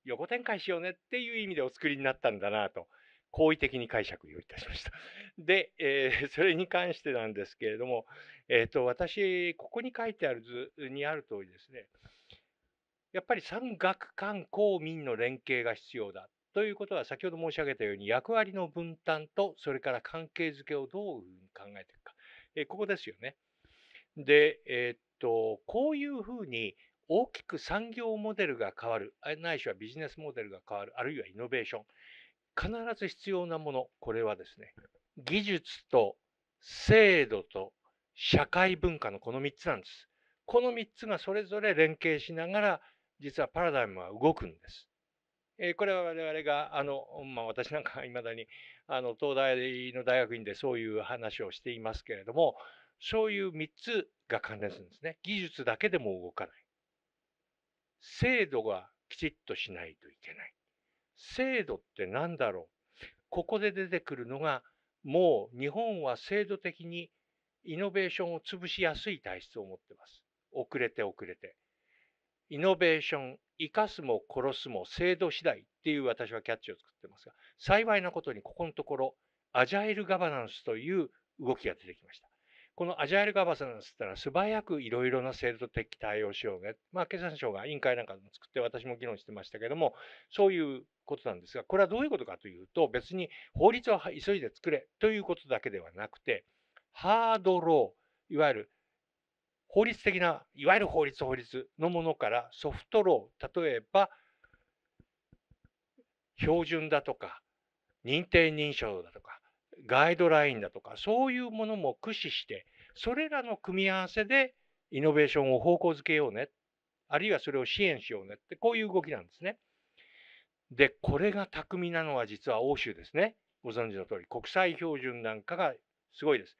横展開しようねっていう意味でお作りになったんだなと好意的に解釈をいたしました。で、えー、それに関してなんですけれども、えーと、私ここに書いてある図にある通りですねやっぱり産学官公民の連携が必要だということは先ほど申し上げたように役割の分担とそれから関係づけをどういうふうに考えていくか、えー、ここですよね。で、えー、っと、こういうふうに大きく産業モデルが変わる、ないしはビジネスモデルが変わる、あるいはイノベーション、必ず必要なもの、これはですね、技術と制度と社会文化のこの3つなんです。この3つがそれぞれ連携しながら、実はパラダイムは動くんです。えー、これは我々が、あの、まあ、私なんかはいまだに、あの、東大の大学院でそういう話をしていますけれども、そういう三つが関連するんですね。技術だけでも動かない。制度がきちっとしないといけない。制度って何だろうここで出てくるのが、もう日本は制度的にイノベーションを潰しやすい体質を持ってます。遅れて遅れて。イノベーション、生かすも殺すも制度次第っていう私はキャッチを作ってますが、幸いなことにここのところ、アジャイルガバナンスという動きが出てきました。このアジャイルガバナンスったら素早くいろいろな制度的対応しようね。まあ、経産省が委員会なんか作って私も議論してましたけども、そういうことなんですが、これはどういうことかというと、別に法律を急いで作れということだけではなくて、ハードロー、いわゆる法律的な、いわゆる法律法律のものからソフトロー、例えば標準だとか、認定認証だとか、ガイドラインだとかそういうものも駆使してそれらの組み合わせでイノベーションを方向づけようねあるいはそれを支援しようねってこういう動きなんですね。でこれが巧みなのは実は欧州ですねご存知の通り国際標準なんかがすごいです。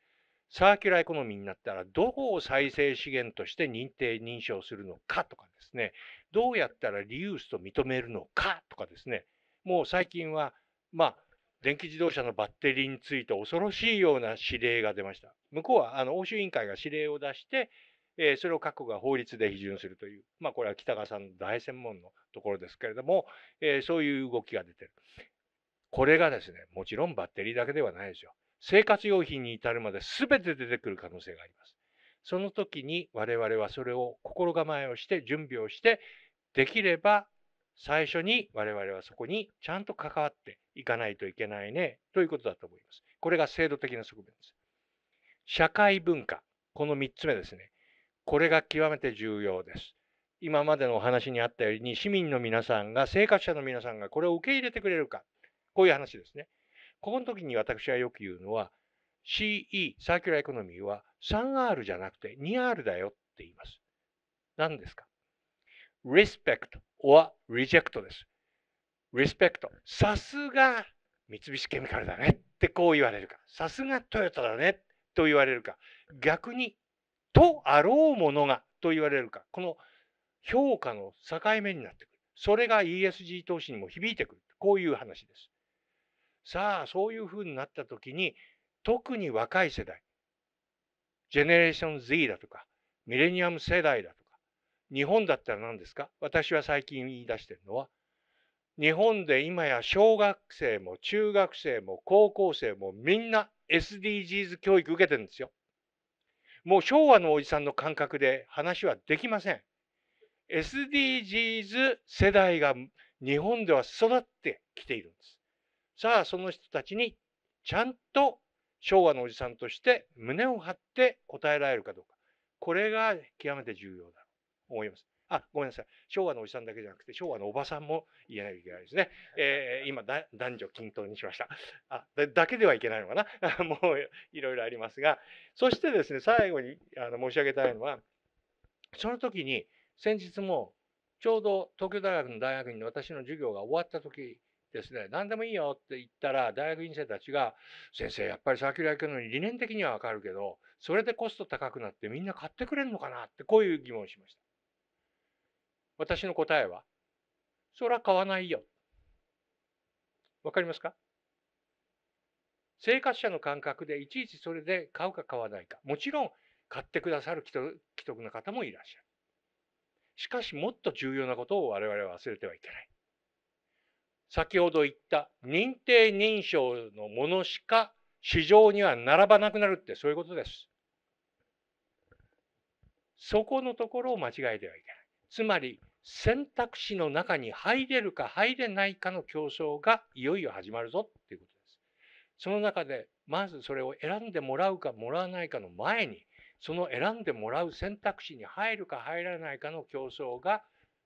サーキュラーエコノミーになったらどこを再生資源として認定認証するのかとかですねどうやったらリユースと認めるのかとかですねもう最近はまあ電気自動車のバッテリーについて恐ろしいような指令が出ました。向こうはあの欧州委員会が指令を出して、えそれを各国が法律で批准するという、まあ、これは北川さんの大専門のところですけれども、えそういう動きが出てる。これがですね、もちろんバッテリーだけではないですよ。生活用品に至るまで全て出てくる可能性があります。その時に我々はそれを心構えをして準備をしてできれば最初に我々はそこにちゃんと関わっていかないといけないねということだと思います。これが制度的な側面です。社会文化、この3つ目ですね。これが極めて重要です。今までのお話にあったように、市民の皆さんが、生活者の皆さんがこれを受け入れてくれるか、こういう話ですね。ここの時に私はよく言うのは、CE、サーキュラーエコノミーは 3R じゃなくて 2R だよって言います。何ですか ?Respect、or reject です。respect。さすが三菱ケミカルだねってこう言われるか。さすがトヨタだねと言われるか。逆に、とあろうものがと言われるか。この評価の境目になってくる。それが ESG 投資にも響いてくる。こういう話です。さあ、そういうふうになった時に、特に若い世代、ジェネレーション Z だとか、ミレニアム世代だとか、日本だったら何ですか私は最近言い出してるのは、日本で今や小学生も中学生も高校生もみんな SDGs 教育受けてるんですよ。もう昭和のおじさんの感覚で話はできません。SDGs 世代が日本では育ってきているんです。さあ、その人たちにちゃんと昭和のおじさんとして胸を張って答えられるかどうか。これが極めて重要だ。思います。あ、ごめんなさい。昭和のおじさんだけじゃなくて、昭和のおばさんも言えないといけないですね。えー、今だ、男女均等にしました。あだ、だけではいけないのかな。もう、いろいろありますが。そしてですね、最後にあの申し上げたいのは、その時に、先日も、ちょうど東京大学の大学院の私の授業が終わった時ですね、何でもいいよって言ったら、大学院生たちが、先生、やっぱりサーキュラー行くのに理念的にはわかるけど、それでコスト高くなってみんな買ってくれるのかなって、こういう疑問をしました。私の答えは、そら買わないよ。わかりますか生活者の感覚でいちいちそれで買うか買わないか。もちろん買ってくださる既得な方もいらっしゃる。しかしもっと重要なことを我々は忘れてはいけない。先ほど言った認定認証のものしか市場には並ばなくなるってそういうことです。そこのところを間違えてはいけない。つまり選択肢の中に入れるか入れないかの競争がいよいよ始まるぞっていうことです。その中でまずそれを選んでもらうかもらわないかの前にその選んでもらう選択肢に入るか入らないかの競争が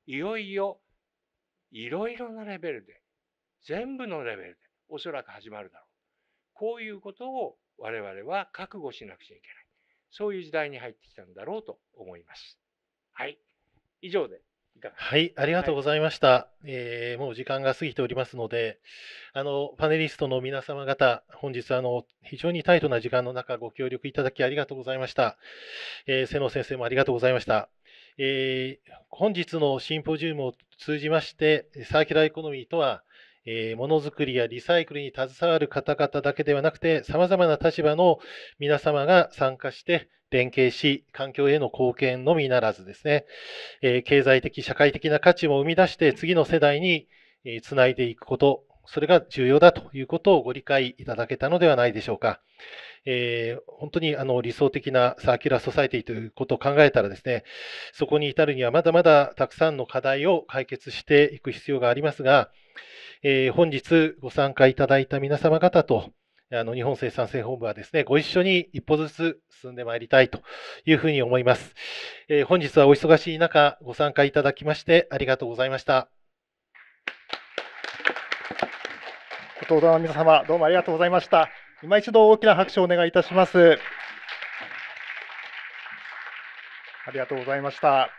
いよいよいろいろなレベルで全部のレベルでおそらく始まるだろう。こういうことを我々は覚悟しなくちゃいけない。そういう時代に入ってきたんだろうと思います。はい。以上ではい、ありがとうございました、はい、えー、もう時間が過ぎておりますので、あのパネリストの皆様方、本日あの、非常にタイトな時間の中、ご協力いただきありがとうございました。えー、瀬野先生もありがとうございました。えー、本日のシンポジウムを通じまして、サーキュラーエコノミーとは、えものづくりやリサイクルに携わる方々だけではなくて、さまざまな立場の皆様が参加して、連携し、環境への貢献のみならずですね、え経済的、社会的な価値も生み出して、次の世代につないでいくことそれが重要だということをご理解いただけたのではないでしょうか。えー、本当にあの理想的なサーキュラーソサイティということを考えたらですね、そこに至るにはまだまだたくさんの課題を解決していく必要がありますが、えー、本日ご参加いただいた皆様方と、あの日本生産性本部はですね、ご一緒に一歩ずつ進んでまいりたいというふうに思います。えー、本日はお忙しい中、ご参加いただきましてありがとうございました。ご登壇の皆様、どうもありがとうございました。今一度大きな拍手をお願いいたします。ありがとうございました。